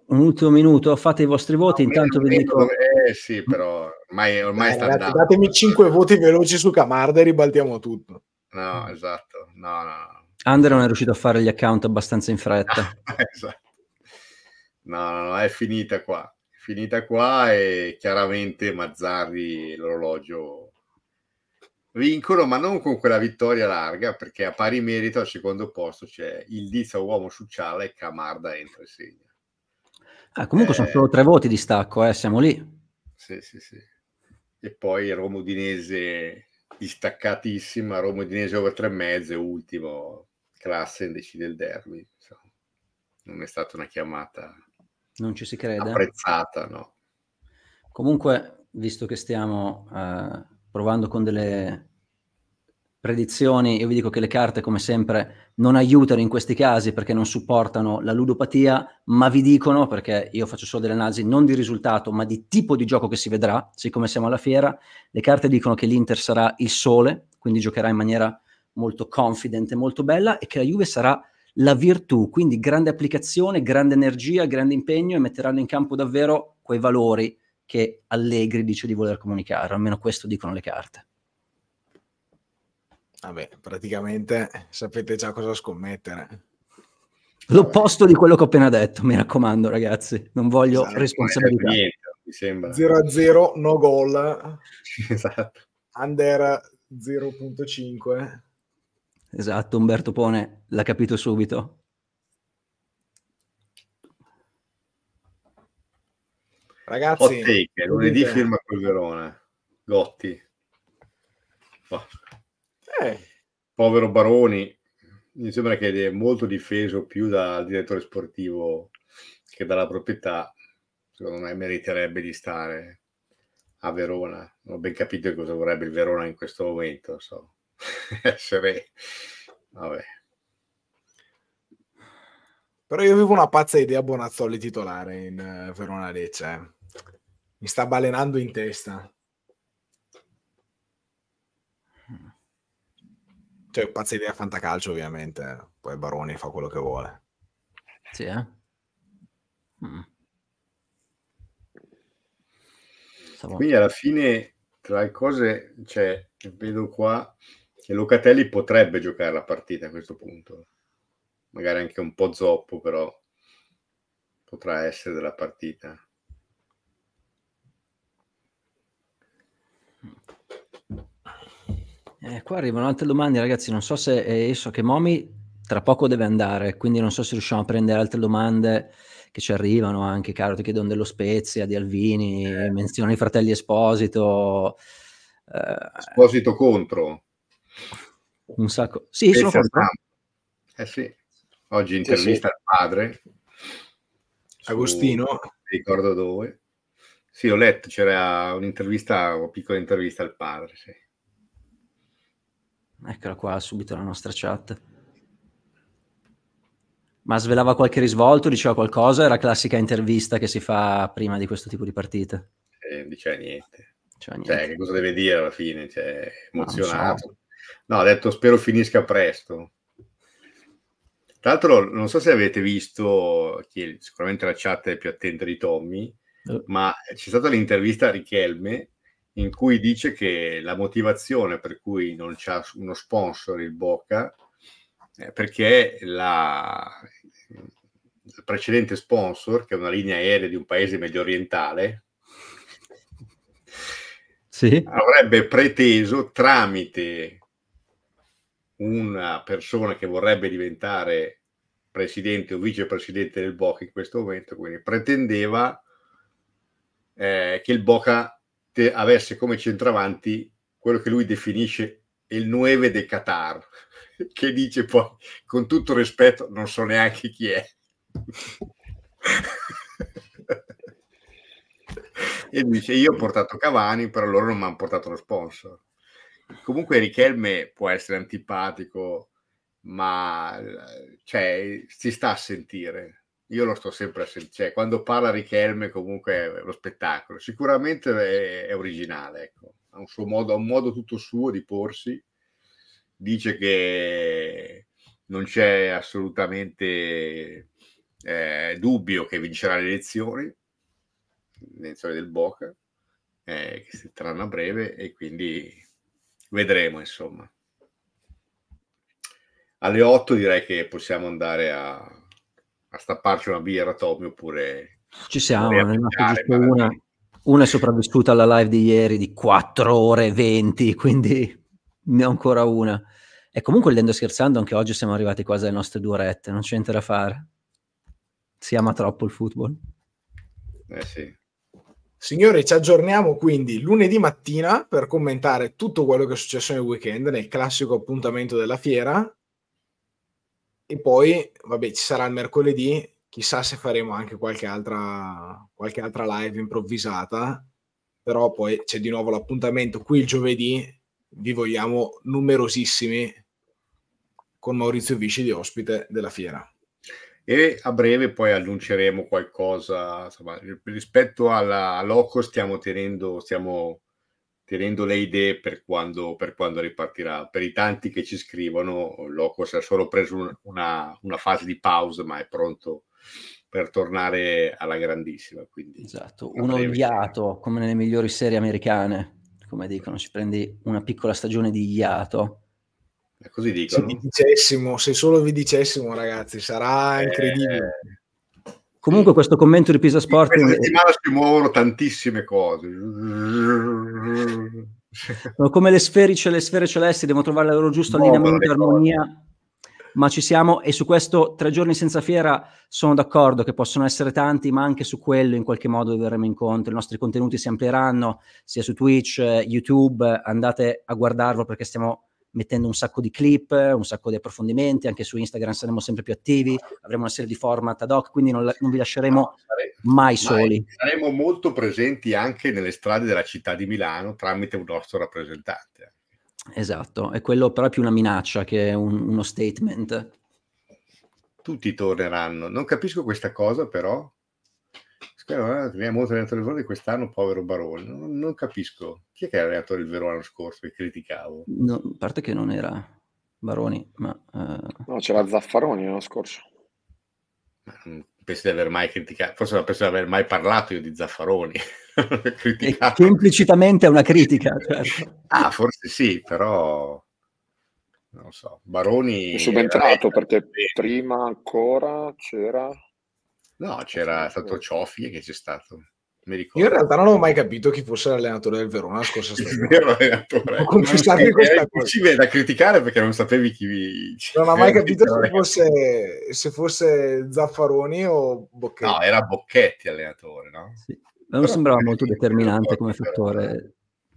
un ultimo minuto, fate i vostri voti. No, intanto vi dico. Eh sì, però ormai, ormai eh, sta ragazzi, andando. Datemi 5 voti veloci su Camarda e ribaltiamo tutto. No, esatto. No, no. Under non è riuscito a fare gli account abbastanza in fretta. No, esatto. no, no, no, è finita qua. finita qua e chiaramente Mazzarri l'orologio vincono, ma non con quella vittoria larga, perché a pari merito al secondo posto c'è il dizio uomo su Ciala e Camarda entra e segna. Ah, comunque eh, sono solo tre voti di stacco, eh, siamo lì. Sì, sì, sì. E poi Romudinese distaccatissima, Romudinese over tre e mezzo, ultimo, classe decide il derby. Insomma. Non è stata una chiamata non ci si crede. apprezzata, no. Comunque, visto che stiamo... Eh provando con delle predizioni, io vi dico che le carte come sempre non aiutano in questi casi perché non supportano la ludopatia, ma vi dicono, perché io faccio solo delle analisi non di risultato, ma di tipo di gioco che si vedrà, siccome siamo alla fiera, le carte dicono che l'Inter sarà il sole, quindi giocherà in maniera molto confident e molto bella, e che la Juve sarà la virtù, quindi grande applicazione, grande energia, grande impegno e metteranno in campo davvero quei valori che Allegri dice di voler comunicare, almeno questo dicono le carte. Vabbè, praticamente sapete già cosa scommettere. L'opposto Vabbè. di quello che ho appena detto, mi raccomando ragazzi, non voglio esatto, responsabilità. Niente, mi sembra. 0-0, no gol. esatto. Under 0.5. Esatto, Umberto Pone l'ha capito subito. Ragazzi, Hot take, lunedì firma col Verona. Gotti. Oh. Eh. Povero Baroni, mi sembra che è molto difeso più dal direttore sportivo che dalla proprietà. Secondo me meriterebbe di stare a Verona. Non ho ben capito cosa vorrebbe il Verona in questo momento. So. Essere... Vabbè, però io avevo una pazza idea Bonazzoli titolare in uh, eh, Verona Lecce. Eh. Mi sta balenando in testa. Cioè, pazza idea fantacalcio, ovviamente. Poi Baroni fa quello che vuole. Sì, eh? Mm. Quindi alla fine, tra le cose, cioè, vedo qua che Locatelli potrebbe giocare la partita a questo punto magari anche un po' zoppo, però potrà essere della partita. Eh, qua arrivano altre domande, ragazzi. Non so se eh, so che Momi tra poco deve andare, quindi non so se riusciamo a prendere altre domande che ci arrivano anche. Caro, ti chiedono dello Spezia, di Alvini, eh. menziona i fratelli Esposito. Eh, Esposito contro un sacco. Sì, Spezia sono contro. Eh sì. Oggi intervista sì, sì. al padre. Agostino? Su, ricordo dove. Sì, ho letto, c'era un'intervista, una piccola intervista al padre. Sì. Eccola qua, subito la nostra chat. Ma svelava qualche risvolto, diceva qualcosa? Era classica intervista che si fa prima di questo tipo di partite? Eh, diceva niente. Diceva cioè, niente. Cioè, che cosa deve dire alla fine? Cioè, emozionato. No, so. no, ha detto spero finisca presto. Tra l'altro, non so se avete visto, chi sicuramente la chat è più attenta di Tommy, eh. ma c'è stata l'intervista a Richelme in cui dice che la motivazione per cui non c'è uno sponsor il Boca è perché la, il precedente sponsor, che è una linea aerea di un paese medio orientale, sì. avrebbe preteso tramite una eh, persona che vorrebbe diventare presidente o vicepresidente del Boca in questo momento, quindi pretendeva eh, che il Boca te- avesse come centravanti quello che lui definisce il 9 de Qatar, che dice poi con tutto rispetto non so neanche chi è. e dice io ho portato Cavani, però loro non mi hanno portato lo sponsor. Comunque Richelme può essere antipatico, ma cioè, si sta a sentire. Io lo sto sempre a sentire. Cioè, quando parla Richelme comunque è lo spettacolo. Sicuramente è, è originale, ecco. ha, un modo, ha un modo tutto suo di porsi. Dice che non c'è assolutamente eh, dubbio che vincerà le elezioni, le elezioni del Boca, eh, che si saranno a breve, e quindi vedremo, insomma. Alle 8 direi che possiamo andare a, a stapparci una birra, Tommy, oppure... Ci siamo, ne è una. Una è sopravvissuta alla live di ieri di 4 ore 20, quindi ne ho ancora una. E comunque, il Dendo scherzando, anche oggi siamo arrivati quasi alle nostre due orette, non c'è niente da fare. Si ama troppo il football. Eh sì. Signori, ci aggiorniamo quindi lunedì mattina per commentare tutto quello che è successo nel weekend, nel classico appuntamento della fiera. E poi, vabbè, ci sarà il mercoledì, chissà se faremo anche qualche altra, qualche altra live improvvisata, però poi c'è di nuovo l'appuntamento qui il giovedì, vi vogliamo numerosissimi con Maurizio Vici di ospite della fiera e a breve poi annunceremo qualcosa insomma, rispetto alla Loco stiamo tenendo, stiamo tenendo le idee per quando, per quando, ripartirà per i tanti che ci scrivono Loco si è solo preso una, una, fase di pausa ma è pronto per tornare alla grandissima quindi, esatto, un oliato come nelle migliori serie americane come dicono, ci prendi una piccola stagione di iato Così dicono. Se, dicessimo, se solo vi dicessimo, ragazzi, sarà eh. incredibile. Eh, Comunque, questo commento di Pisa Sport. Questa settimana si muovono tantissime cose. come le sfere, le sfere celesti, devono trovare la loro giusta allineamento e armonia. Ma ci siamo, e su questo tre giorni senza fiera sono d'accordo che possono essere tanti, ma anche su quello in qualche modo verremo incontro. I nostri contenuti si amplieranno sia su Twitch, eh, YouTube. Andate a guardarlo perché stiamo mettendo un sacco di clip, un sacco di approfondimenti, anche su Instagram saremo sempre più attivi, avremo una serie di format ad hoc, quindi non, non vi lasceremo no, sare- mai soli. Saremo molto presenti anche nelle strade della città di Milano tramite un nostro rappresentante. Esatto, e quello però è più una minaccia che un, uno statement. Tutti torneranno, non capisco questa cosa però, Spero, eh, teniamo molto l'allenatore del Verona di quest'anno, povero Barone. Non, non, capisco. Chi è che era l'allenatore del Verona l'anno scorso che criticavo? No, a parte che non era Baroni, ma... Uh... No, c'era Zaffaroni l'anno scorso. Ma non mm, penso di aver mai criticato, forse non penso di aver mai parlato io di Zaffaroni. che implicitamente è una critica. Certo. ah, forse sì, però... Non so, Baroni... È subentrato perché prima ancora c'era... No, ah, c'era stato Cioffi che c'è stato. Io in realtà non ho mai capito chi fosse l'allenatore del Verona la scorsa stagione. Il vero allenatore. Non ci vede a criticare perché non sapevi chi vi... Non ho mai capito se fosse, se fosse, Zaffaroni o Bocchetti. No, era Bocchetti allenatore, no? Sì. Non Però sembrava molto determinante come fattore.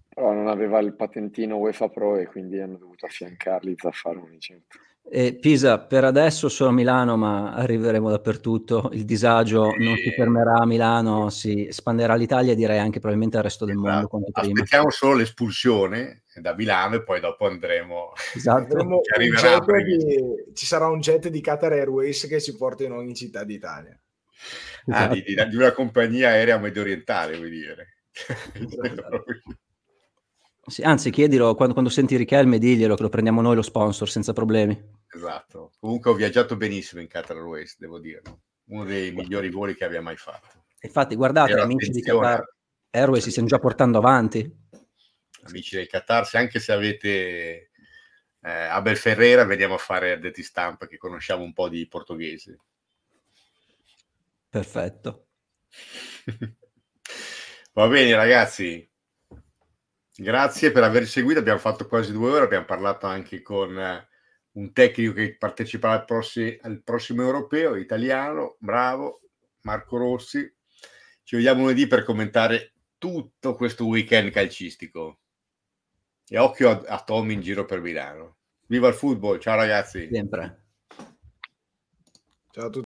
Però non aveva il patentino UEFA Pro e quindi hanno dovuto affiancarli Zaffaroni, certo. Eh, Pisa, per adesso solo a Milano, ma arriveremo dappertutto. Il disagio e... non si fermerà a Milano, si espanderà all'Italia e direi anche probabilmente al resto del esatto. mondo. Aspettiamo solo l'espulsione da Milano e poi dopo andremo. Esatto. andremo di... Ci sarà un jet di Qatar Airways che ci porta in ogni città d'Italia. Esatto. Ah, di, di, esatto. di una compagnia aerea mediorientale, vuoi dire. Esatto. Sì, anzi, chiedilo quando, quando senti Richelme, diglielo che lo prendiamo noi lo sponsor senza problemi. Esatto. Comunque ho viaggiato benissimo in Qatar West, devo dirlo. Uno dei migliori voli che abbia mai fatto. Infatti, guardate, Però amici di Qatar Airways si stanno già portando avanti. Amici del Qatar, se anche se avete eh, Abel Ferrera, vediamo a fare Detti stampa che conosciamo un po' di portoghese. Perfetto. Va bene, ragazzi. Grazie per aver seguito, abbiamo fatto quasi due ore, abbiamo parlato anche con eh, un tecnico che parteciperà al, prossimo, al prossimo europeo, italiano, bravo, Marco Rossi. Ci vediamo lunedì per commentare tutto questo weekend calcistico. E occhio a, a Tommy in giro per Milano. Viva il football, ciao ragazzi. Sempre. Ciao a tutti.